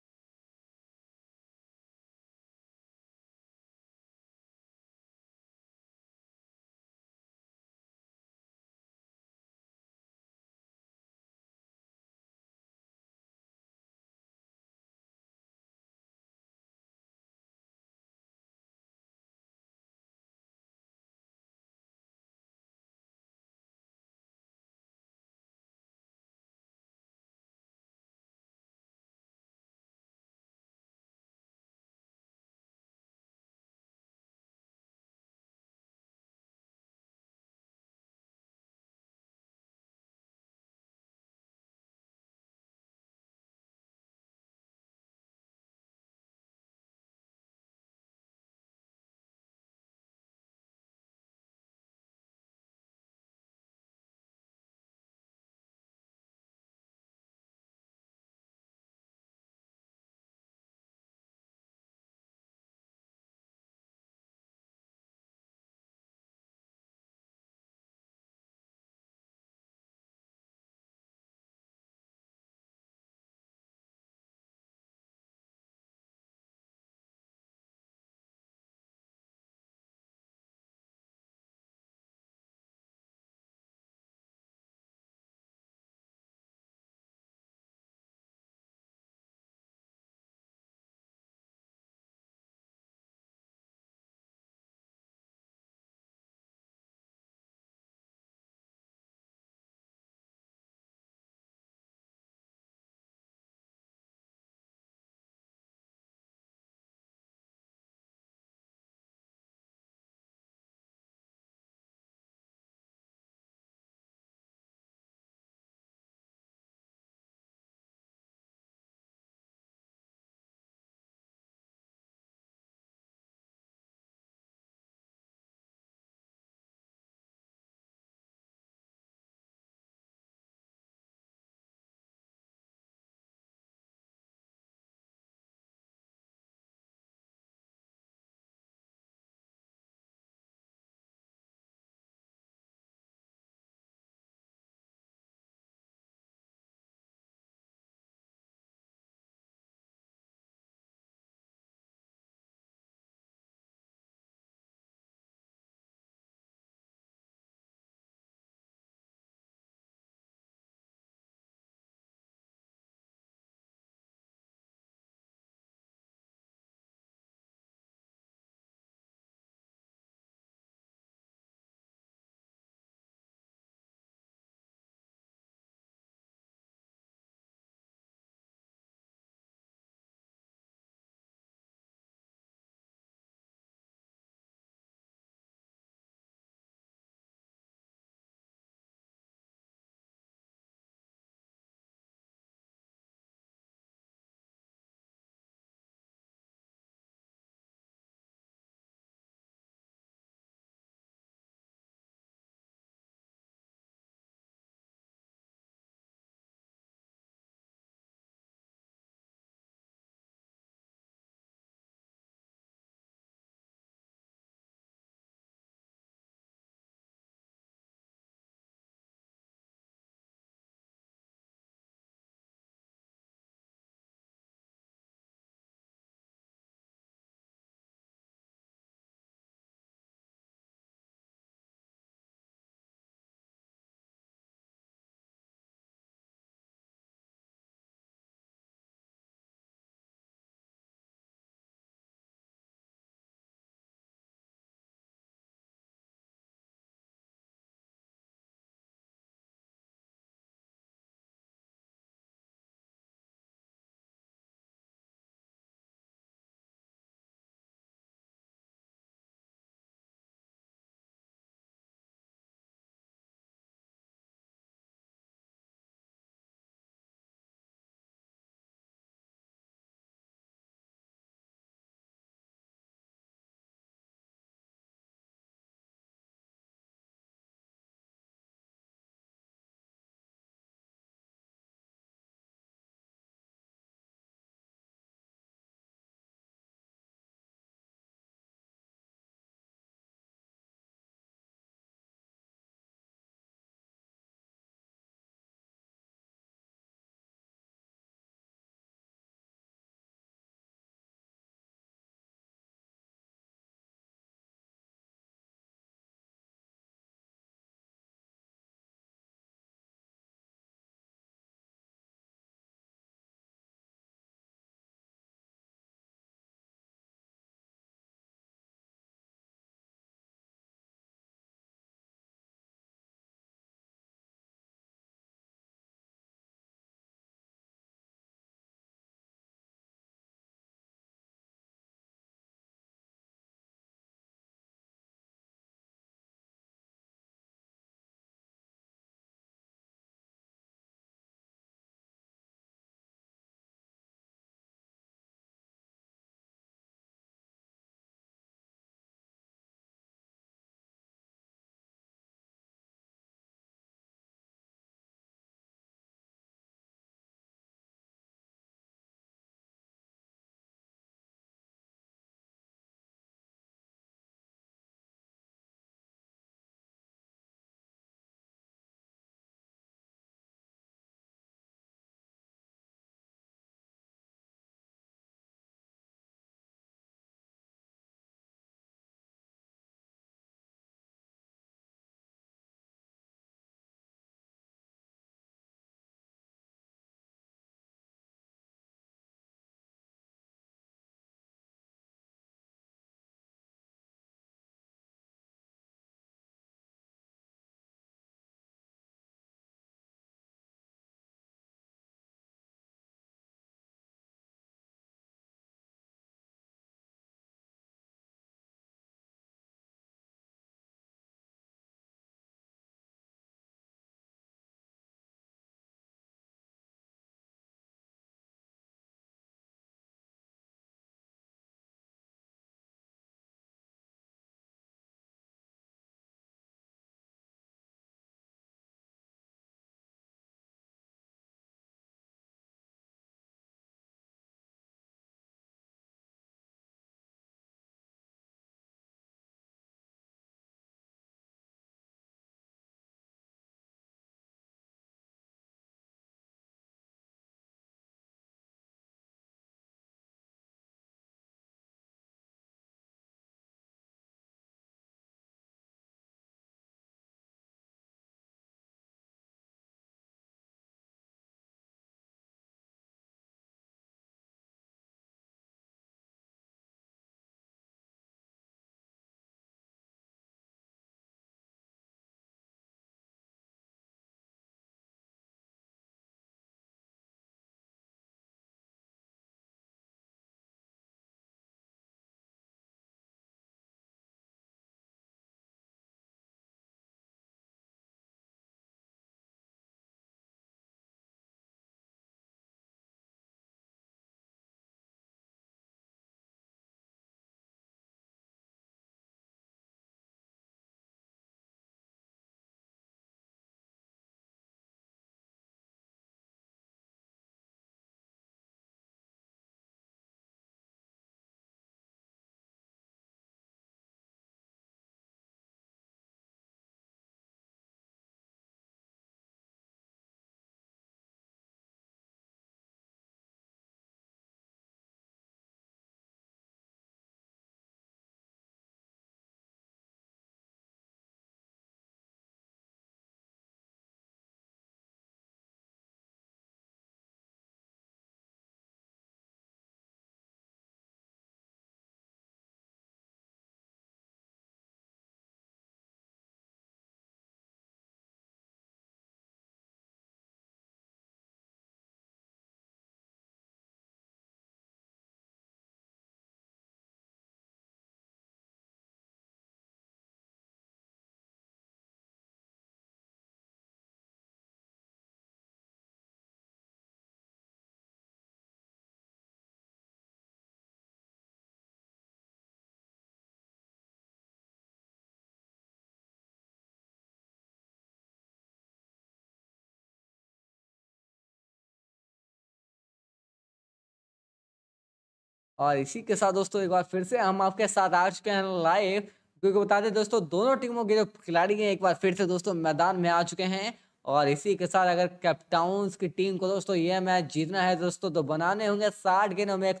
और इसी के साथ दोस्तों एक बार फिर से हम आपके साथ आ चुके हैं लाइव क्योंकि बता दें दोस्तों दोनों टीमों के जो खिलाड़ी हैं एक बार फिर से दोस्तों मैदान में आ चुके हैं और इसी के साथ अगर कैप्टाउंस की टीम को दोस्तों ये मैच जीतना है दोस्तों तो बनाने होंगे साठ गेंदों में एक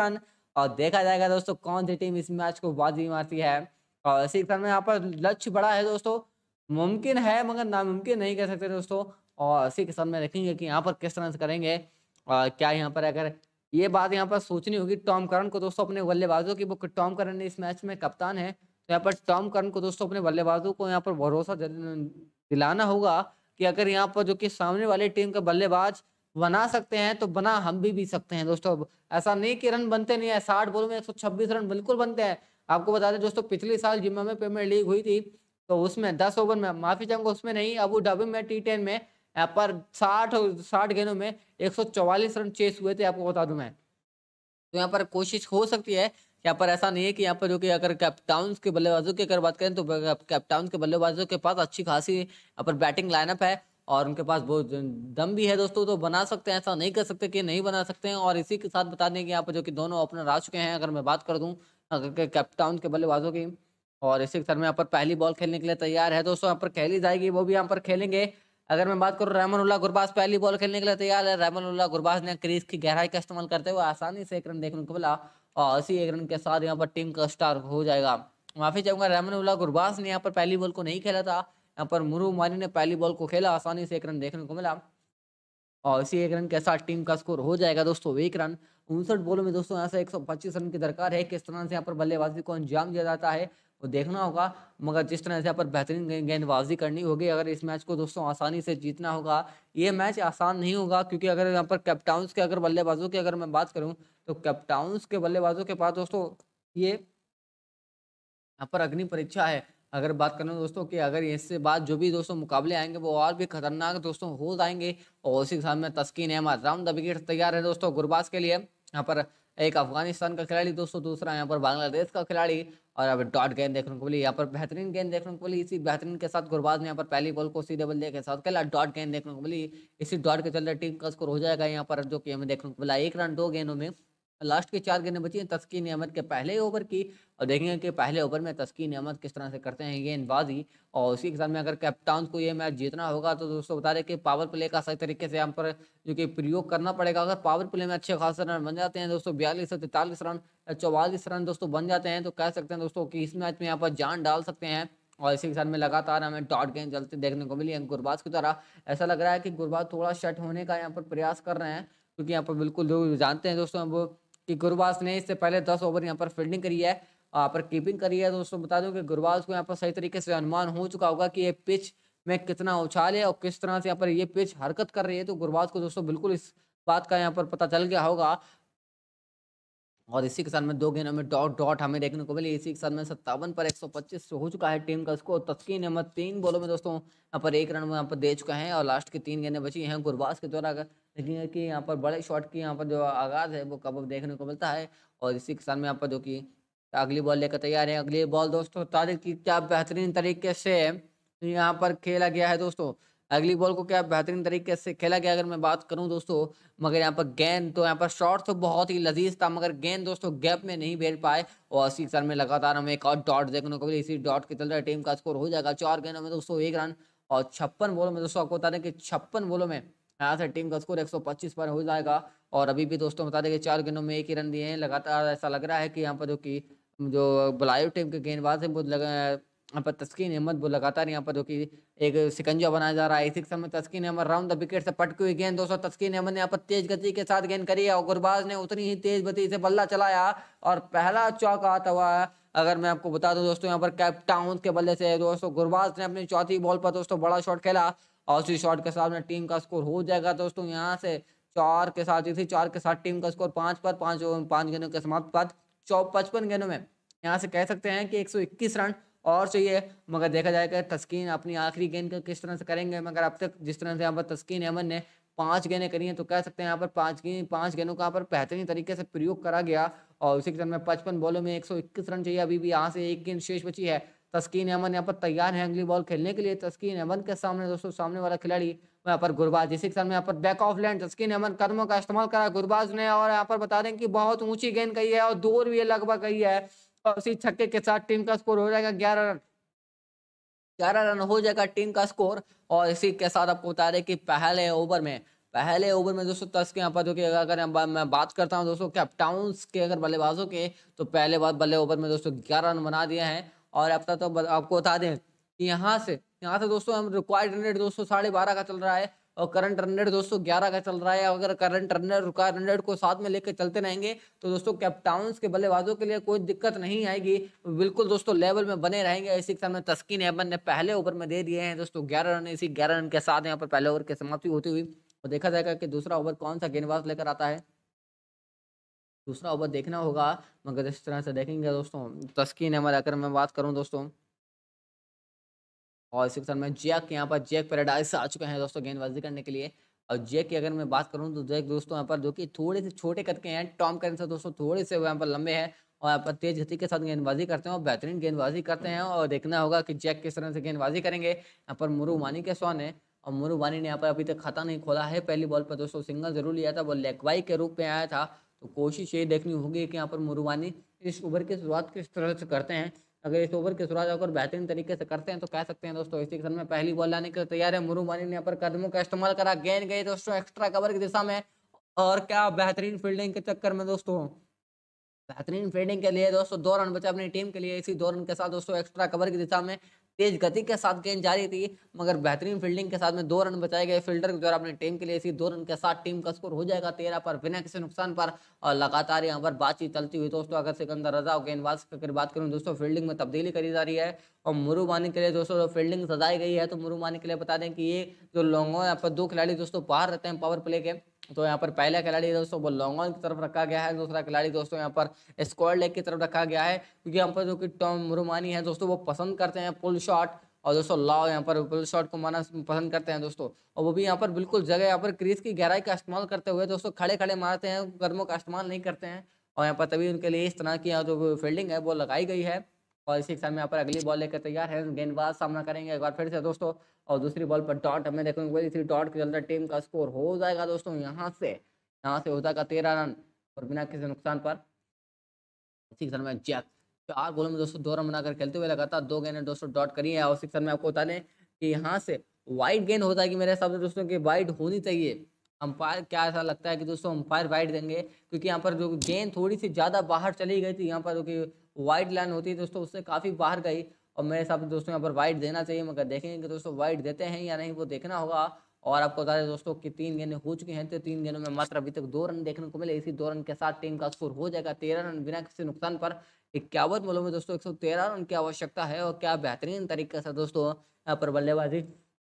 रन और देखा जाएगा दोस्तों कौन सी टीम इस मैच को बाजी मारती है और इसी के में यहाँ पर लक्ष्य बड़ा है दोस्तों मुमकिन है मगर नामुमकिन नहीं कह सकते दोस्तों और इसी के साथ में देखेंगे कि यहाँ पर किस तरह से करेंगे और क्या यहाँ पर अगर ये बात यहाँ पर सोचनी होगी टॉम करन को दोस्तों अपने बल्लेबाजों की टॉम करन इस मैच में कप्तान है तो यहाँ पर टॉम करन को दोस्तों अपने बल्लेबाजों को यहाँ पर भरोसा दिलाना होगा कि अगर यहाँ पर जो कि सामने वाली टीम का बल्लेबाज बना सकते हैं तो बना हम भी भी सकते हैं दोस्तों ऐसा नहीं कि रन बनते नहीं है साठ बोलो में एक रन बिल्कुल बनते हैं आपको बता दें दोस्तों पिछले साल जिम्मे में प्रीमियर लीग हुई थी तो उसमें दस ओवर में माफी चाहूंगा उसमें नहीं अब डब्ल्यू में टी टेन में यहाँ पर साठ साठ गेंदों में 144 रन चेस हुए थे आपको बता दूं मैं तो यहाँ पर कोशिश हो सकती है यहाँ पर ऐसा नहीं है कि यहाँ पर जो कि अगर कैप्टाउन के बल्लेबाजों की अगर बात करें तो कैपटाउन के बल्लेबाजों के पास अच्छी खासी यहाँ पर बैटिंग लाइनअप है और उनके पास बहुत दम भी है दोस्तों तो बना सकते हैं ऐसा नहीं कर सकते कि नहीं बना सकते हैं और इसी के साथ बता दें कि यहाँ पर जो कि दोनों ओपनर आ चुके हैं अगर मैं बात कर दूँ अगर कैप्टाउन के बल्लेबाजों की और इसी के साथ में यहाँ पर पहली बॉल खेलने के लिए तैयार है दोस्तों यहाँ पर खेली जाएगी वो भी यहाँ पर खेलेंगे अगर मैं बात करूँ उल्ला गुरबाज पहली बॉल खेलने के लिए तैयार है उल्ला गुरबाज ने क्रीज की गहराई का इस्तेमाल करते हुए आसानी से एक रन देखने को मिला और इसी एक रन के साथ यहाँ पर टीम का स्टार हो जाएगा माफी चाहूंगा उल्ला गुरबाज ने यहाँ पर पहली बॉल को नहीं खेला था यहाँ पर मुरू मानी ने पहली बॉल को खेला आसानी से एक रन देखने को मिला और इसी एक रन के साथ टीम का स्कोर हो जाएगा दोस्तों एक रन उनसठ बॉलों में दोस्तों यहाँ से एक रन की दरकार है किस तरह से यहाँ पर बल्लेबाजी को अंजाम दिया जाता है वो देखना होगा मगर जिस तरह से यहाँ पर बेहतरीन गेंदबाजी करनी होगी अगर इस मैच को दोस्तों आसानी से जीतना होगा ये मैच आसान नहीं होगा क्योंकि अगर यहाँ पर कैप्टाउंस के अगर बल्लेबाजों की अगर मैं बात करूँ तो कैप्टाउंस के बल्लेबाजों के पास दोस्तों ये यहाँ पर अग्नि परीक्षा है अगर बात करें दोस्तों कि अगर इससे बाद जो भी दोस्तों मुकाबले आएंगे वो और भी खतरनाक दोस्तों हो जाएंगे और उसी के साथ में Taskin Ahmed round the wicket तैयार है दोस्तों गुरबाज के लिए यहाँ पर एक अफगानिस्तान का खिलाड़ी दोस्तों दूसरा यहाँ पर बांग्लादेश का खिलाड़ी और अब डॉट गेंद देखने को मिली यहाँ पर बेहतरीन गेंद देखने को मिली इसी बेहतरीन के साथ गुरबाज ने यहाँ पर पहली बॉल को सीधे बल्ले के साथ खेला डॉट गेंद देखने को मिली इसी डॉट के चलते टीम का स्कोर हो जाएगा यहाँ पर जो कि हमें देखने को मिला एक रन दो गेंदों में लास्ट के चार गेंदें बची हैं तस्कीन अहमद के पहले ओवर की और देखेंगे कि पहले ओवर में तस्कीन अहमद किस तरह से करते हैं गेंदबाजी और उसी के साथ में अगर कप्तान को ये मैच जीतना होगा तो दोस्तों बता दें कि पावर प्ले का सही तरीके से यहाँ पर जो कि प्रयोग करना पड़ेगा अगर पावर प्ले में अच्छे खास रन बन जाते हैं दोस्तों बयालीस से तैतालीस रन चौवालीस रन दोस्तों बन जाते हैं तो कह सकते हैं दोस्तों कि इस मैच में यहाँ पर जान डाल सकते हैं और इसी के साथ में लगातार हमें डॉट गेंद चलते देखने को मिली है गुरबाज की तरह ऐसा लग रहा है कि गुरबाज थोड़ा शट होने का यहाँ पर प्रयास कर रहे हैं क्योंकि यहाँ पर बिल्कुल जो जानते हैं दोस्तों अब कि गुरुवास ने इससे पहले दस ओवर यहाँ पर फील्डिंग करी है यहाँ पर कीपिंग करी है दोस्तों बता दूँ कि गुरुवास को यहाँ पर सही तरीके से अनुमान हो चुका होगा कि ये पिच में कितना उछाल है और किस तरह से यहाँ पर ये पिच हरकत कर रही है तो गुरुवास को दोस्तों बिल्कुल इस बात का यहाँ पर पता चल गया होगा और इसी के साथ में दो गेंदों में डॉट डॉट हमें देखने को मिली इसी के साथ में सत्तावन पर 125 हो चुका है टीम का उसको तस्कीन अहमद तीन बॉलों में दोस्तों यहाँ पर एक रन यहाँ पर दे चुका है और लास्ट के तीन गेंदें बची हैं गुरबाज के द्वारा देखेंगे कि यहाँ पर बड़े शॉट की यहाँ पर जो आगाज़ है वो कब देखने को मिलता है और इसी के साथ में यहाँ पर जो कि अगली बॉल लेकर तैयार है अगली बॉल दोस्तों तारिक की क्या बेहतरीन तरीके से यहाँ पर खेला गया है दोस्तों अगली बॉल को क्या बेहतरीन तरीके से खेला गया अगर मैं बात करूँ दोस्तों मगर यहाँ पर गेंद तो यहाँ पर शॉट तो बहुत ही लजीज था मगर गेंद दोस्तों गैप में नहीं भेज पाए और अस्सी रन में लगातार हमें एक और डॉट देखने को मिली इसी डॉट के चलते टीम का स्कोर हो जाएगा चार गेंदों में दोस्तों एक रन और छप्पन बॉलों में दोस्तों आपको बता दें कि छप्पन बॉलों में यहाँ से टीम का स्कोर 125 पर हो जाएगा और अभी भी दोस्तों बता दें कि चार गेंदों में एक ही रन दिए हैं लगातार ऐसा लग रहा है कि यहाँ पर जो कि जो बलायो टीम के गेंदबाज हैं वो यहाँ पर तस्कीन अहमद वो लगातार यहाँ पर जो कि एक सिकंजा बनाया जा रहा है इसी समय Taskin Ahmed round the wicket से पटकी हुई गेंद दोस्तों तस्कीन अहमद ने यहाँ पर तेज गति के साथ गेंद करी है और गुरबाज ने उतनी ही तेज गति से बल्ला चलाया और पहला चौका आता हुआ अगर मैं आपको बता दूं दोस्तों यहाँ पर कैप टाउन के बल्ले से दोस्तों गुरबाज ने अपनी चौथी बॉल पर दोस्तों बड़ा शॉट खेला और उसी शॉट के साथ में टीम का स्कोर हो जाएगा दोस्तों यहाँ से चार के साथ इसी चार के साथ टीम का स्कोर पाँच पर पाँच पाँच गेंदों के समाप्त बाद चौ पचपन गेंदों में यहाँ से कह सकते हैं कि 121 रन और चाहिए मगर देखा जाएगा तस्कीन अपनी आखिरी गेंद किस तरह से करेंगे मगर अब तक जिस तरह से यहाँ पर तस्कीन अहमद ने पाँच गेंदें करी हैं तो कह सकते हैं यहाँ पर पाँच गेंद पाँच गेंदों का यहाँ पर बेहतरीन तरीके से प्रयोग करा गया और उसी के तरह में पचपन बॉलों में इक्कीस रन चाहिए अभी भी यहाँ से एक गेंद शेष बची है तस्कीन अहमद यहाँ पर तैयार है अगली बॉल खेलने के लिए तस्कीन अहमद के सामने दोस्तों सामने वाला खिलाड़ी यहाँ पर गुरबाज इसी के सामने यहाँ पर back of length Taskin Ahmed कदमों का इस्तेमाल करा गुरबाज ने और यहाँ पर बता दें कि बहुत ऊंची गेंद गई है और दूर भी लगभग गई है और उसी छक्के के साथ टीम का स्कोर हो जाएगा ग्यारह रन ग्यारह रन हो जाएगा टीम का स्कोर और इसी के साथ आपको बता दें कि पहले ओवर में पहले ओवर में दोस्तों तस्क यहाँ पर कि अगर मैं बात करता हूँ दोस्तों कैप्टाउंस के अगर बल्लेबाजों के तो पहले बार बल्ले ओवर में दोस्तों ग्यारह रन बना दिए हैं और अब तक तो आपको बता दें कि यहाँ से यहाँ से दोस्तों हम रिक्वायर्ड रन रेट दोस्तों साढ़े बारह का चल रहा है और करंट रन रेट दोस्तों ग्यारह का चल रहा है अगर current run rate require run rate को साथ में लेकर चलते रहेंगे तो दोस्तों कैप्टाउंस के बल्लेबाजों के लिए कोई दिक्कत नहीं आएगी बिल्कुल दोस्तों लेवल में बने रहेंगे इसी के साथ में तस्किन अहमद ने पहले ओवर में दे दिए हैं दोस्तों ग्यारह रन इसी ग्यारह रन के साथ यहाँ पर पहले ओवर की समाप्ति होती हुई और देखा जाएगा कि दूसरा ओवर कौन सा गेंदबाज लेकर आता है दूसरा ओवर देखना होगा मगर इस तरह से देखेंगे दोस्तों तस्किन अहमद अगर मैं बात करूँ दोस्तों और इसी के साथ में जैक यहाँ पर जैक पैराडाइज आ चुके हैं दोस्तों गेंदबाजी करने के लिए और जैक की अगर मैं बात करूँ तो जैक दोस्तों यहाँ पर जो कि थोड़े से छोटे कद के हैं टॉम करें से दोस्तों थोड़े से यहाँ पर लंबे हैं और यहाँ पर तेज गति के साथ गेंदबाजी करते हैं और बेहतरीन गेंदबाजी करते हैं और देखना होगा कि जैक किस तरह से गेंदबाजी करेंगे यहाँ पर मुरु वानी के सोने है और मुरु वानी ने यहाँ पर अभी तक खाता नहीं खोला है पहली बॉल पर दोस्तों सिंगल जरूर लिया था वो लेकवाई के रूप में आया था तो कोशिश ये देखनी होगी कि यहाँ पर मुरुवानी इस ओवर की शुरुआत किस तरह से करते हैं अगर इस ओवर की शुरुआत अगर बेहतरीन तरीके से करते हैं तो कह सकते हैं दोस्तों इसी के में पहली बॉल लाने के लिए तैयार है मुरुवानी ने यहाँ पर कदमों का इस्तेमाल करा गेंद गई दोस्तों एक्स्ट्रा कवर की दिशा में और क्या बेहतरीन फील्डिंग के चक्कर में दोस्तों बेहतरीन फील्डिंग के लिए दोस्तों दो रन बचा अपनी टीम के लिए इसी दो रन के साथ दोस्तों एक्स्ट्रा कवर की दिशा में तेज गति के साथ गेंद जारी थी मगर बेहतरीन फील्डिंग के साथ में दो रन बचाए गए फील्डर के द्वारा अपने टीम के लिए इसी दो रन के साथ टीम का स्कोर हो जाएगा तेरह पर बिना किसी नुकसान पर और लगातार यहाँ पर बातचीत चलती हुई दोस्तों अगर सिकंदर रजा और गेंदबाज की अगर बात करूँ दोस्तों फील्डिंग में तब्दीली करी जा रही है और मुरूबानी के लिए दोस्तों जो फील्डिंग सजाई गई है तो मुरूबानी के लिए बता दें कि ये जो लोगों यहाँ पर दो खिलाड़ी दोस्तों बाहर रहते हैं पावर प्ले के तो यहाँ पर पहला खिलाड़ी दोस्तों वो लॉन्ग ऑन की तरफ रखा गया है दूसरा खिलाड़ी दोस्तों यहाँ पर स्क्वाड लेग की तरफ रखा गया है क्योंकि यहाँ पर जो कि टॉम रोमानी है दोस्तों वो पसंद करते हैं पुल शॉट और दोस्तों लॉ यहाँ पर पुल शॉट को मारना पसंद करते हैं दोस्तों और वो भी यहाँ पर बिल्कुल जगह यहाँ पर क्रीज की गहराई का इस्तेमाल करते हुए दोस्तों खड़े खड़े मारते हैं गर्मों का इस्तेमाल नहीं करते हैं और यहाँ पर तभी उनके लिए इस तरह की जो फील्डिंग है वो लगाई गई है और इसी के साथ में यहाँ पर अगली बॉल लेकर तैयार है गेंदबाज सामना करेंगे एक बार फिर से दोस्तों और दूसरी बॉल पर डॉट हमें देखेंगे इसी डॉट के चलते टीम का स्कोर हो जाएगा दोस्तों यहाँ से यहाँ से हो जाएगा तेरह रन और बिना किसी नुकसान पर इसी के साथ में जैक चार गोलों में दोस्तों दो रन बनाकर खेलते हुए लगातार दो गेंद दोस्तों डॉट करी है और सिक्स में आपको बता दें कि यहाँ से वाइट गेंद होता है कि मेरे हिसाब से दोस्तों की वाइट होनी चाहिए अंपायर क्या ऐसा लगता है कि दोस्तों अंपायर वाइट देंगे क्योंकि यहाँ पर जो गेंद थोड़ी सी ज़्यादा बाहर चली गई थी यहाँ पर जो कि वाइड लाइन होती है दोस्तों उससे काफ़ी बाहर गई और मेरे हिसाब से दोस्तों यहाँ पर वाइड देना चाहिए मगर देखेंगे कि दोस्तों वाइड देते हैं या नहीं वो देखना होगा और आपको बता दें दोस्तों कि तीन गेंदें हो चुकी हैं तो तीन गेंदों में मात्र अभी तक दो रन देखने को मिले इसी दो रन के साथ टीम का स्कोर हो जाएगा तेरह रन बिना किसी नुकसान पर इक्यावन बोलों में दोस्तों एक सौ तेरह रन की आवश्यकता है और क्या बेहतरीन तरीके से दोस्तों यहाँ पर बल्लेबाजी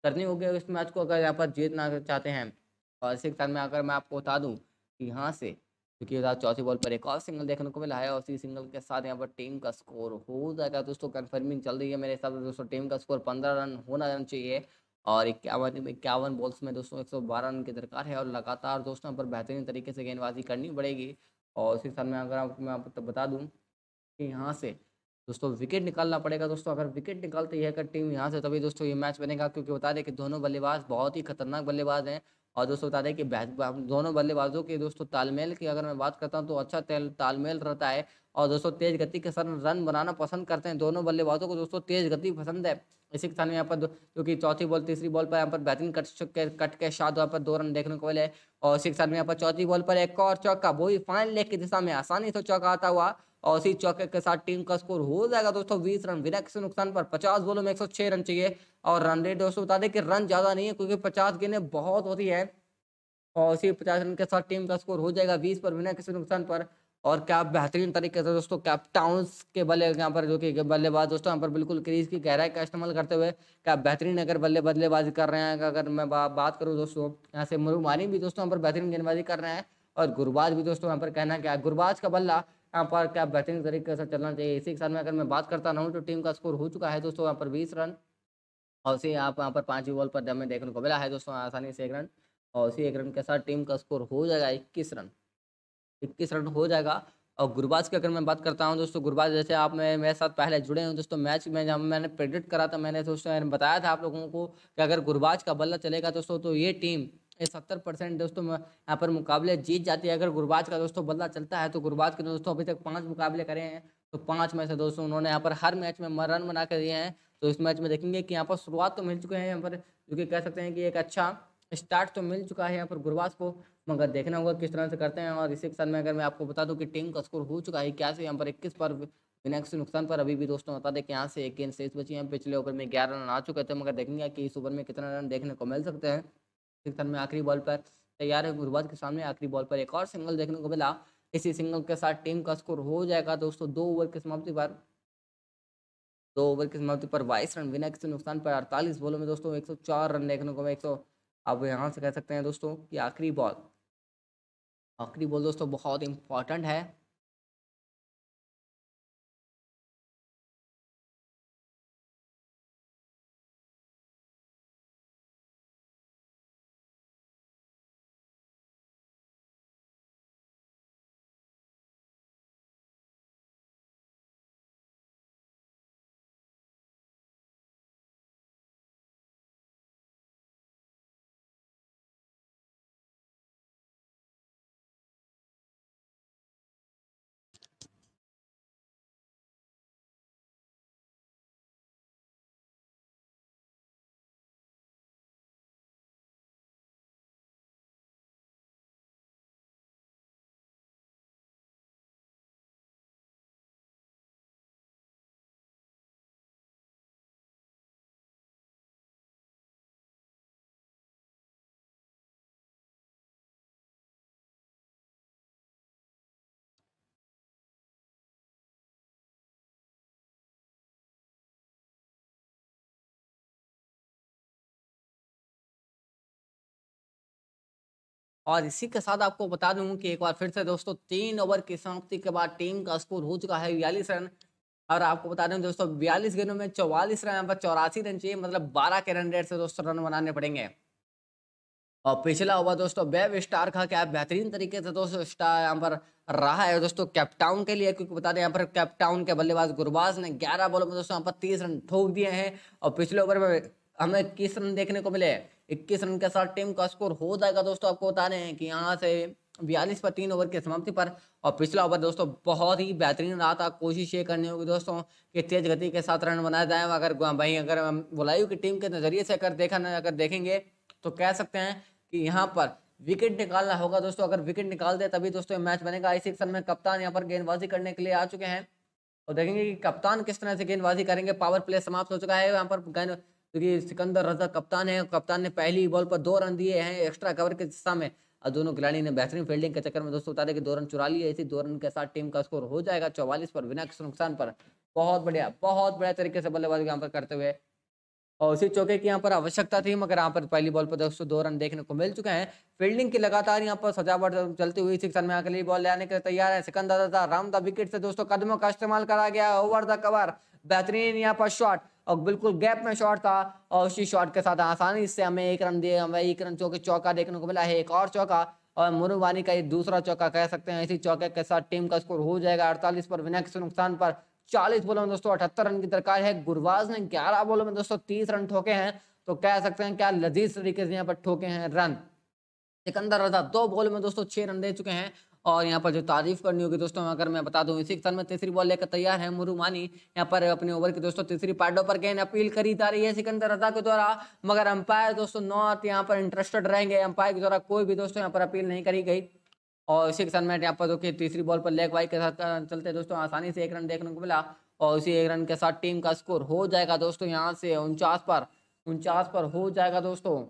करनी होगी इस मैच को अगर यहाँ पर जीतना चाहते हैं और इसी के साथ में अगर मैं आपको बता दूँ कि यहाँ से क्योंकि चौथी बॉल पर एक और सिंगल देखने को मिला है और उसी सिंगल के साथ यहाँ पर टीम का स्कोर हो जाएगा दोस्तों कन्फर्मिंग चल रही है मेरे हिसाब से दोस्तों टीम का स्कोर पंद्रह रन होना चाहिए और इक्यावन इक्यावन बॉल्स में दोस्तों एक रन की दरकार है और लगातार दोस्तों यहाँ पर बेहतरीन तरीके से गेंदबाजी करनी पड़ेगी और उसी साल में अगर आपको मैं आपको तो बता दूँ कि यहाँ से दोस्तों विकेट निकालना पड़ेगा दोस्तों अगर विकेट निकालती है अगर टीम यहाँ से तभी दोस्तों ये मैच बनेगा क्योंकि बता दें कि दोनों बल्लेबाज बहुत ही खतरनाक बल्लेबाज हैं और दोस्तों बता दें कि दोनों बल्लेबाजों के दोस्तों तालमेल की अगर मैं बात करता हूँ तो अच्छा तालमेल रहता है और दोस्तों तेज गति के साथ रन बनाना पसंद करते हैं दोनों बल्लेबाजों को दोस्तों तेज गति पसंद है इसी के साथ में यहाँ पर क्योंकि चौथी बॉल तीसरी बॉल पर यहाँ पर बेहतरीन कट कट के साथ यहाँ पर दो रन देखने को मिले और इसी के साथ में यहाँ पर चौथी बॉल पर एक और चौका वो ही फाइन लेग की दिशा में आसानी से चौका आता हुआ और उसी चौके के साथ टीम का स्कोर हो जाएगा दोस्तों बीस रन विराट के नुकसान पर पचास बोलो में एक रन चाहिए और रन रेट दोस्तों बता दें कि रन ज़्यादा नहीं है क्योंकि पचास गेंदे बहुत होती है और उसी पचास रन के साथ टीम का स्कोर हो जाएगा बीस पर बिना किसी नुकसान पर और क्या बेहतरीन तरीके से दोस्तों कैप के बल्ले यहाँ पर जो कि बल्लेबाज दोस्तों यहाँ पर बिल्कुल क्रीज की गहराई का इस्तेमाल करते हुए क्या बेहतरीन अगर बल्ले बल्लेबाजी कर रहे हैं अगर मैं बा, बात करूँ दोस्तों यहाँ से मरुमानी भी दोस्तों यहाँ पर बेहतरीन गेंदबाजी कर रहे हैं और गुरबाज भी दोस्तों यहाँ पर कहना क्या गुरबाज का बल्ला यहाँ पर क्या बैटिंग तरीके से चलना चाहिए इसी के साथ में अगर मैं बात करता रहूँ तो टीम का स्कोर हो चुका है दोस्तों यहाँ पर बीस रन और उसी आप यहाँ पर पाँच बॉल पर हमें देखने को मिला है दोस्तों आसानी से एक रन और उसी एक रन के साथ टीम का स्कोर हो जाएगा इक्कीस रन इक्कीस रन हो जाएगा और गुरबाज की अगर मैं बात करता हूँ दोस्तों गुरबाज जैसे आप में मेरे साथ पहले जुड़े हैं दोस्तों मैच में जब मैंने प्रेडिक्ट करा था मैंने दोस्तों बताया था आप लोगों को कि अगर गुरबाज का बल्ला चलेगा दोस्तों तो ये टीम सत्तर परसेंट दोस्तों यहाँ पर मुकाबले जीत जाती है अगर गुरबाज का दोस्तों बदला चलता है तो गुरबाज के दोस्तों अभी तक पाँच मुकाबले करे हैं तो पाँच में से दोस्तों उन्होंने यहाँ पर हर मैच में रन बना कर दिए हैं तो इस मैच में देखेंगे कि यहाँ पर शुरुआत तो मिल चुके हैं यहाँ पर जो कि कह सकते हैं कि एक अच्छा स्टार्ट तो मिल चुका है यहाँ पर गुरबाज को मगर देखना होगा किस तरह से करते हैं और इसी के साथ में अगर मैं आपको बता दूं कि टीम का स्कोर हो चुका है क्या से यहाँ पर इक्कीस पर बिना किसी नुकसान पर अभी भी दोस्तों बता दें कि यहाँ से एक गेंद शेष बची है पिछले ओवर में ग्यारह रन आ चुके थे मगर देखेंगे कि इस ओवर में कितना रन देखने को मिल सकते हैं सिक्सन में आखिरी बॉल पर तैयार है गुरुवाद के सामने आखिरी बॉल पर एक और सिंगल देखने को मिला इसी सिंगल के साथ टीम का स्कोर हो जाएगा दोस्तों दो ओवर की समाप्ति पर दो ओवर की समाप्ति पर बाईस रन बिना किसी नुकसान पर अड़तालीस बॉलों में दोस्तों एक सौ चार रन देखने को मिला एक सौ आप यहाँ से कह सकते हैं दोस्तों कि आखिरी बॉल आखिरी बॉल दोस्तों बहुत इंपॉर्टेंट है और इसी के साथ आपको बता दूं कि एक बार फिर से दोस्तों तीन ओवर की समाप्ति के बाद टीम का स्कोर हो चुका है बयालीस रन और आपको बता दें दोस्तों बयालीस गेंदों में चौवालीस रन पर चौरासी रन चाहिए मतलब बारह के रन रेट से दोस्तों रन बनाने पड़ेंगे और पिछला ओवर दोस्तों बेब स्टार का क्या बेहतरीन तरीके से दोस्तों स्टार यहाँ पर रहा है दोस्तों कैप्टाउन के लिए क्योंकि बता दें यहाँ पर कैप्टाउन के बल्लेबाज गुरबाज ने 11 बॉलों में दोस्तों यहाँ पर 30 रन ठोक दिए हैं और पिछले ओवर में हमें इक्कीस रन देखने को मिले इक्कीस रन के साथ टीम का स्कोर हो जाएगा दोस्तों आपको बता रहे हैं कि यहाँ से बयालीस पर तीन ओवर की समाप्ति पर और पिछला ओवर दोस्तों बहुत ही बेहतरीन रहा था कोशिश ये करनी होगी दोस्तों कि तेज गति के साथ रन बनाए जाए अगर भाई अगर हम बुलायू की टीम के नज़रिए से अगर देखा अगर देखेंगे तो कह सकते हैं कि यहाँ पर विकेट निकालना होगा दोस्तों अगर विकेट निकाल दे तभी दोस्तों मैच बनेगा इसी सेक्शन में कप्तान यहाँ पर गेंदबाजी करने के लिए आ चुके हैं और तो देखेंगे कि कप्तान किस तरह से गेंदबाजी करेंगे पावर प्ले समाप्त हो चुका है यहाँ पर गेंद क्योंकि सिकंदर रजा कप्तान है कप्तान ने पहली बॉल पर दो रन दिए हैं एक्स्ट्रा कवर के हिस्सा में और दोनों खिलाड़ी ने बेहतरीन फील्डिंग के चक्कर में दोस्तों बता दें कि दो रन चुरा लिए इसी दो रन के साथ टीम का स्कोर हो जाएगा चौवालीस पर बिना किसी नुकसान पर बहुत बढ़िया बहुत बढ़िया तरीके से बल्लेबाजी यहाँ पर करते हुए और उसी चौके की यहाँ पर आवश्यकता थी मगर यहाँ पर पहली बॉल पर दोस्तों दो रन देखने को मिल चुके हैं फील्डिंग की लगातार यहाँ पर सजावट चलती हुई सिक्सन में आकर बॉल लेने के लिए तैयार है सिकंदर राम द विकेट से दोस्तों कदमों का इस्तेमाल करा गया ओवर द कवर बेहतरीन यहाँ पर शॉट और बिल्कुल गैप में शॉट था और उसी शॉट के साथ आसानी से हमें एक रन दिए हमें एक रन चौके चौका देखने को मिला है एक और चौका और मुरुवानी का ये दूसरा चौका कह सकते हैं इसी चौके के साथ टीम का स्कोर हो जाएगा अड़तालीस पर विनय के नुकसान पर चालीस बोलों में दोस्तों अठहत्तर रन की दरकार है गुरबाज ने ग्यारह बोलों में दोस्तों तीस रन ठोके हैं तो कह सकते हैं क्या लजीज तरीके से यहाँ पर ठोके हैं रन सिकंदर रजा दो बॉल में दोस्तों छह रन दे चुके हैं और यहाँ पर जो तारीफ करनी होगी दोस्तों अगर मैं बता दूँ इसी के में तीसरी बॉल लेकर तैयार है मुरुमानी यहाँ पर अपने ओवर की दोस्तों तीसरी पार्टों पर गेंद अपील करी जा रही है सिकंदर रजा के द्वारा मगर अंपायर दोस्तों नॉर्थ यहाँ पर इंटरेस्टेड रहेंगे अंपायर के द्वारा कोई भी दोस्तों यहाँ पर अपील नहीं करी गई और इसी के साथ यहाँ पर देखिए तीसरी बॉल पर लेग वाइक के साथ चलते दोस्तों आसानी से एक रन देखने को मिला और उसी एक रन के साथ टीम का स्कोर हो जाएगा दोस्तों यहाँ से उनचास पर उनचास पर हो जाएगा दोस्तों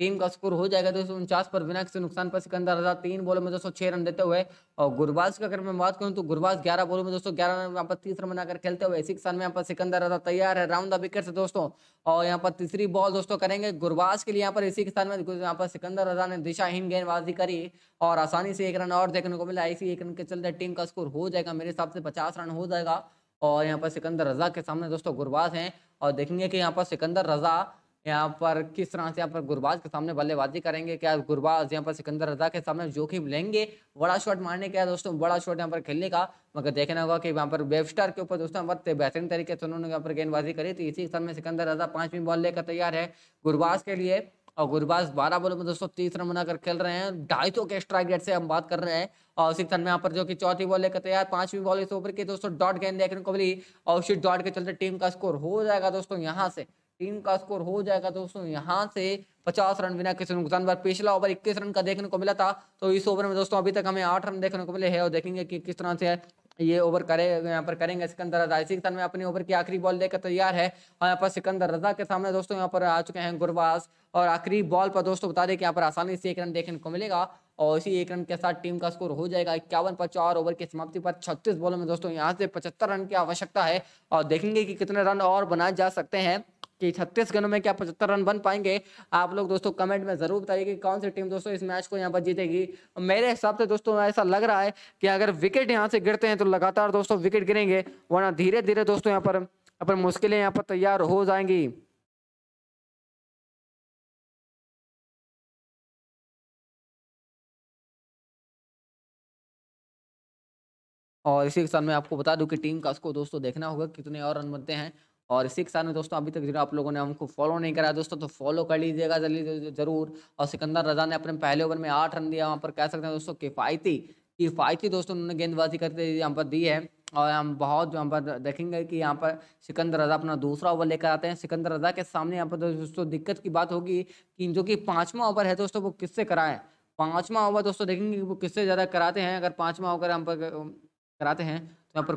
टीम का स्कोर हो जाएगा दो सौ पर बिना किसी नुकसान पर सिकंदर आजाद तीन बॉलों में दो रन देते हुए और गुरबाज की अगर मैं बात करूँ तो गुरबाज ग्यारह बॉलों में दोस्तों ग्यारह रन यहाँ पर तीस रन बनाकर खेलते हुए इसी के साथ में यहाँ पर सिकंदर आजाद तैयार है राउंड द विकेट से दोस्तों और यहाँ पर तीसरी बॉल दोस्तों करेंगे गुरबाज के लिए यहाँ पर इसी के साथ में यहाँ पर सिकंदर आजाद ने दिशाहीन गेंदबाजी करी और आसानी से एक रन और देखने को मिला इसी एक रन के चलते टीम का स्कोर हो जाएगा मेरे हिसाब से पचास रन हो जाएगा और यहाँ पर सिकंदर रजा के सामने दोस्तों गुरबाज हैं और देखेंगे कि यहाँ पर सिकंदर रजा यहाँ पर किस तरह से यहाँ पर गुरबाज के सामने बल्लेबाजी करेंगे क्या गुरबाज यहाँ पर सिकंदर रजा के सामने जोखिम लेंगे बड़ा शॉट मारने का दोस्तों बड़ा शॉट यहाँ पर खेलने का मगर देखना होगा कि यहाँ पर वेबस्टर के ऊपर दोस्तों बहुत बेहतरीन तरीके से उन्होंने यहाँ पर गेंदबाजी करी तो इसी समय सिकंदर रजा पांचवीं बॉल लेकर तैयार है गुरबाज के लिए और गुरबाज बारह बॉल में दोस्तों तीस रन बनाकर खेल रहे हैं ढाई सौ के स्ट्राइक रेट से हम बात कर रहे हैं और उसी में यहाँ पर जो कि चौथी बॉल लेकर तैयार पांचवी बॉल इस ओवर की दोस्तों डॉट गेंद देखने को मिली और उसी डॉट के चलते टीम का स्कोर हो जाएगा दोस्तों यहाँ से टीम का स्कोर हो जाएगा दोस्तों यहाँ से पचास रन बिना किसी नुकसान पर पिछला ओवर इक्कीस रन का देखने को मिला था तो इस ओवर में दोस्तों अभी तक हमें आठ रन देखने को मिले हैं और देखेंगे कि किस तरह से ये ओवर करे यहाँ पर करेंगे सिकंदर रजा इसी के साथ में अपनी ओवर की आखिरी बॉल लेकर तैयार है और यहाँ पर सिकंदर रजा के सामने दोस्तों यहाँ पर आ चुके हैं गुरबाज और आखिरी बॉल पर दोस्तों बता दें कि यहाँ पर आसानी से एक रन देखने को मिलेगा और इसी एक रन के साथ टीम का स्कोर हो जाएगा इक्यावन पर चार ओवर की समाप्ति पर छत्तीस बॉलों में दोस्तों यहाँ से पचहत्तर रन की आवश्यकता है और देखेंगे कि कितने रन और बनाए जा सकते हैं कि छत्तीस गनों में क्या पचहत्तर रन बन पाएंगे आप लोग दोस्तों कमेंट में जरूर बताइए कि कौन सी टीम दोस्तों इस मैच को यहाँ पर जीतेगी मेरे हिसाब से दोस्तों ऐसा लग रहा है कि अगर विकेट यहाँ से गिरते हैं तो लगातार दोस्तों विकेट गिरेंगे वरना धीरे धीरे दोस्तों यहाँ पर अपन मुश्किलें यहाँ पर तैयार हो जाएंगी और इसी के साथ मैं आपको बता दूं कि टीम का उसको दोस्तों देखना होगा कितने और रन बनते हैं और इसी के साथ में दोस्तों अभी तक जरा आप लोगों ने हमको फॉलो नहीं करा दोस्तों तो फॉलो कर लीजिएगा जल्दी जरूर और सिकंदर रजा ने अपने पहले ओवर में आठ रन दिया वहाँ पर कह सकते हैं दोस्तों किफ़ायती किफ़ायती दोस्तों उन्होंने गेंदबाजी करते हुए यहाँ पर दी है और हम बहुत यहाँ पर देखेंगे कि यहाँ पर सिकंदर रजा अपना दूसरा ओवर लेकर आते हैं सिकंदर रजा के सामने यहाँ पर तो दोस्तों दिक्कत की बात होगी कि जो कि पाँचवा ओवर है दोस्तों वो किससे कराएं पाँचवा ओवर दोस्तों देखेंगे कि वो किससे ज़्यादा कराते हैं अगर पाँचवा ओवर हम पर कराते हैं तो यहाँ पर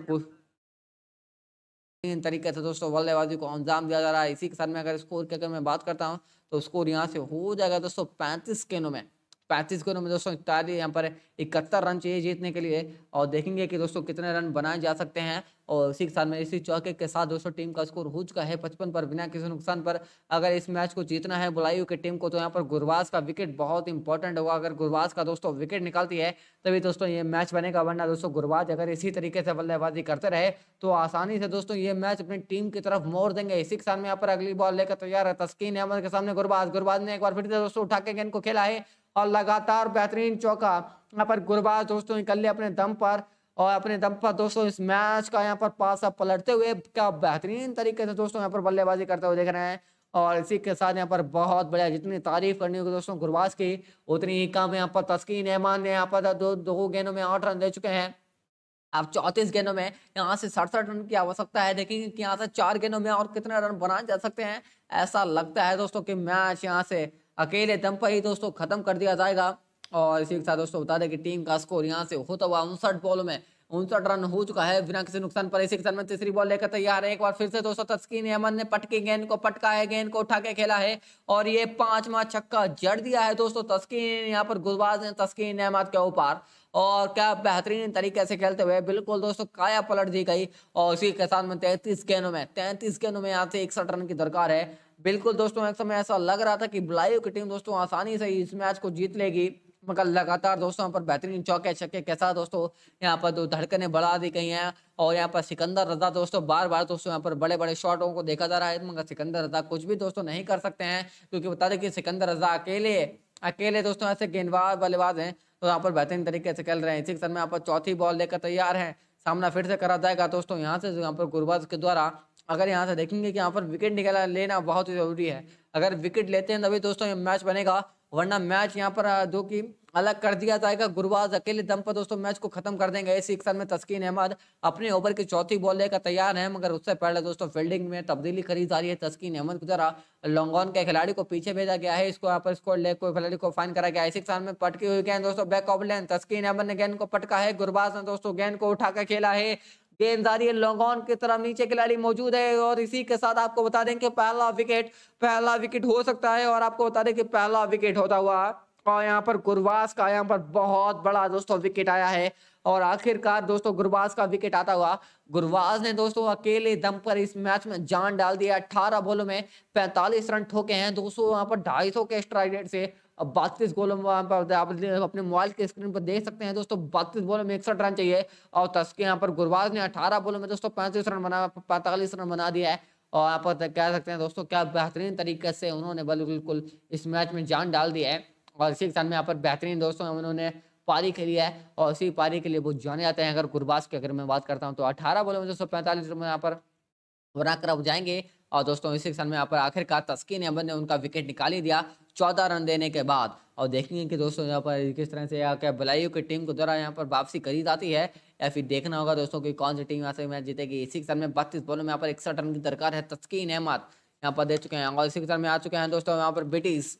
इन तरीके से दोस्तों बल्लेबाजी को अंजाम दिया जा रहा है इसी के साथ में अगर स्कोर की अगर मैं बात करता हूँ तो स्कोर यहाँ से हो जाएगा दोस्तों पैंतीस गेंदों में पैंतीस गेंदों में दोस्तों इकतालीस यहाँ पर इकहत्तर रन चाहिए जीतने के लिए और देखेंगे कि दोस्तों कितने रन बनाए जा सकते हैं और इसी के साथ में इसी चौके के साथ दोस्तों टीम का स्कोर हो चुका है पचपन पर बिना किसी नुकसान पर अगर इस मैच को जीतना है बुलायू की टीम को तो यहाँ पर गुरवास का विकेट बहुत इंपॉर्टेंट होगा अगर गुरवास का दोस्तों विकेट निकालती है तभी दोस्तों ये मैच बनेगा वरना दोस्तों गुरवाज अगर इसी तरीके से बल्लेबाजी करते रहे तो आसानी से दोस्तों ये मैच अपनी टीम की तरफ मोड़ देंगे इसी के साथ में यहाँ पर अगली बॉल लेकर तैयार है तस्कीन अहमद के सामने गुरबाज गुरबाज ने एक बार फिर दोस्तों उठा के गेंद को खेला है और लगातार बेहतरीन चौका यहाँ पर गुरबाज दोस्तों निकल अपने दम पर और अपने दम पर दोस्तों इस मैच का यहाँ पर पासा पलटते हुए क्या बेहतरीन तरीके से दोस्तों यहाँ पर बल्लेबाजी करते हुए देख रहे हैं और इसी के साथ यहाँ पर बहुत बढ़िया जितनी तारीफ करनी होगी दोस्तों गुरबाज की उतनी ही कम यहाँ पर तस्कीन रहमान ने यहाँ पर दो दो गेंदों में आठ रन दे चुके हैं अब चौंतीस गेंदों में यहाँ से सड़सठ रन की आवश्यकता है देखेंगे कि यहाँ से चार गेंदों में और कितने रन बनाए जा सकते हैं ऐसा लगता है दोस्तों कि मैच यहाँ से अकेले दम पर ही दोस्तों ख़त्म कर दिया जाएगा और इसी के साथ दोस्तों बता दें कि टीम का स्कोर यहाँ से होता हुआ उनसठ बॉल में उनसठ रन हो चुका है बिना किसी नुकसान पर इसी के साथ में तीसरी बॉल लेकर तैयार है एक बार फिर से दोस्तों तस्कीन अहमद ने पटकी गेंद को पटका है गेंद को उठा के खेला है और ये पांचवा छक्का जड़ दिया है दोस्तों तस्कीन यहाँ पर गुजबाज है तस्कीन अहमद के ऊपर और क्या बेहतरीन तरीके से खेलते हुए बिल्कुल दोस्तों काया पलट दी गई और उसी के साथ में तैंतीस गेंदों में तैंतीस गेंदों में यहाँ से इकसठ रन की दरकार है बिल्कुल दोस्तों एक समय ऐसा लग रहा था कि ब्लायो की टीम दोस्तों आसानी से इस मैच को जीत लेगी मगर लगातार दोस्तों यहाँ पर बेहतरीन चौके छक्के कैसा दोस्तों यहाँ पर दो धड़कने बढ़ा दी गई हैं और यहाँ पर सिकंदर रजा दोस्तों बार बार दोस्तों यहाँ पर बड़े बड़े शॉटों को देखा जा रहा है मगर सिकंदर रजा कुछ भी दोस्तों नहीं कर सकते हैं क्योंकि बता दें कि सिकंदर रजा अकेले अकेले दोस्तों ऐसे गेंदबाज बल्लेबाज हैं तो यहाँ पर बेहतरीन तरीके से खेल रहे हैं इसी के साथ में यहाँ पर चौथी बॉल लेकर तैयार है सामना फिर से करा जाएगा दोस्तों यहाँ से यहाँ पर गुरबाज के द्वारा अगर यहाँ से देखेंगे कि यहाँ पर विकेट निकाला लेना बहुत ज़रूरी है अगर विकेट लेते हैं तभी दोस्तों ये मैच बनेगा वरना मैच यहाँ पर जो कि अलग कर दिया जाएगा गुरबाज अकेले दम पर दोस्तों मैच को खत्म कर देंगे इसी सन में तस्कीन अहमद अपने ओवर की चौथी बॉल लेकर तैयार है मगर उससे पहले दोस्तों फील्डिंग में तब्दीली करी जा रही है तस्कीन अहमद की तरह लॉन्गॉन के खिलाड़ी को पीछे भेजा गया है इसको यहाँ पर स्कोर लेग को खिलाड़ी को फाइन करा गया इसी सन में पटकी हुई गेंद दोस्तों back of length Taskin Ahmed ने गेंद को पटका है गुरबाज ने दोस्तों गेंद को उठाकर खेला है के इंजारी की तरफ नीचे खिलाड़ी मौजूद है और इसी के साथ आपको बता दें कि पहला विकेट पहला विकेट हो सकता है और आपको बता दें कि पहला विकेट होता हुआ और यहाँ पर गुरबाज का यहाँ पर बहुत बड़ा दोस्तों विकेट आया है और आखिरकार दोस्तों गुरबाज का विकेट आता हुआ गुरबाज ने दोस्तों अकेले दम पर इस मैच में जान डाल दिया 18 बॉलों में 45 रन ठोके हैं दोस्तों यहाँ पर 250 के स्ट्राइक रेट से अब बत्तीस गोलों में पर आप अपने मोबाइल के स्क्रीन पर देख सकते हैं दोस्तों बत्तीस बोलों में इकसठ रन चाहिए और तस्के यहाँ पर गुरबाज ने अठारह बोलों में दोस्तों पैंतीस रन बना पैंतालीस रन बना दिया है और यहाँ पर कह सकते हैं दोस्तों क्या बेहतरीन तरीके से उन्होंने बिल्कुल इस मैच में जान डाल दिया है और इसी के साथ में यहाँ पर बेहतरीन दोस्तों उन्होंने पारी खेली है और इसी पारी के लिए वो जाने जाते हैं अगर गुरबाज की अगर मैं बात करता हूँ तो अठारह बोलों में दोस्तों पैंतालीस रन यहाँ पर बनाकर अब जाएंगे और दोस्तों इसी के साथ में यहाँ पर आखिरकार तस्की अहमद ने उनका विकेट निकाली दिया चौदह रन देने के बाद और देखेंगे कि दोस्तों यहाँ पर किस तरह से या क्या बलाइयों की टीम को जरा यहाँ पर वापसी करी जाती है या फिर देखना होगा दोस्तों कि कौन सी टीम यहाँ से मैच जीतेगी इसी के में बत्तीस बॉलों में यहाँ पर इकसठ रन की दरकार है तस्कीन अहमद यहाँ पर दे चुके हैं और इसी के में आ चुके हैं दोस्तों यहाँ पर ब्रिटिश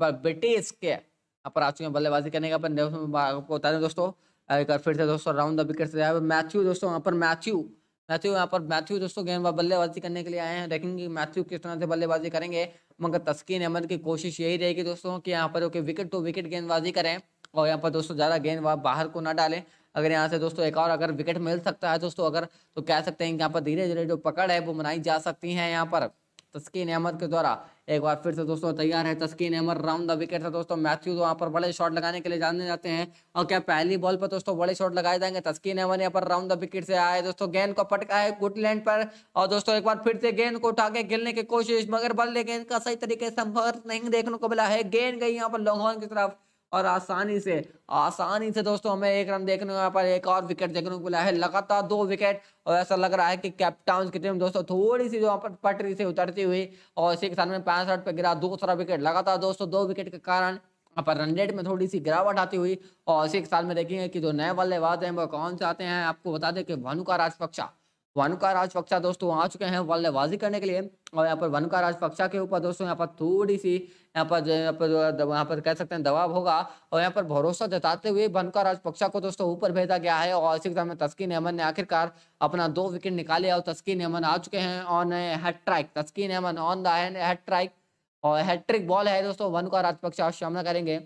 पर ब्रिटिश के यहाँ पर आ चुके हैं बल्लेबाजी करने के अपन आपको बता दें दोस्तों एक फिर से दोस्तों राउंड द विकेट से मैथ्यू दोस्तों यहाँ पर मैथ्यू मैथ्यू यहाँ पर मैथ्यू दोस्तों गेंद बल्लेबाजी करने के लिए आए हैं देखेंगे मैथ्यू किस तरह से बल्लेबाजी करेंगे मगर तस्कीन अहमद की कोशिश यही रहेगी दोस्तों कि यहाँ पर विकेट टू विकेट गेंदबाजी करें और यहाँ पर दोस्तों ज़्यादा गेंद बाहर को ना डालें अगर यहाँ से दोस्तों एक और अगर विकेट मिल सकता है दोस्तों अगर तो कह सकते हैं कि यहाँ पर धीरे धीरे जो पकड़ है वो मनाई जा सकती है यहाँ पर तस्कीन अहमद के द्वारा एक बार फिर से दोस्तों तैयार है Taskin Ahmed round the wicket था दोस्तों मैथ्यूज तो वहाँ पर बड़े शॉट लगाने के लिए जाने जाते हैं और क्या पहली बॉल पर दोस्तों बड़े शॉट लगाए जाएंगे तस्कीन अहमद यहाँ पर राउंड द विकेट से आए दोस्तों गेंद को पटका है गुड पर और दोस्तों एक बार फिर से गेंद को उठा के गिरने की कोशिश मगर बल्ले गेंद का सही तरीके से संपर्क नहीं देखने को मिला है गेंद गई यहाँ पर लॉन्ग हॉर्न की तरफ और आसानी से आसानी से दोस्तों हमें एक रन देखने को यहाँ पर एक और विकेट देखने को मिला है लगातार दो विकेट और ऐसा लग रहा है कि कैप्टाउन की टीम दोस्तों थोड़ी सी जो यहाँ पर पटरी से उतरती हुई और इसी के साथ में पांच रन पर गिरा दूसरा विकेट लगातार दोस्तों दो विकेट के कारण यहाँ पर रन में थोड़ी सी गिरावट आती हुई और इसी के साथ में देखेंगे कि जो नए बल्लेबाज हैं वो कौन से आते हैं आपको बता दें कि भानुका राजपक्षा वनुका राजपक्षा दोस्तों आ चुके हैं बल्लेबाजी करने के लिए और यहाँ पर वनुका राजपक्षा के ऊपर दोस्तों यहाँ पर थोड़ी सी यहाँ पर यहाँ पर यहाँ पर कह सकते हैं दबाव होगा और यहाँ पर भरोसा जताते हुए वनुका राजपक्षा को दोस्तों ऊपर भेजा गया है और इसी क्रम में तस्कीन अहमद ने आखिरकार अपना दो विकेट निकाले और तस्कीन अहमद आ चुके हैं on hattrick Taskin Ahmed on the और हैट्रिक बॉल है दोस्तों वनुका राजपक्षा सामना करेंगे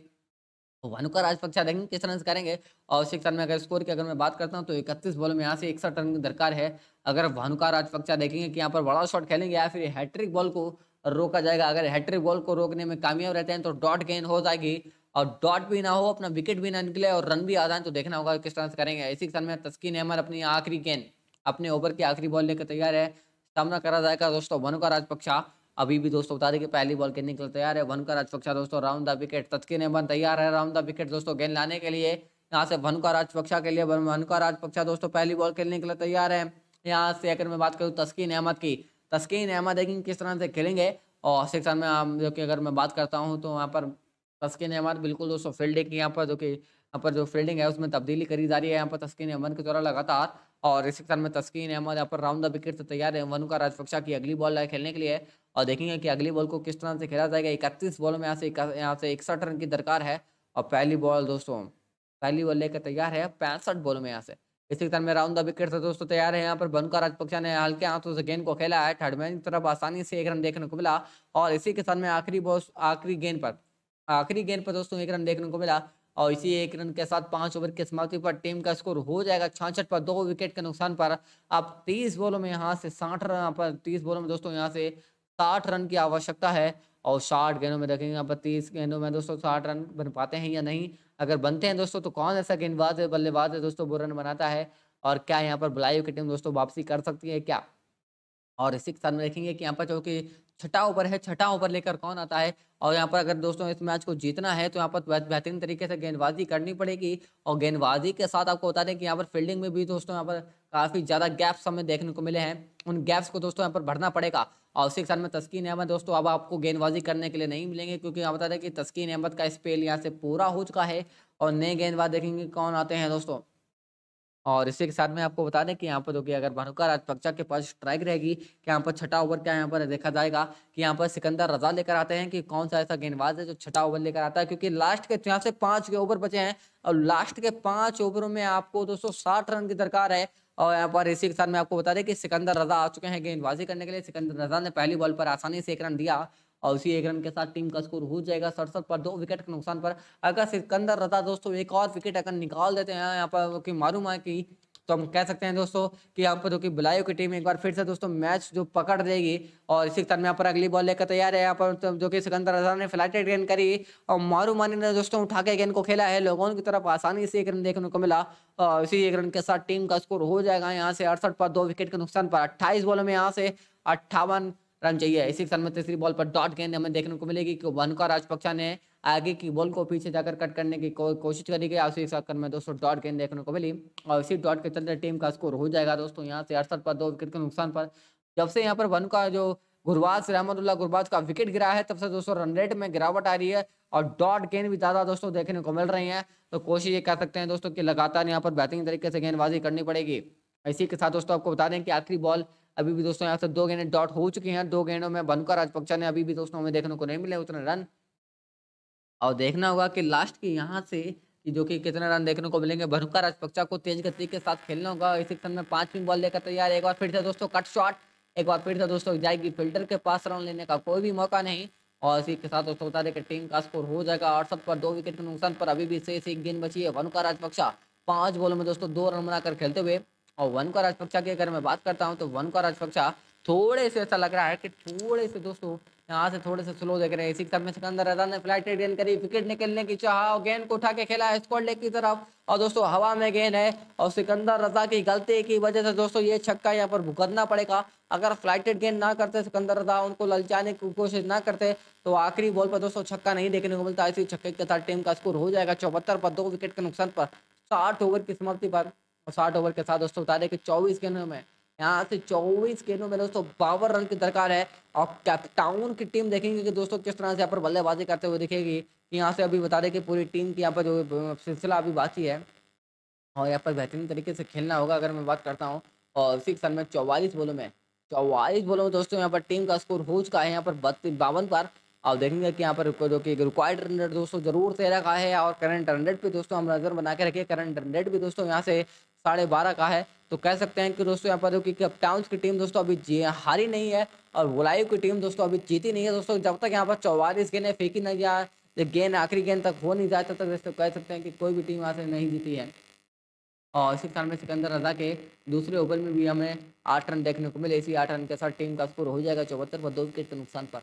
तो राजपक्षा देखेंगे किस रन करेंगे और रन में अगर स्कोर की अगर मैं बात करता हूँ तो इकतीस बॉल में यहाँ से इकसठ रन दरकार है अगर वानुका राजपक्षा देखेंगे कि यहाँ पर बड़ा शॉट खेलेंगे या फिर हैट्रिक बॉल को रोका जाएगा अगर हैट्रिक बॉल को रोकने में कामयाब रहते हैं तो डॉट गेन हो जाएगी और डॉट भी ना हो अपना विकेट भी ना निकले और रन भी आ जाए तो देखना होगा किस तरह से करेंगे इसी क्षण में तस्किन अहमद अपनी आखिरी गेंद अपने ओवर की आखिरी बॉल लेकर तैयार है सामना करा जाएगा दोस्तों वनुका राजपक्षा अभी भी दोस्तों बता दें कि पहली बॉल के निकल तैयार है वन का राजपक्षा दोस्तों राउंड द विकेट तस्किन बन तैयार है राउंड द विकेट दोस्तों गेंद लाने के लिए यहाँ से वन का राजपक्षा के लिए वन का राजपक्षा दोस्तों पहली बॉल खेलने के लिए तैयार है यहाँ से अगर मैं बात करूँ तस्किन अहमद की तस्किन अहमद लेकिन किस तरह से खेलेंगे और शिक्षा में जो कि अगर मैं बात करता हूँ तो वहाँ पर तस्किन अहमद बिल्कुल दोस्तों फील्डिंग की यहाँ पर जो कि यहाँ पर जो फील्डिंग है उसमें तब्दीली करी जा रही है यहाँ पर तस्किन अहमद के द्वारा लगातार और इस में तस्किन अहमद यहाँ पर राउंड द विकेट से तैयार है वन का राजपक्षा की अगली बॉल खेलने के लिए और देखेंगे कि अगली बॉल को किस तरह से खेला जाएगा इकतीस बॉल में यहाँ से यहाँ से इकसठ रन की दरकार है और पहली बॉल दोस्तों पहली बॉल लेकर तैयार है पैंसठ बॉल में यहाँ से इसी तरह में राउंड द विकेट से दोस्तों तैयार है यहाँ पर बनकर राजपक्षा ने हल्के हाथों से गेंद को खेला है थर्डमैन की तरफ आसानी से एक रन देखने को मिला और इसी के साथ में आखिरी बॉल आखिरी गेंद पर आखिरी गेंद पर दोस्तों एक रन देखने को मिला और इसी एक रन के साथ पांच ओवर की समाप्ति पर टीम का स्कोर हो जाएगा छाछठ पर दो विकेट के नुकसान पर अब तीस बॉलों में यहाँ से साठ रन पर तीस बॉलों में दोस्तों यहाँ से साठ रन की आवश्यकता है और साठ गेंदों में देखेंगे आप तीस गेंदों में दोस्तों साठ रन बन पाते हैं या नहीं अगर बनते हैं दोस्तों तो कौन ऐसा गेंदबाज है बल्लेबाज है दोस्तों वो रन बनाता है और क्या यहाँ पर बुलाई की टीम दोस्तों वापसी कर सकती है क्या और सिक्स में देखेंगे कि यहाँ पर जो कि छठा ओवर है छठा ओवर लेकर कौन आता है और यहाँ पर अगर दोस्तों इस मैच को जीतना है तो यहाँ पर बेहतरीन तरीके से गेंदबाजी करनी पड़ेगी और गेंदबाजी के साथ आपको बता दें कि यहाँ पर फील्डिंग में भी दोस्तों यहाँ पर काफ़ी ज़्यादा गैप्स हमें देखने को मिले हैं उन गैप्स को दोस्तों यहाँ पर भरना पड़ेगा और सिक्स साथ में तस्कीन अहमद दोस्तों अब आपको गेंदबाजी करने के लिए नहीं मिलेंगे क्योंकि आप बता दें कि तस्कीन अहमद का स्पेल यहाँ से पूरा हो चुका है और नए गेंदबाज देखेंगे कौन आते हैं दोस्तों और इसी के साथ में आपको बता दें कि यहाँ पर देखिए अगर भानुका राजपक्षा के पास स्ट्राइक रहेगी कि यहाँ पर छठा ओवर क्या यहाँ पर देखा जाएगा कि यहाँ पर सिकंदर रजा लेकर आते हैं कि कौन सा ऐसा गेंदबाज है जो छठा ओवर लेकर आता है क्योंकि लास्ट के यहाँ से पांच के ओवर बचे हैं और लास्ट के पांच ओवरों में आपको दोस्तों साठ रन की दरकार है और यहाँ पर इसी के साथ में आपको बता दें कि सिकंदर रजा आ चुके हैं गेंदबाजी करने के लिए सिकंदर रजा ने पहली बॉल पर आसानी से एक रन दिया और उसी एक रन के साथ टीम का स्कोर हो जाएगा सड़सठ पर दो विकेट के नुकसान पर अगर सिकंदर रजा दोस्तों एक और विकेट अगर निकाल देते हैं यहाँ पर कि मालूम है कि तो हम कह सकते हैं दोस्तों कि यहाँ पर जो कि बुलायो की टीम एक बार फिर से दोस्तों मैच जो पकड़ देगी और इसी तरह यहाँ पर अगली बॉल लेकर तैयार है यहाँ पर तो जो कि सिकंदर रजा ने फ्लाइटेड गेंद करी और मारू मानी ने दोस्तों उठा के गेंद को खेला है लोगों की तरफ आसानी से एक रन देखने को मिला और इसी एक रन के साथ टीम का स्कोर हो जाएगा यहाँ से अड़सठ पर दो विकेट के नुकसान पर अट्ठाईस बॉलों में यहाँ से अट्ठावन रन चाहिए इसी के साथ में तीसरी बॉल पर डॉट गेंद हमें देखने को मिलेगी कि वनका राजपक्षा ने आगे की बॉल को पीछे जाकर कट करने की को, कोशिश करी गई उसी चक्कर में दोस्तों डॉट गेंद देखने को मिली और इसी डॉट के चलते टीम का स्कोर हो जाएगा दोस्तों यहाँ से अड़सठ पर दो विकेट के नुकसान पर जब से यहाँ पर वन का जो गुरबाज रहमतुल्ला गुरबाज का विकेट गिरा है तब से दोस्तों रन रेट में गिरावट आ रही है और डॉट गेंद भी ज़्यादा दोस्तों देखने को मिल रही है तो कोशिश ये कर सकते हैं दोस्तों की लगातार यहाँ पर बेहतरीन तरीके से गेंदबाजी करनी पड़ेगी इसी के साथ दोस्तों आपको बता दें कि आखिरी बॉल अभी भी दोस्तों यहाँ से दो गेंद डॉट हो चुके हैं दो गेंदों में बनकर राजपक्षा ने अभी भी दोस्तों हमें देखने को नहीं मिले उतने रन और देखना होगा कि लास्ट के यहाँ से कि जो कि कितने रन देखने को मिलेंगे भनुका राजपक्षा को तेज गति के साथ खेलना होगा इस सेक्शन में पांचवी बॉल लेकर तैयार एक बार फिर से दोस्तों कट शॉट एक बार फिर से दोस्तों जाएगी फिल्टर के पास रन लेने का कोई भी मौका नहीं और इसी के साथ दोस्तों बता दें कि टीम का स्कोर हो जाएगा आठ सब पर दो विकेट के नुकसान पर अभी भी से एक गेंद बची है भनुका राजपक्षा पांच बॉल में दोस्तों दो रन बनाकर खेलते हुए और वन का राजपक्षा की अगर मैं बात करता हूँ तो वन का राजपक्षा थोड़े से ऐसा लग रहा है कि थोड़े से दोस्तों यहाँ से थोड़े से स्लो देख रहे हैं इसी के में सिकंदर रजा ने फ्लाइट गेंद करी विकेट निकलने की चाह गेंद को उठा के खेला स्क्वाड लेग की तरफ और दोस्तों हवा में गेंद है और सिकंदर रजा की गलती की वजह से दोस्तों ये छक्का यहाँ पर भुगतना पड़ेगा अगर फ्लाइटेड गेंद ना करते सिकंदर रजा उनको ललचाने की कोशिश ना करते तो आखिरी बॉल पर दोस्तों छक्का नहीं देखने को मिलता इसी छक्के के साथ टीम का स्कोर हो जाएगा चौहत्तर पर दो विकेट के नुकसान पर साठ ओवर की समाप्ति पर और साठ ओवर के साथ दोस्तों बता दें कि चौबीस गेंदों में यहाँ से चौबीस गेंदों में दोस्तों बावन रन की दरकार है और कैप्टाउन की टीम देखेंगे कि दोस्तों किस तरह से यहाँ पर बल्लेबाजी करते हुए दिखेगी यहाँ से अभी बता दें कि पूरी टीम की यहाँ पर जो सिलसिला अभी बाकी है और यहाँ पर बेहतरीन तरीके से खेलना होगा अगर मैं बात करता हूँ और सिक्स रन में चौवालीस बॉलों में चौवालीस बॉलों में दोस्तों यहाँ पर टीम का स्कोर हो चुका है यहाँ पर बत्तीस बावन पर आप देखेंगे कि यहाँ पर जो कि रिक्वायर्ड रन रेट दोस्तों जरूर तेरह का है और करंट रन रेट दोस्तों हम नज़र बना के रखिए करंट रन रेट भी दोस्तों यहाँ से साढ़े बारह का है तो कह सकते हैं कि दोस्तों यहाँ पर क्योंकि कि टाउन्स की टीम दोस्तों अभी जी हारी नहीं है और वोलाइव की टीम दोस्तों अभी जीती नहीं है दोस्तों जब तक यहाँ पर चौवालीस गेंदें फेंकी नहीं जाए जब गेंद आखिरी गेंद तक हो नहीं जाए तब तक दोस्तों कह सकते हैं कि कोई भी टीम यहाँ से नहीं जीती है और इसी साल में सिकंदर रजा के दूसरे ओवर में भी हमें आठ रन देखने को मिले इसी आठ रन के साथ टीम का स्कोर हो जाएगा चौहत्तर पर दो विकेट के नुकसान पर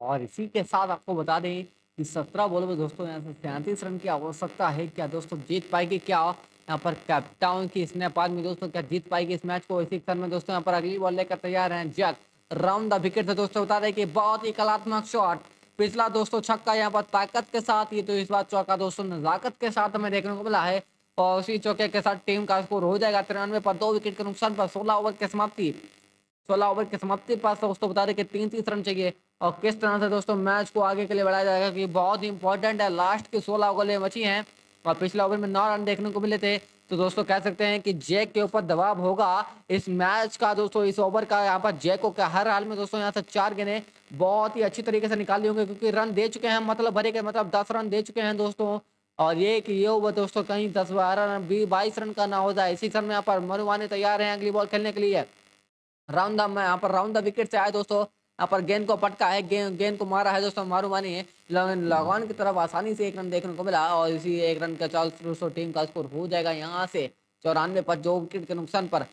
और इसी के साथ आपको बता दें कि सत्रह बॉल में दोस्तों यहाँ से सैंतीस रन की आवश्यकता है क्या दोस्तों जीत पाएगी क्या यहाँ पर कैप्टाउन की स्नैपाद में दोस्तों क्या जीत पाएगी इस मैच को इसी क्षण में दोस्तों यहाँ पर अगली बॉल लेकर तैयार हैं जैक राउंड द विकेट से दोस्तों बता दें कि बहुत ही कलात्मक शॉट पिछला दोस्तों छक्का यहाँ पर ताकत के साथ ये तो इस बार चौका दोस्तों नजाकत के साथ हमें देखने को मिला है और उसी चौके के साथ टीम का स्कोर हो जाएगा तिरानवे पर दो विकेट के नुकसान पर सोलह ओवर की समाप्ति सोलह ओवर की समाप्ति पर दोस्तों बता दें कि तीन तीस रन चाहिए और किस तरह से दोस्तों मैच को आगे के लिए बढ़ाया जाएगा क्योंकि बहुत ही इंपॉर्टेंट है लास्ट के सोलह ओवर मची हैं और पिछले ओवर में नौ रन देखने को मिले थे तो दोस्तों कह सकते हैं कि जैक के ऊपर दबाव होगा इस मैच का दोस्तों इस ओवर का यहाँ पर जैक को हर हाल में दोस्तों यहाँ से चार गेने बहुत ही अच्छी तरीके से निकाल होंगे क्योंकि रन दे चुके हैं मतलब भरे के मतलब दस रन दे चुके हैं दोस्तों और ये कि ये ओवर दोस्तों कहीं दस बारह रन बीस बाईस रन का ना हो जाए इसी समय यहाँ पर मनुवाने तैयार हैं अगली बॉल खेलने के लिए राउंड द यहाँ पर राउंड द विकेट से आए दोस्तों यहाँ पर गेंद को पटका है गेंद गेंद को मारा है दोस्तों मारू मानी है लगान की तरफ आसानी से एक रन देखने को मिला और इसी एक रन का चाल टीम का स्कोर हो जाएगा यहाँ से चौरानवे पर जो विकेट के नुकसान पर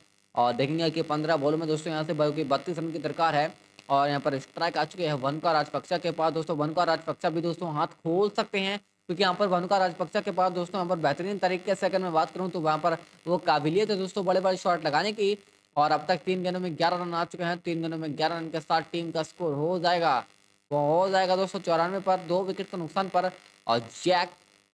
और देखेंगे कि पंद्रह बॉलों में दोस्तों यहाँ से बल्कि बत्तीस रन की दरकार है और यहाँ पर स्ट्राइक आ चुके हैं वनका राजपक्षा के पास दोस्तों वनका राजपक्षा भी दोस्तों हाथ खोल सकते हैं क्योंकि यहाँ पर वनका राजपक्षा के पास दोस्तों यहाँ पर बेहतरीन तरीके से अगर मैं बात करूँ तो वहाँ पर वो काबिलियत है दोस्तों बड़े बड़े शॉट लगाने की और अब तक तीन गेंदों में ग्यारह रन आ चुके हैं तीन गेंदों में ग्यारह रन के साथ टीम का स्कोर हो जाएगा वो हो जाएगा दोस्तों चौरानवे पर दो विकेट का नुकसान पर और जैक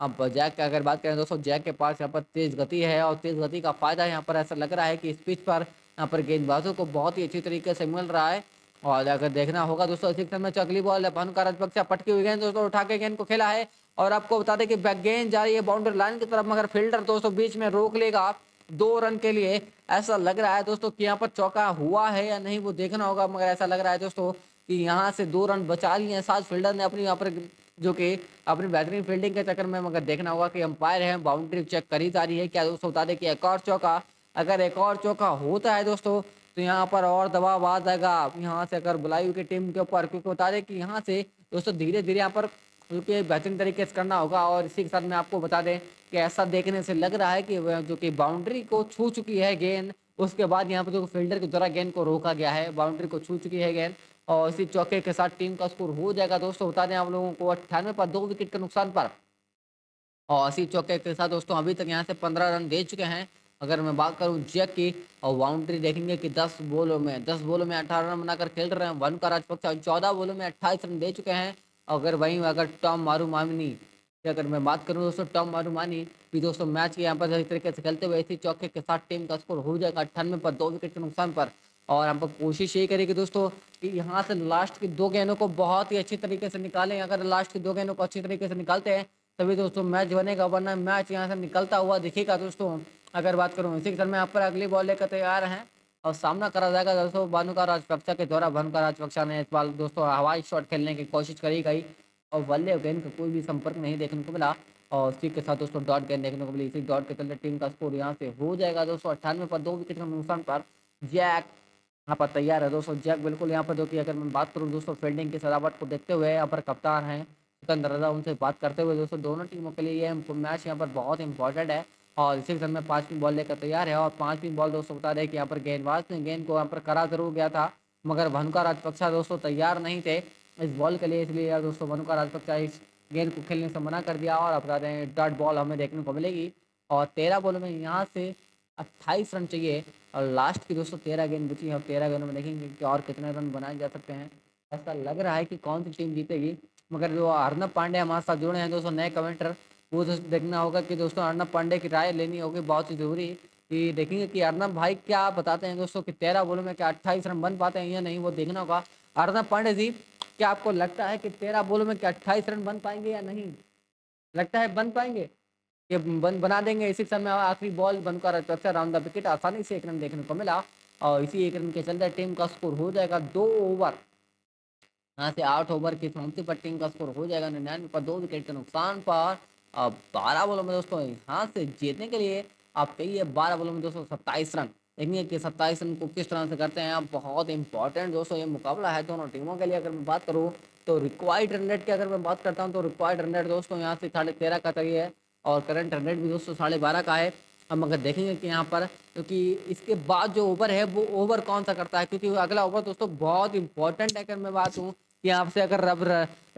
अब जैक की अगर बात करें दोस्तों जैक के पास यहाँ पर तेज गति है और तेज गति का फायदा यहाँ पर ऐसा लग रहा है कि इस पिच पर यहाँ पर गेंदबाजों को बहुत ही अच्छी तरीके से मिल रहा है और अगर देखना होगा दोस्तों इसी समय चकली बॉल का राजपक्ष पटकी हुई गेंद दोस्तों उठा के गेंद को खेला है और आपको बता दें कि गेंद जा रही है बाउंड्री लाइन की तरफ मगर फील्डर दोस्तों बीच में रोक लेगा दो रन के लिए ऐसा लग रहा है दोस्तों कि यहाँ पर चौका हुआ है या नहीं वो देखना होगा मगर ऐसा लग रहा है दोस्तों कि यहाँ से दो रन बचा लिए हैं सात फील्डर ने अपनी यहाँ पर जो कि अपनी बेहतरीन फील्डिंग के चक्कर में मगर देखना होगा कि अंपायर हैं बाउंड्री चेक करी जा रही है क्या दोस्तों बता दें कि एक और चौका अगर एक और चौका होता है दोस्तों तो यहाँ पर और दबाव आ जाएगा यहाँ से अगर बुलाई हुई टीम के ऊपर क्योंकि बता दें कि यहाँ से दोस्तों धीरे धीरे यहाँ पर क्योंकि बेहतरीन तरीके से करना होगा और इसी के साथ मैं आपको बता दें कि ऐसा देखने से लग रहा है कि जो कि बाउंड्री को छू चुकी है गेंद उसके बाद यहाँ पर जो फील्डर के द्वारा गेंद को रोका गया है बाउंड्री को छू चुकी है गेंद और इसी चौके के साथ टीम का स्कोर हो जाएगा दोस्तों बता दें आप लोगों को अट्ठानवे पर दो विकेट के नुकसान पर और इसी चौके के साथ दोस्तों अभी तक यहाँ से पंद्रह रन दे चुके हैं अगर मैं बात करूं जैक की और बाउंड्री देखेंगे कि 10 बोलों में 10 बोलों में 18 रन बनाकर खेल रहे हैं वन का राजपक्ष चौदह बोलों में 28 रन दे चुके हैं अगर वहीं अगर टॉम मारू मामनी अगर मैं बात करूँ दोस्तों टॉम मारू मानी भी दोस्तों मैच के यहाँ पर इस तरीके से खेलते हुए इसी चौके के साथ टीम का स्कोर हो जाएगा अट्ठानवे पर दो विकेट के नुकसान पर और हम कोशिश यही करेगी दोस्तों कि यहाँ से लास्ट के दो गेंदों को बहुत ही अच्छी तरीके से निकालें अगर लास्ट के दो गेंदों को अच्छी तरीके से निकालते हैं तभी दोस्तों मैच बनेगा वरना मैच यहाँ से निकलता हुआ दिखेगा दोस्तों अगर बात करूँ इसी के साथ में यहाँ पर अगली बॉल लेकर तैयार हैं और सामना करा जाएगा दोस्तों भानुका राजपक्षा के द्वारा भानुका राजपक्षा ने इस बार दोस्तों हवाई शॉट खेलने की कोशिश करी गई और बल्ले गेंद का कोई भी संपर्क नहीं देखने को मिला और उसी के साथ दोस्तों डॉट गेंद देखने को मिली इसी डॉट के चलते टीम का स्कोर यहाँ से हो जाएगा दोस्तों अट्ठानवे पर दो विकेट के नुकसान पर जैक यहाँ पर तैयार है दोस्तों जैक बिल्कुल यहाँ पर जो कि अगर मैं बात करूँ दोस्तों फील्डिंग की सजावट को देखते हुए यहाँ पर कप्तान हैं सिकंदर रजा उनसे बात करते हुए दोस्तों दोनों टीमों के लिए ये मैच यहाँ पर बहुत इंपॉर्टेंट है और इसी के साथ में पाँचवीं बॉल लेकर तैयार है और पाँचवीं बॉल दोस्तों बता दें कि यहाँ पर गेंदबाज ने गेंद को यहाँ पर करा जरूर गया था मगर भनुका राजपक्षा दोस्तों तैयार नहीं थे इस बॉल के लिए इसलिए यार दोस्तों भनुका राजपक्षा इस गेंद को खेलने से मना कर दिया और आप बता दें डॉट बॉल हमें देखने को मिलेगी और तेरह बॉल में यहाँ से अट्ठाईस रन चाहिए और लास्ट की दोस्तों तेरह गेंद बची है और तेरह गेंदों में देखेंगे कि और कितने रन बनाए जा सकते हैं ऐसा लग रहा है कि कौन सी टीम जीतेगी मगर जो अर्नब पांडे हमारे साथ जुड़े हैं दोस्तों नए कमेंटर वो दोस्तों देखना होगा कि दोस्तों अर्नब पांडे की राय लेनी होगी बहुत ही जरूरी कि देखेंगे कि अर्नब भाई क्या बताते हैं दोस्तों कि तेरह बोलों में क्या अट्ठाईस रन बन पाते हैं या नहीं वो देखना होगा अर्नब पांडे जी क्या आपको लगता है कि तेरह बोलों में क्या अट्ठाईस रन बन पाएंगे या नहीं लगता है बन पाएंगे ये बन बना देंगे इसी समय आखिरी बॉल बनकर अट्रैक्टर राउंड द विकेट आसानी से एक रन देखने को मिला और इसी एक रन के चलते टीम का स्कोर हो जाएगा दो ओवर यहाँ से आठ ओवर की समाप्ति पर टीम का स्कोर हो जाएगा निन्यानवे पर दो विकेट के नुकसान पर अब बारह बॉलों में दोस्तों यहाँ से जीतने के लिए आप चाहिए बारह बॉलों में दोस्तों सत्ताईस रन देखिए कि सत्ताईस रन को किस तरह से करते हैं आप बहुत इंपॉर्टेंट दोस्तों ये मुकाबला है दोनों टीमों के लिए अगर मैं बात करूँ तो रिक्वायर्ड रन रेट की अगर मैं बात करता हूँ तो रिक्वायर्ड रन रेट दोस्तों यहाँ से साढ़े तेरह का तरी है और करंट रन रेट भी दोस्तों साढ़े बारह का है हम अगर देखेंगे कि यहाँ पर क्योंकि इसके बाद जो ओवर है वो ओवर कौन सा करता है क्योंकि अगला ओवर दोस्तों बहुत इंपॉर्टेंट है अगर मैं बात हूँ कि आपसे अगर रब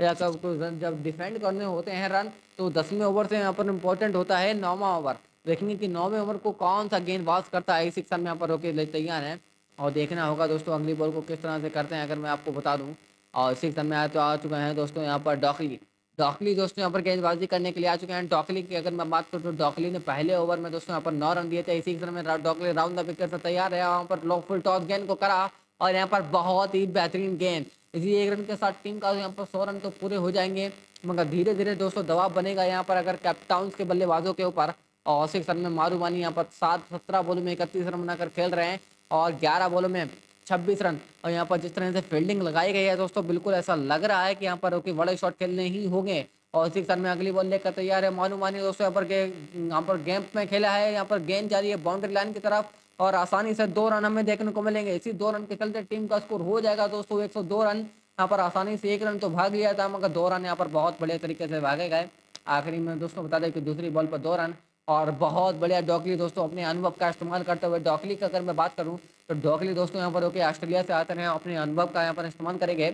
या जब डिफेंड करने होते हैं रन तो दसवें ओवर से यहाँ पर इम्पोर्टेंट होता है नौवा ओवर देखेंगे कि नौवें ओवर को कौन सा गेंदबाज करता है सिक्सर में यहाँ पर रोके तैयार है और देखना होगा दोस्तों अगली बॉल को किस तरह से करते हैं अगर मैं आपको बता दूँ और सिक्सर में आए तो आ चुके हैं दोस्तों यहाँ पर डॉकली डॉकली दोस्तों यहाँ पर गेंदबाजी करने के लिए आ चुके हैं डॉकली की अगर मैं बात करूँ तो डॉकली ने पहले ओवर में दोस्तों यहाँ पर नौ रन दिए थे इसी तरह में डॉकली राउंड द विकेट से तैयार है वहाँ पर लोग फुल टॉस गेंद को करा और यहाँ पर बहुत ही बेहतरीन गेंद इसी एक रन के साथ टीम का यहाँ पर सौ रन तो पूरे हो जाएंगे मगर धीरे धीरे दोस्तों दबाव बनेगा यहाँ पर अगर कैप्टाउंस के बल्लेबाजों के ऊपर और सिक्स रन में मारूबानी यहाँ पर सात सत्रह बॉलों में इकतीस रन बनाकर खेल रहे हैं और ग्यारह बॉलों में छब्बीस रन और यहाँ पर जिस तरह से फील्डिंग लगाई गई है दोस्तों बिल्कुल ऐसा लग रहा है कि यहाँ पर ओके बड़े शॉट खेलने ही होंगे और सिक्स रन में अगली बॉल लेकर तैयार है मानू मानी दोस्तों यहाँ पर यहाँ पर गेम में खेला है यहाँ पर गेंद जा रही है बाउंड्री लाइन की तरफ और आसानी से दो रन हमें देखने को मिलेंगे इसी दो रन के चलते टीम का स्कोर हो जाएगा दोस्तों एक रन यहाँ पर आसानी से एक रन तो भाग लिया था मगर दो रन यहाँ पर बहुत बढ़िया तरीके से भागे गए आखिरी में दोस्तों बता दें कि दूसरी बॉल पर दो रन और बहुत बढ़िया डॉकली दोस्तों अपने अनुभव का इस्तेमाल करते हुए डॉकली का अगर मैं बात करूँ तो डॉकली दोस्तों यहाँ पर होकर ऑस्ट्रेलिया से आते हैं अपने अनुभव का यहाँ पर इस्तेमाल करेंगे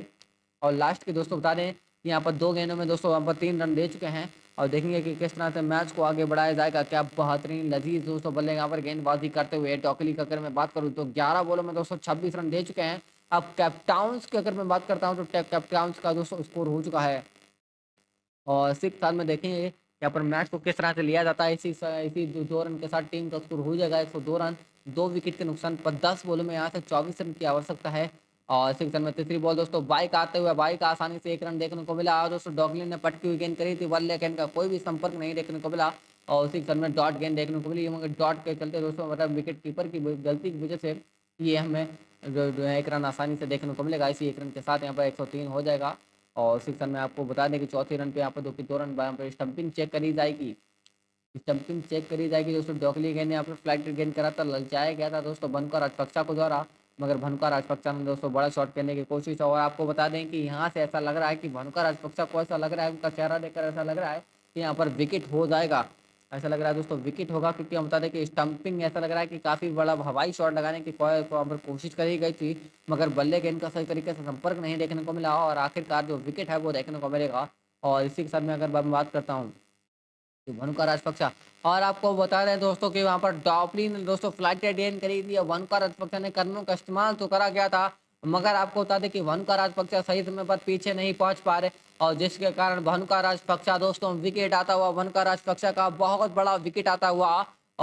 और लास्ट के दोस्तों बता दें यहाँ पर दो गेंदों में दोस्तों यहाँ पर तीन रन दे चुके हैं और देखेंगे कि किस तरह से मैच को आगे बढ़ाया जाएगा क्या बेहतरीन लजीज दोस्तों बल्ले यहाँ पर गेंदबाजी करते हुए टॉकली का अगर मैं बात करूँ तो ग्यारह बॉलों में दोस्तों छब्बीस रन दे चुके हैं अब कैप्टाउंस की अगर मैं बात करता हूँ तो कैप्टाउंस का दोस्तों स्कोर हो चुका है और सिक्स साल में देखेंगे यहाँ पर मैच को किस तरह से लिया जाता है इसी इसी दो, दो रन के साथ टीम का स्कोर हो जाएगा एक सौ दो रन दो विकेट के नुकसान पर दस बॉलों में यहाँ से चौबीस रन की आवश्यकता है और सिक्स में तीसरी बॉल दोस्तों बाइक आते हुए बाइक आसानी से एक रन देखने को मिला और दोस्तों डॉगलिन ने पटकी हुई गेंद करी थी वल्ले गेंद का कोई भी संपर्क नहीं देखने को मिला और उसी रन में डॉट गेंद देखने को मिली मगर डॉट के चलते दोस्तों मतलब विकेट कीपर की गलती की वजह से ये हमें एक रन आसानी से देखने को मिलेगा इसी एक रन के साथ यहाँ पर एक हो जाएगा और सिक्स रन में आपको बता दें कि चौथे रन पे यहाँ पर दो की दो रन यहाँ पर स्टम्पिंग चेक करी जाएगी स्टम्पिंग चेक करी जाएगी दोस्तों डॉकली गेंद यहाँ पर फ्लाइट गेंद करा था ललचाया गया था दोस्तों बनकर अटपक्षा को द्वारा मगर भनुका राजपक्षा ने दोस्तों बड़ा शॉट करने की कोशिश और आपको बता दें कि यहाँ से ऐसा लग रहा है कि भनुका राजपक्षा को ऐसा लग रहा है उनका चेहरा देखकर ऐसा लग रहा है कि यहाँ पर विकेट हो जाएगा ऐसा लग रहा है दोस्तों विकेट होगा क्योंकि हम बता दें कि स्टम्पिंग ऐसा लग रहा है कि काफ़ी बड़ा हवाई शॉट लगाने की पर कोशिश करी गई थी मगर बल्ले के इनका सही तरीके से संपर्क नहीं देखने को मिला और आखिरकार जो विकेट है वो देखने को मिलेगा और इसी के साथ में अगर मैं बात करता हूँ वन का राजपक्षा और आपको बता दें दोस्तों कि वहाँ पर डॉपली ने दोस्तों फ्लाइट अटेंड करी थी वन का राजपक्षा ने कर्मों का इस्तेमाल तो करा गया था मगर आपको बता दें कि वन का राजपक्षा सही समय पर पीछे नहीं पहुंच पा रहे और जिसके कारण वन का राजपक्षा दोस्तों विकेट आता हुआ वन का राजपक्षा का बहुत बड़ा विकेट आता हुआ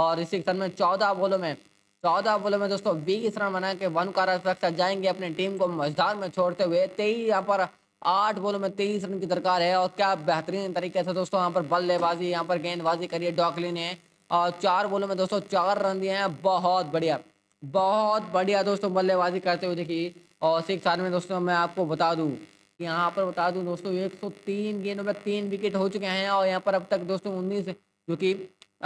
और इसी क्षण में चौदह बोलो में चौदह बोलो में दोस्तों बीस रन बना के वन का राजपक्षा जाएंगे अपनी टीम को मजदार में छोड़ते हुए तेईस यहाँ पर आठ बॉलों में तेईस रन की दरकार है और क्या बेहतरीन तरीके से दोस्तों यहाँ पर बल्लेबाजी यहाँ पर गेंदबाजी करिए डॉकली ने और चार बॉलों में दोस्तों चार रन दिए हैं बहुत बढ़िया बहुत बढ़िया दोस्तों बल्लेबाजी करते हुए देखिए और सिख साल में दोस्तों मैं आपको बता दूँ यहाँ पर बता दूँ दोस्तों तीन गेंदों में तीन विकेट हो चुके हैं और यहाँ पर अब तक दोस्तों उन्नीस जो कि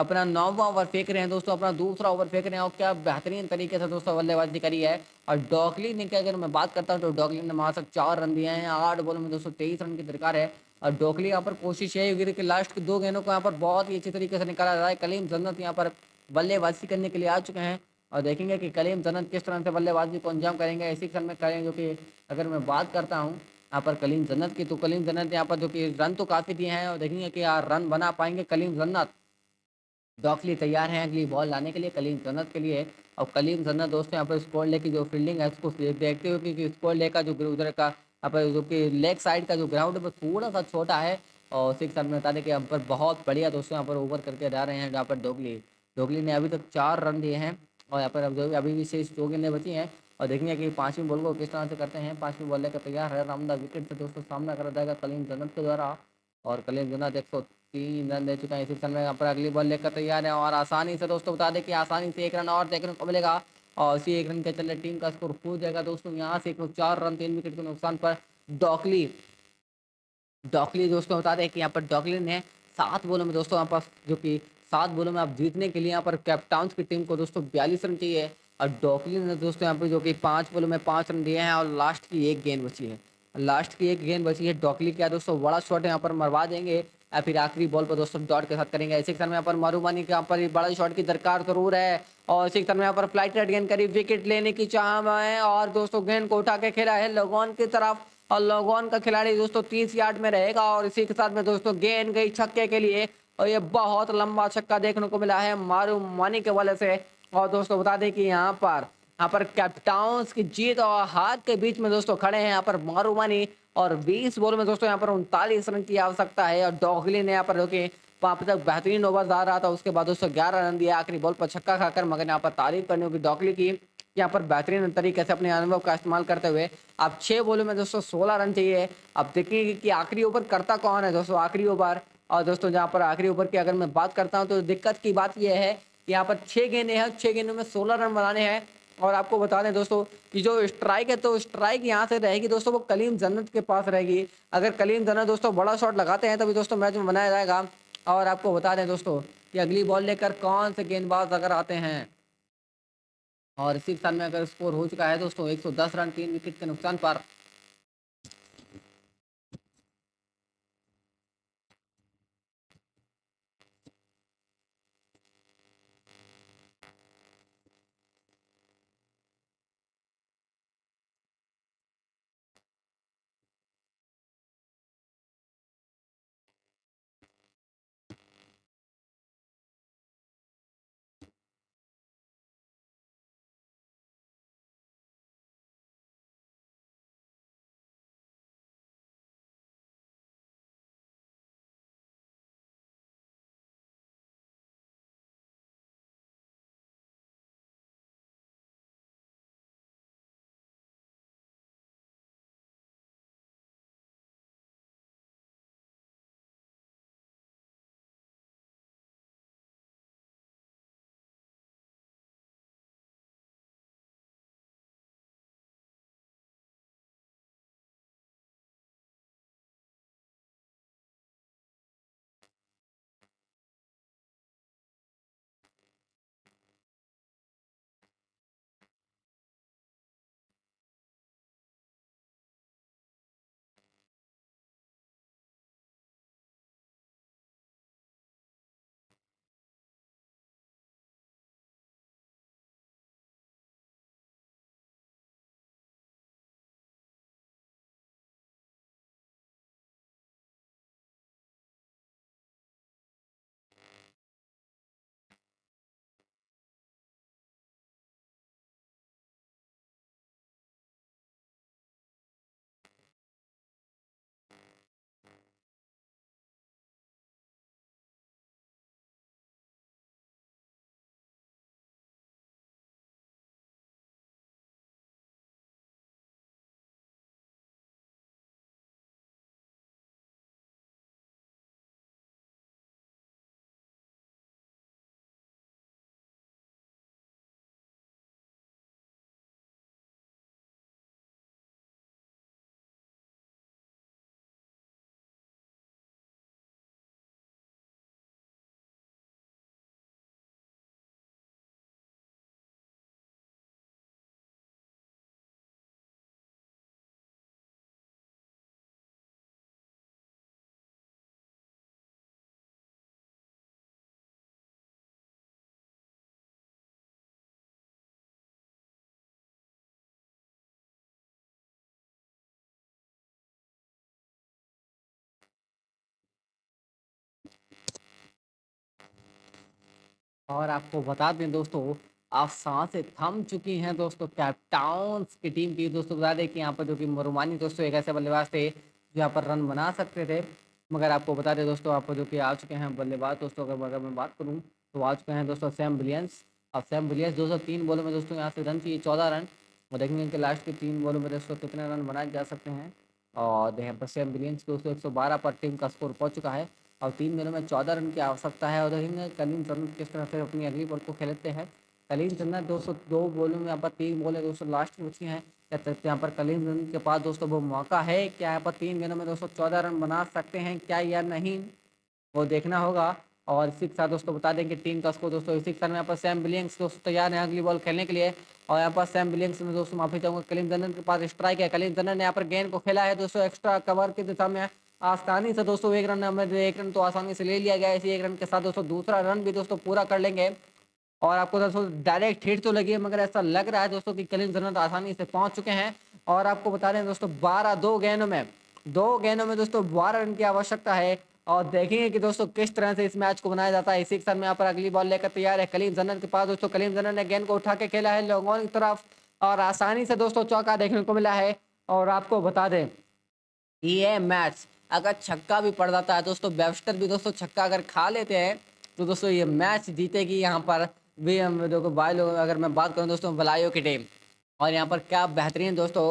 अपना नौवा ओवर फेंक रहे हैं दोस्तों अपना दूसरा ओवर फेंक रहे हैं और क्या बेहतरीन तरीके से दोस्तों बल्लेबाजी करी है और ने क्या अगर मैं बात करता हूँ तो डॉकली ने वहाँ तक चार रन दिए हैं आठ बोलों में दोस्तों तेईस रन की दरकार है और डोकली यहाँ पर कोशिश यही होगी कि लास्ट के दो गेंदों को यहाँ पर बहुत ही अच्छे तरीके से निकाला जा रहा है कलीम जन्नत यहाँ पर बल्लेबाजी करने के लिए आ चुके हैं और देखेंगे कि कलीम जन्नत किस तरह से बल्लेबाजी को अंजाम करेंगे इसी क्षण में करेंगे जो कि अगर मैं बात करता हूँ यहाँ पर कलीम जन्नत की तो कलीम जन्नत यहाँ पर जो कि रन तो काफ़ी दिए हैं और देखेंगे कि यार रन बना पाएंगे कलीम जन्नत दो तैयार हैं अगली बॉल लाने के लिए कलीम जन्नत के लिए और कलीम जन्नत दोस्तों यहाँ पर स्कोर ले की जो फील्डिंग है उसको देखते हुए क्योंकि स्कोर ले का जो उधर का यहाँ पर जो कि लेग साइड का जो ग्राउंड है वो थोड़ा सा छोटा है और सिक्स हमें बता दें कि यहाँ पर बहुत बढ़िया दोस्तों यहाँ पर ओवर करके जा रहे हैं यहाँ पर डोगली डोगली ने अभी तक चार रन दिए हैं और यहाँ पर अब अभी भी शेष दो गेंदें बची हैं और देखेंगे कि पाँचवीं बॉल को किस तरह से करते हैं पाँचवीं बॉल लेकर तैयार है रामदा विकेट से दोस्तों सामना करा जाएगा कलीम जन्नत के द्वारा और कलेब जुनाद एक सौ तीन रन दे चुका है इसी समय यहाँ पर अगली बॉल लेकर तैयार है और आसानी से दोस्तों बता दें कि आसानी से एक रन और देखने को मिलेगा और उसी एक रन के चलने टीम का स्कोर कूद जाएगा दोस्तों यहाँ से एक चार रन तीन विकेट के नुकसान पर डॉकली डॉकली दोस्तों बता दें कि यहाँ पर डॉकली ने सात बोलों में दोस्तों यहाँ पर जो कि सात बोलों में आप जीतने के लिए यहाँ पर कैप्टाउंस की टीम को दोस्तों बयालीस रन चाहिए और डॉकली ने दोस्तों यहाँ पर जो कि पाँच बोलों में पाँच रन दिए हैं और लास्ट की एक गेंद बची है लास्ट की एक गेंद बची है डॉकली क्या दोस्तों बड़ा शॉट यहाँ पर मरवा देंगे या फिर आखिरी बॉल पर दोस्तों डॉट के साथ करेंगे ऐसे में यहाँ पर मरुमानी के यहाँ पर बड़ा शॉट की दरकार जरूर है और इसी तरह यहाँ पर फ्लाइट रेड गेंद करीब विकेट लेने की चाह है और दोस्तों गेंद को उठा के खेला है लोगोन की तरफ और लोगोन का खिलाड़ी दोस्तों तीस यार्ड में रहेगा और इसी के साथ में दोस्तों गेंद गई छक्के के लिए और ये बहुत लंबा छक्का देखने को मिला है मारू मानी के वाले से और दोस्तों बता दें कि यहाँ पर यहाँ पर कैप्टाउंस की जीत और हाथ के बीच में दोस्तों खड़े हैं यहाँ पर मारूमानी और 20 बॉल में दोस्तों यहाँ पर उनतालीस रन की आवश्यकता है और डॉगली ने यहाँ पर रोके वहाँ पर तक तो बेहतरीन ओवर जा रहा था उसके बाद दोस्तों ग्यारह रन दिया आखिरी बॉल पर छक्का खाकर मगर यहाँ पर तारीफ करनी होगी डॉगली की यहाँ पर बेहतरीन तरीके से अपने अनुभव का इस्तेमाल करते हुए अब छः बॉलों में दोस्तों सोलह रन चाहिए अब देखेंगे कि आखिरी ओवर करता कौन है दोस्तों आखिरी ओवर और दोस्तों जहाँ पर आखिरी ओवर की अगर मैं बात करता हूँ तो दिक्कत की बात यह है यहाँ पर छः गेंदे हैं छः गेंदों में सोलह रन बनाने हैं और आपको बता दें दोस्तों कि जो स्ट्राइक है तो स्ट्राइक यहाँ से रहेगी दोस्तों वो कलीम जन्नत के पास रहेगी अगर कलीम जन्नत दोस्तों बड़ा शॉट लगाते हैं तभी दोस्तों मैच में बनाया जाएगा और आपको बता दें दोस्तों कि अगली बॉल लेकर कौन से गेंदबाज अगर आते हैं और इसी साल में अगर स्कोर हो चुका है दोस्तों एक रन तीन विकेट के नुकसान पर और आपको बता दें दोस्तों आप सांसें थम चुकी हैं दोस्तों कैप्टाउन की टीम की दोस्तों बता दें कि यहाँ पर जो कि मरुमानी दोस्तों एक ऐसे बल्लेबाज थे जो यहाँ पर रन बना सकते थे मगर आपको बता दें दोस्तों आप जो कि आ चुके हैं बल्लेबाज दोस्तों अगर अगर मैं बात करूँ तो आ चुके हैं दोस्तों सेम विलियम्स अब विलियंस दो सौ तीन बॉलों में दोस्तों यहाँ से रन चाहिए चौदह रन और देखेंगे कि लास्ट के तीन बॉलों में दोस्तों कितने रन बनाए जा सकते हैं और यहाँ पर सेम विलियंस दोस्तों एक पर टीम का स्कोर पहुँच चुका है और तीन दिनों में चौदह रन की आवश्यकता है और ही कलीम चंदन किस तरह से अपनी अगली बॉल को खेलते हैं कलीम चंदन दो सौ दो बॉलों में यहाँ पर तीन बॉल दो सौ लास्ट में हैं यहाँ पर कलीम चंदन के पास दोस्तों वो मौका है क्या यहाँ पर तीन दिनों में सौ चौदह रन बना सकते हैं क्या या नहीं वो देखना होगा और इसी के साथ दोस्तों बता दें कि टीम का स्कोर दोस्तों इसी के साथ यहाँ पर सैम विलियंस दोस्तों तैयार हैं अगली बॉल खेलने के लिए और यहाँ पर सैम बिलियंग्स में दोस्तों माफी चाहूंगा कलीम चंदन के पास स्ट्राइक है कलीम चंदन ने यहाँ पर गेंद को खेला है दोस्तों एक्स्ट्रा कवर की दिशा में आसानी से दोस्तों एक रन हमें एक रन तो आसानी से ले लिया गया इसी एक रन के साथ दोस्तों दूसरा रन भी दोस्तों पूरा कर लेंगे और आपको दोस्तों डायरेक्ट हिट तो लगी है मगर ऐसा लग रहा है दोस्तों कि कलिन रन आसानी से पहुंच चुके हैं और आपको बता रहे हैं दोस्तों बारह दो गेंदों में दो गेंदों में दोस्तों बारह रन की आवश्यकता है और देखेंगे कि दोस्तों किस तरह से इस मैच को बनाया जाता है इसी के साथ में यहाँ पर अगली बॉल लेकर तैयार है कलीम जन्नत के पास दोस्तों कलीम जन्नत ने गेंद को उठा के खेला है लोगों की तरफ और आसानी से दोस्तों चौका देखने को मिला है और आपको बता दें ये मैच अगर छक्का भी पड़ जाता है दोस्तों वेबस्टर भी दोस्तों छक्का अगर खा लेते हैं तो दोस्तों ये मैच जीतेगी यहाँ पर भी हम देखो भाई लोग अगर मैं बात करूँ दोस्तों बलायो की टीम और यहाँ पर क्या बेहतरीन दोस्तों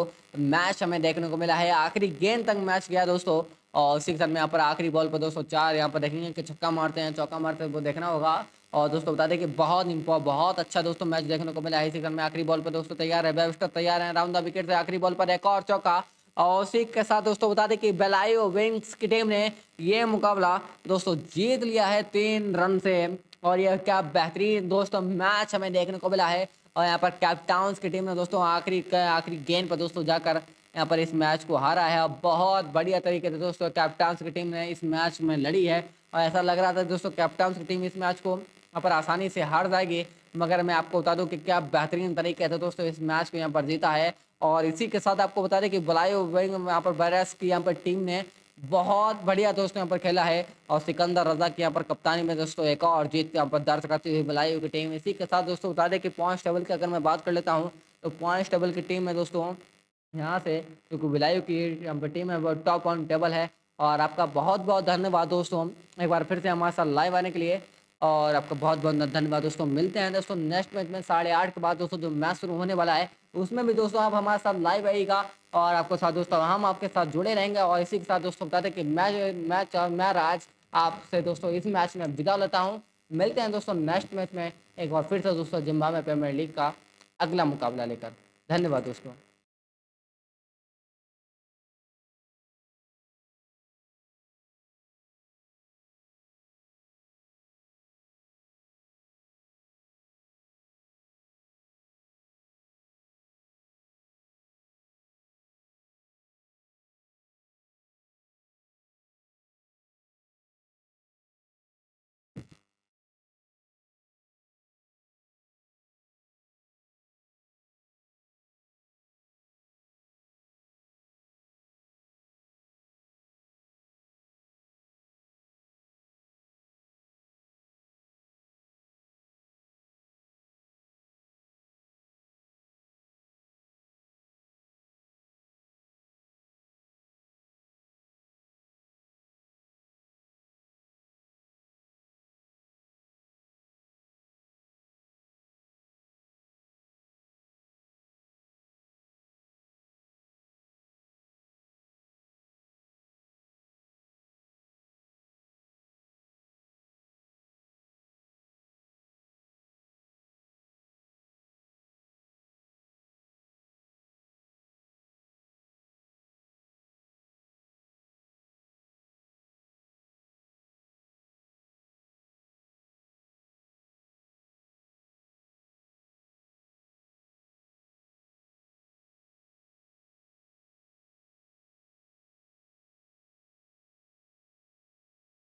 मैच हमें देखने को मिला है आखिरी गेंद तक मैच गया दोस्तों और उसी के साथ में यहाँ पर आखिरी बॉल पर दोस्तों चार यहाँ पर देखेंगे कि छक्का मारते हैं चौका मारते हैं वो देखना होगा और दोस्तों बता दें कि बहुत बहुत अच्छा दोस्तों मैच देखने को मिला है इसी साथ में आखिरी बॉल पर दोस्तों तैयार है वेबस्टर तैयार है राउंड द विकेट से आखिरी बॉल पर एक और चौका और उसी के साथ दोस्तों बता दें कि बेलायो विंग्स की टीम ने ये मुकाबला दोस्तों जीत लिया है तीन रन से और यह क्या बेहतरीन दोस्तों मैच हमें देखने को मिला है और यहाँ पर कैपटाउंस की टीम ने दोस्तों आखिरी आखिरी गेंद पर दोस्तों जाकर यहाँ पर इस मैच को हारा है और बहुत बढ़िया तरीके से दोस्तों कैप्टाउंस की टीम ने इस मैच में लड़ी है और ऐसा लग रहा था दोस्तों कैप्टाउंस की टीम इस मैच को यहाँ पर आसानी से हार जाएगी मगर मैं आपको बता दूं कि क्या बेहतरीन तरीके से दोस्तों इस मैच को यहाँ पर जीता है और इसी के साथ आपको बता दें कि बलाई विंग यहाँ पर बैरस की यहाँ पर टीम ने बहुत बढ़िया दोस्तों यहाँ पर खेला है और सिकंदर रजा की यहाँ पर कप्तानी में दोस्तों एक और जीत यहाँ पर दर्ज करती हुई बलाई की टीम इसी के साथ दोस्तों बता दें कि पॉइंट टेबल की अगर मैं बात कर लेता हूँ तो पॉइंट टेबल की टीम में दोस्तों यहाँ से क्योंकि बलायु की यहाँ पर टीम है वो टॉप ऑन टेबल है और आपका बहुत बहुत धन्यवाद दोस्तों एक बार फिर से हमारे साथ लाइव आने के लिए और आपका बहुत बहुत धन्यवाद दोस्तों मिलते हैं दोस्तों नेक्स्ट मैच में साढ़े आठ के बाद दोस्तों जो मैच शुरू होने वाला है उसमें भी दोस्तों आप हमारे साथ लाइव आएगा और आपको साथ दोस्तों हम आपके साथ जुड़े रहेंगे और इसी के साथ दोस्तों बताते कि मैं मैच और मैं राज आपसे दोस्तों इस मैच में विदा लेता हूँ मिलते हैं दोस्तों नेक्स्ट मैच में एक बार फिर से दोस्तों जिम्बाब्वे प्रीमियर लीग का अगला मुकाबला लेकर धन्यवाद दोस्तों